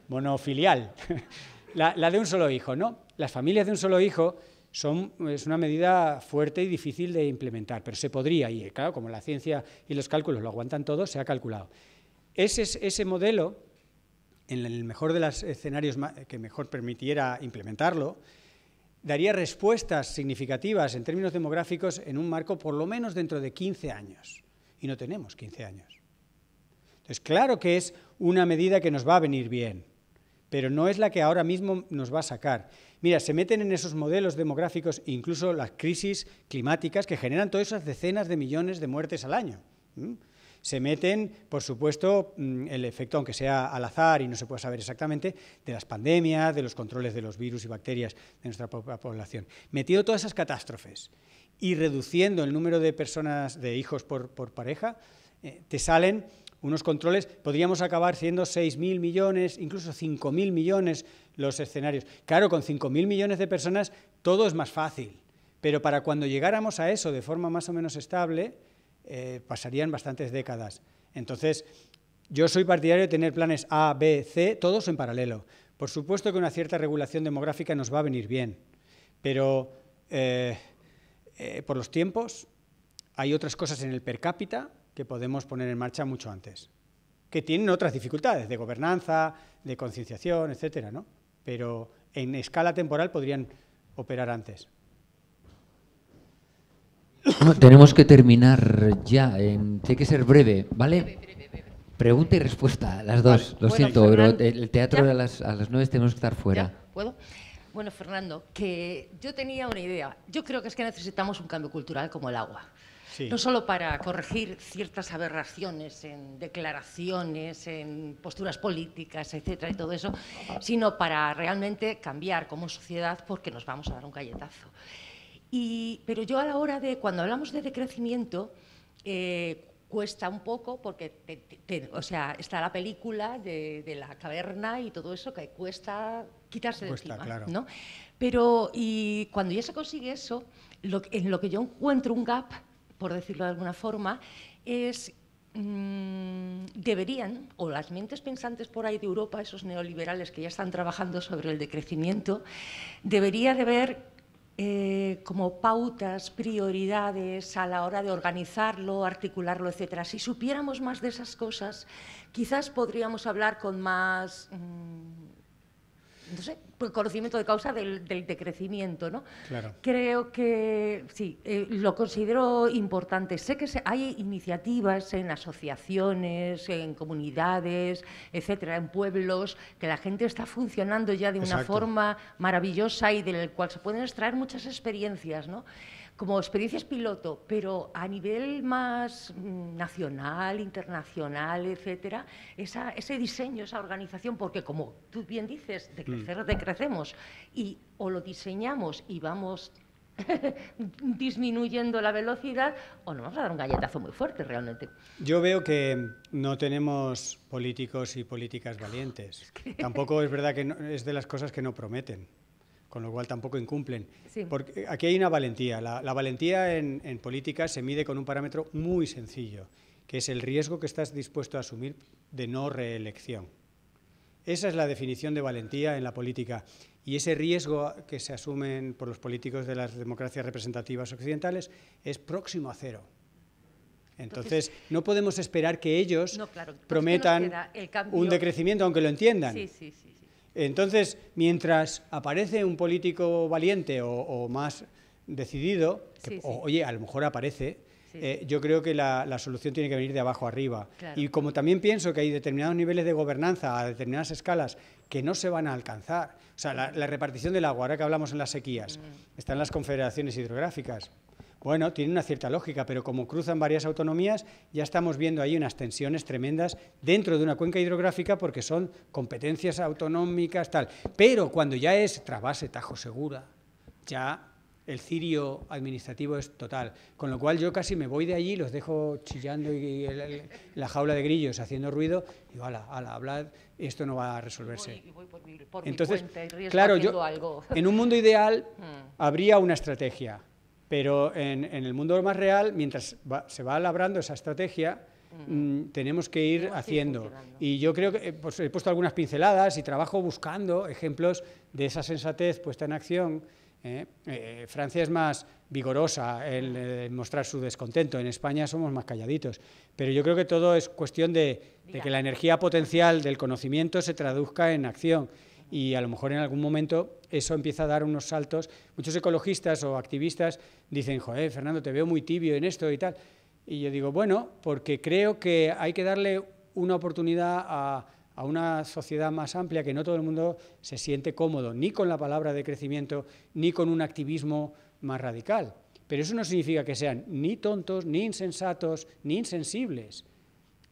monofilial. [LAUGHS] la, de un solo hijo, ¿no? Las familias de un solo hijo son, es una medida fuerte y difícil de implementar, pero se podría, y claro, como la ciencia y los cálculos lo aguantan todo, se ha calculado. Ese, ese modelo en el mejor de los escenarios que mejor permitiera implementarlo, daría respuestas significativas en términos demográficos en un marco por lo menos dentro de 15 años. Y no tenemos 15 años. Entonces, claro que es una medida que nos va a venir bien, pero no es la que ahora mismo nos va a sacar. Mira, se meten en esos modelos demográficos incluso las crisis climáticas que generan todas esas decenas de millones de muertes al año se meten, por supuesto, mm, el efecto, aunque sea al azar y no se pueda saber exactamente, de las pandemias, de los controles de los virus y bacterias de nuestra población. Metido todas esas catástrofes y reduciendo el número de personas, de hijos por, pareja, eh, te salen unos controles, podríamos acabar siendo 6.000 millones, incluso 5.000 millones los escenarios. Claro, con 5.000 millones de personas todo es más fácil, pero para cuando llegáramos a eso de forma más o menos estable, eh, pasarían bastantes décadas. Entonces, yo soy partidario de tener planes A, B, C, todos en paralelo. Por supuesto que una cierta regulación demográfica nos va a venir bien, pero eh, eh, por los tiempos hay otras cosas en el per cápita que podemos poner en marcha mucho antes, que tienen otras dificultades de gobernanza, de concienciación, etcétera, ¿no? Pero en escala temporal podrían operar antes tenemos que terminar ya. tiene que ser breve, ¿vale? Pregunta y respuesta, las dos. Lo siento, pero el teatro a las, a las nueve tenemos que estar fuera. ¿Puedo? Bueno, Fernando, que yo tenía una idea. Yo creo que es que necesitamos un cambio cultural como el agua. No solo para corregir ciertas aberraciones en declaraciones, en posturas políticas, etcétera, y todo eso, sino para realmente cambiar como sociedad porque nos vamos a dar un galletazo pero yo a la hora de, cuando hablamos de decrecimiento, eh, cuesta un poco porque, o sea, está la película de, la caverna y todo eso que cuesta quitarse de Pero y cuando ya se consigue eso, lo, en lo que yo encuentro un gap, por decirlo de alguna forma, es mm, deberían, o las mentes pensantes por ahí de Europa, esos neoliberales que ya están trabajando sobre el decrecimiento, debería de ver eh, como pautas, prioridades a la hora de organizarlo, articularlo, etc. Si supiéramos más de esas cosas, quizás podríamos hablar con más... Mm, entonces, pues, conocimiento de causa del, decrecimiento, ¿no? Claro. Creo que sí, eh, lo considero importante. Sé que hay iniciativas en asociaciones, en comunidades, etcétera, en pueblos, que la gente está funcionando ya de una forma maravillosa y del cual se pueden extraer muchas experiencias, ¿no? como experiencias piloto, pero a nivel más mm, nacional, internacional, etcétera, ese diseño, esa organización, porque como tú bien dices, de mm. crecer decrecemos y o lo diseñamos y vamos [LAUGHS] disminuyendo la velocidad o nos vamos a dar un galletazo muy fuerte realmente. Yo veo que no tenemos políticos y políticas valientes. [LAUGHS] Tampoco es verdad que es de las cosas que no prometen con lo cual tampoco incumplen. Porque eh, aquí hay una valentía. La, valentía en, política se mide con un parámetro muy sencillo, que es el riesgo que estás dispuesto a asumir de no reelección. Esa es la definición de valentía en la política. Y ese riesgo que se asumen por los políticos de las democracias representativas occidentales es próximo a cero. Entonces, no podemos esperar que ellos prometan un decrecimiento, aunque lo entiendan. Sí, sí, sí. Entonces, mientras aparece un político valiente o, más decidido, oye, a lo mejor aparece, eh, yo creo que la, solución tiene que venir de abajo arriba. Y como también pienso que hay determinados niveles de gobernanza a determinadas escalas que no se van a alcanzar, o sea, la, repartición del agua, ahora que hablamos en las sequías, mm. están las confederaciones hidrográficas. Bueno, tiene una cierta lógica, pero como cruzan varias autonomías, ya estamos viendo ahí unas tensiones tremendas dentro de una cuenca hidrográfica porque son competencias autonómicas, tal. Pero cuando ya es trabase, tajo segura, ya el cirio administrativo es total. Con lo cual yo casi me voy de allí, los dejo chillando y, la jaula de grillos haciendo ruido, y digo, ala, ala, hablad, esto no va a resolverse. Entonces, claro, yo, algo. en un mundo ideal [LAUGHS] mm. habría una estrategia pero en, el mundo más real, mientras se va labrando esa estrategia, mm, tenemos que ir haciendo. y yo creo que eh, pues, he puesto algunas pinceladas y trabajo buscando ejemplos de esa sensatez puesta en acción. ¿eh? Eh, Francia es más vigorosa en mostrar su descontento, en España somos más calladitos, pero yo creo que todo es cuestión de que la energía potencial del conocimiento se traduzca en acción y a lo mejor en algún momento eso empieza a dar unos saltos. Muchos ecologistas o activistas dicen, joder, Fernando, te veo muy tibio en esto y tal. Y yo digo, bueno, porque creo que hay que darle una oportunidad a, una sociedad más amplia que no todo el mundo se siente cómodo, ni con la palabra de crecimiento, ni con un activismo más radical. Pero eso no significa que sean ni tontos, ni insensatos, ni insensibles.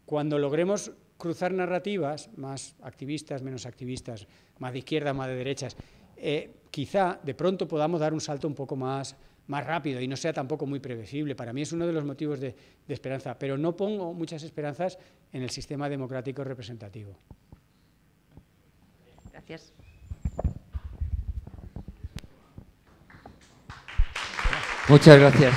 Cuando logremos cruzar narrativas, más activistas, menos activistas, más de izquierda, más de derechas, eh, quizá de pronto podamos dar un salto un poco más, más rápido y no sea tampoco muy previsible. Para mí es uno de los motivos de, esperanza, pero no pongo muchas esperanzas en el sistema democrático representativo. Gracias. Muchas gracias.